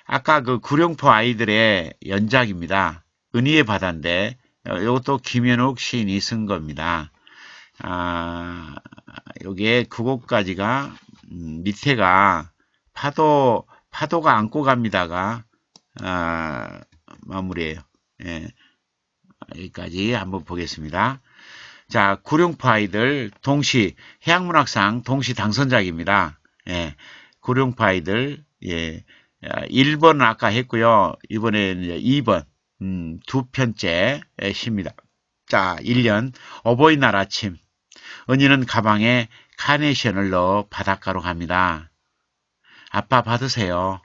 아까 그 구룡포 아이들의 연작입니다. 은희의 바다인데 이것도 김현욱 시인이 쓴 겁니다. 아, 여기에 그곳까지가 음, 밑에가 파도 파도가 안고 갑니다가 아, 마무리예요. 예, 여기까지 한번 보겠습니다. 자, 구룡포 아이들 동시 해양문학상 동시 당선작입니다. 예, 구룡포 아이들 예, 1번은 예, 아까 했고요. 이번에 이제 2번 음, 두 편째 입니다. 자, 1년 어버이날 아침 은희는 가방에 카네이션을 넣어 바닷가로 갑니다. 아빠 받으세요.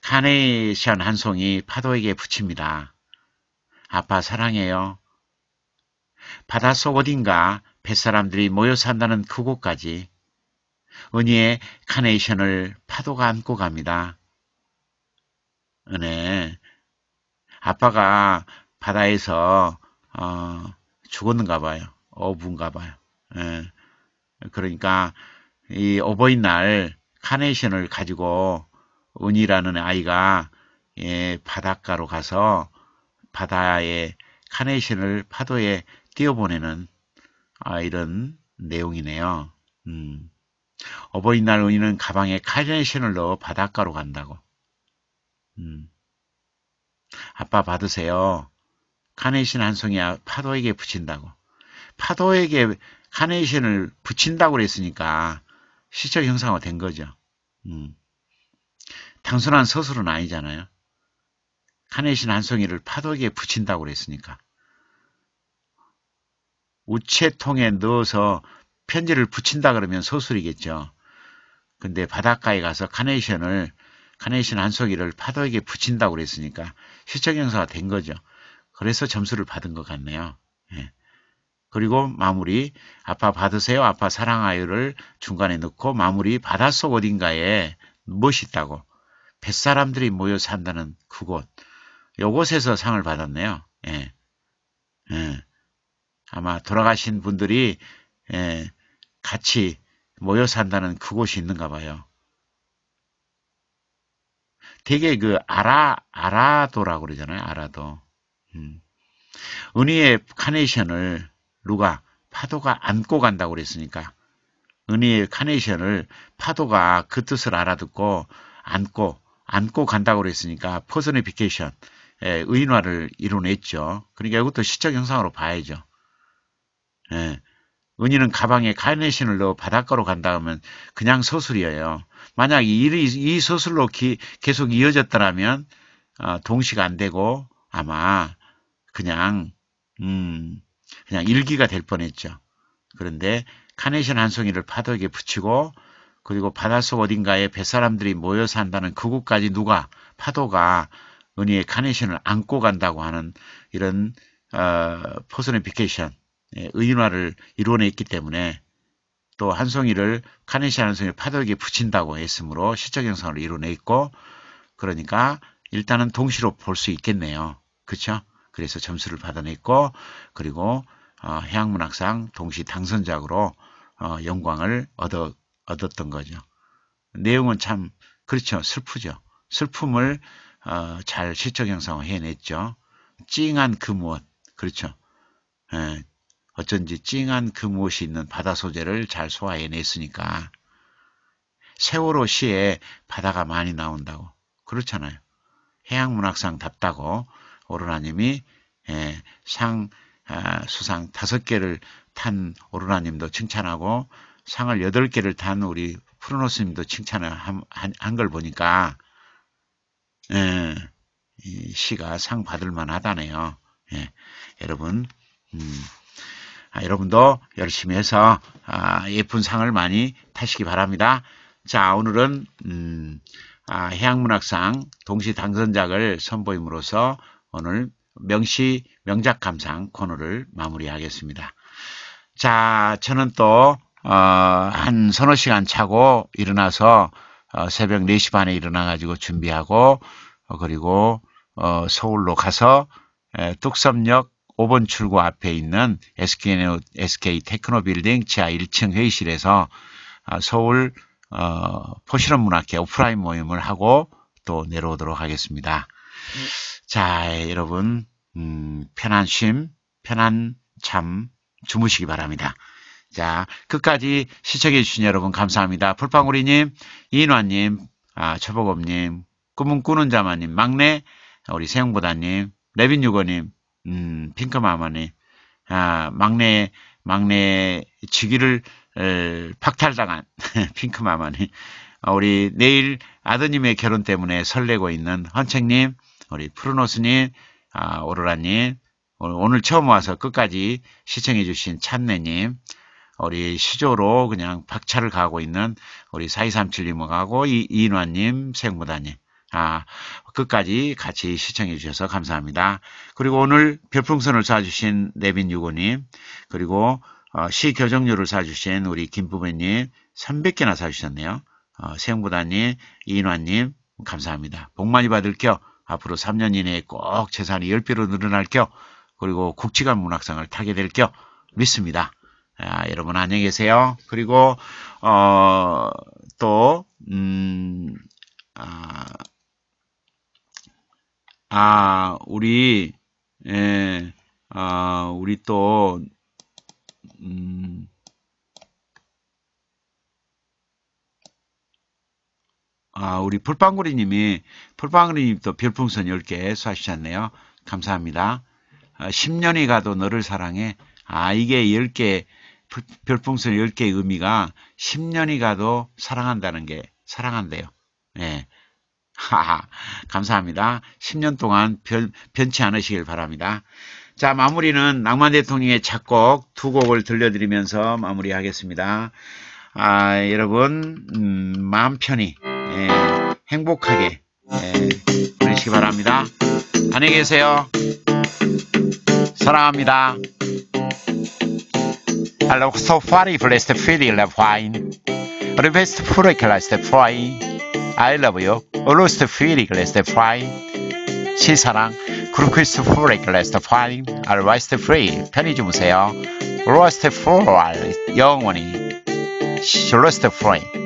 카네이션 한 송이 파도에게 붙입니다. 아빠 사랑해요. 바닷속 어딘가 뱃사람들이 모여 산다는 그곳까지 은희의 카네이션을 파도가 안고 갑니다. 은혜 아빠가 바다에서 어, 죽었는가 봐요. 어부인가 봐요. 예. 그러니까 이 어버이날 카네이션을 가지고 은희라는 아이가 예, 바닷가로 가서 바다에 카네이션을 파도에 띄워보내는 아, 이런 내용이네요. 음. 어버이날 뭐 은희는 가방에 카네이션을 넣어 바닷가로 간다고. 음. 아빠 받으세요. 카네이션 한 송이 아, 파도에게 붙인다고. 파도에게 카네이션을 붙인다고 그랬으니까 시적 형상화 된 거죠. 음. 단순한 서술은 아니잖아요. 카네이션 한 송이를 파도에게 붙인다고 그랬으니까. 우체통에 넣어서 편지를 붙인다 그러면 소설이겠죠. 근데 바닷가에 가서 카네이션을 카네이션 한 송이를 파도에게 붙인다고 그랬으니까 실적 행사가 된 거죠. 그래서 점수를 받은 것 같네요. 예. 그리고 마무리 아빠 받으세요 아빠 사랑하요를 중간에 넣고 마무리 바닷속 어딘가에 멋 있다고 뱃사람들이 모여 산다는 그곳 요곳에서 상을 받았네요. 예. 예. 아마 돌아가신 분들이 예, 같이 모여 산다는 그곳이 있는가 봐요. 되게 그 아라 아라도라고 그러잖아요. 아라도. 음. 은희의 카네이션을 누가 파도가 안고 간다고 그랬으니까 은희의 카네이션을 파도가 그 뜻을 알아듣고 안고 안고 간다고 그랬으니까 퍼스니피케이션 예, 의인화를 이뤄냈죠. 그러니까 이것도 시적 현상으로 봐야죠. 예. 은희는 가방에 카네이션을 넣어 바닷가로 간다 하면 그냥 서술이에요. 만약 이, 이 서술로 기, 계속 이어졌더라면 어, 동시가 안 되고 아마 그냥 음, 그냥 일기가 될 뻔했죠. 그런데 카네이션 한 송이를 파도에 붙이고 그리고 바닷속 어딘가에 뱃사람들이 모여 산다는 그곳까지 누가 파도가 은희의 카네이션을 안고 간다고 하는 이런 어, 포스네피케이션 예, 의인화를 이뤄냈기 때문에 또 한송이를 카네시 아 한송이 파덕에 붙인다고 했으므로 시적 형상을 이뤄냈고 그러니까 일단은 동시로 볼 수 있겠네요. 그렇죠? 그래서 점수를 받아냈고 그리고 어, 해양문학상 동시 당선작으로 어, 영광을 얻어, 얻었던 거죠. 내용은 참 그렇죠. 슬프죠. 슬픔을 어, 잘 시적 형상화 해냈죠. 찡한 그 무엇 그렇죠. 에, 예, 어쩐지 찡한 금옷이 그 있는 바다 소재를 잘 소화해냈으니까 세월호 시에 바다가 많이 나온다고 그렇잖아요. 해양문학상 답다고 오르나님이 예, 상 아, 수상 다섯 개를 탄 오르나님도 칭찬하고 상을 여덟 개를 탄 우리 프로노스님도 칭찬을 한 걸 보니까 예, 이 시가 상 받을 만하다네요. 예, 여러분 음. 아, 여러분도 열심히 해서 아, 예쁜 상을 많이 타시기 바랍니다. 자 오늘은 음, 아, 해양문학상 동시 당선작을 선보임으로써 오늘 명시 명작 감상 코너를 마무리하겠습니다. 자 저는 또한 어, 서너 시간 차고 일어나서 어, 새벽 4시 반에 일어나 가지고 준비하고 어, 그리고 어, 서울로 가서 뚝섬역 5번 출구 앞에 있는 SK, SK 테크노 빌딩 지하 1층 회의실에서 아, 서울 어, 포시런 문학회 오프라인 모임을 하고 또 내려오도록 하겠습니다. 자, 여러분, 음, 편한 쉼, 편한 잠 주무시기 바랍니다. 자, 끝까지 시청해주신 여러분 감사합니다. 풀빵우리님, 이인환님, 아, 최보검님, 꿈은 꾸는 자마님, 막내, 우리 세용보다님, 레빈유거님, 음, 핑크마마네 아, 막내 막내 직위를 박탈당한 핑크마마네 [laughs] 아, 우리 내일 아드님의 결혼 때문에 설레고 있는 헌책님 우리 푸르노스님 아, 오로라님 오늘 처음 와서 끝까지 시청해주신 찬내님 우리 시조로 그냥 박차를 가고 있는 우리 4237님하고 이인화님, 생무다님 아, 끝까지 같이 시청해 주셔서 감사합니다. 그리고 오늘 별풍선을 쏴주신 레빈 유고님, 그리고 어, 시교정료를 쏴주신 우리 김부배님 300개나 사주셨네요 어, 세영보단님 이인환님 감사합니다. 복 많이 받을게요. 앞으로 3년 이내에 꼭 재산이 10배로 늘어날게요. 그리고 국지관 문학상을 타게 될게요. 믿습니다. 아, 여러분 안녕히 계세요. 그리고 어, 또 음, 아, 아, 우리, 예, 아, 우리 또, 음, 아, 우리 풀빵구리님이, 풀빵구리님도 별풍선 10개 쏴주셨네요. 감사합니다. 아, 10년이 가도 너를 사랑해. 아, 이게 10개, 별풍선 10개의 의미가 10년이 가도 사랑한다는 게 사랑한대요. 예. 하하, 감사합니다. 10년 동안 변, 변치 않으시길 바랍니다. 자 마무리는 낭만 대통령의 작곡 두 곡을 들려드리면서 마무리하겠습니다. 아 여러분 음, 마음 편히 예, 행복하게 예, 보내시기 바랍니다. 안녕히 계세요. 사랑합니다. Alors, so far, il reste fidèle à Wine. Reveste pour que la I love you. Almost feeling less than fine. 신사랑 그루크스 프레이크 레스트 파인 알바이스트 프리 편히 주무세요 로스트 프로알 영원히 슐러스트 프레이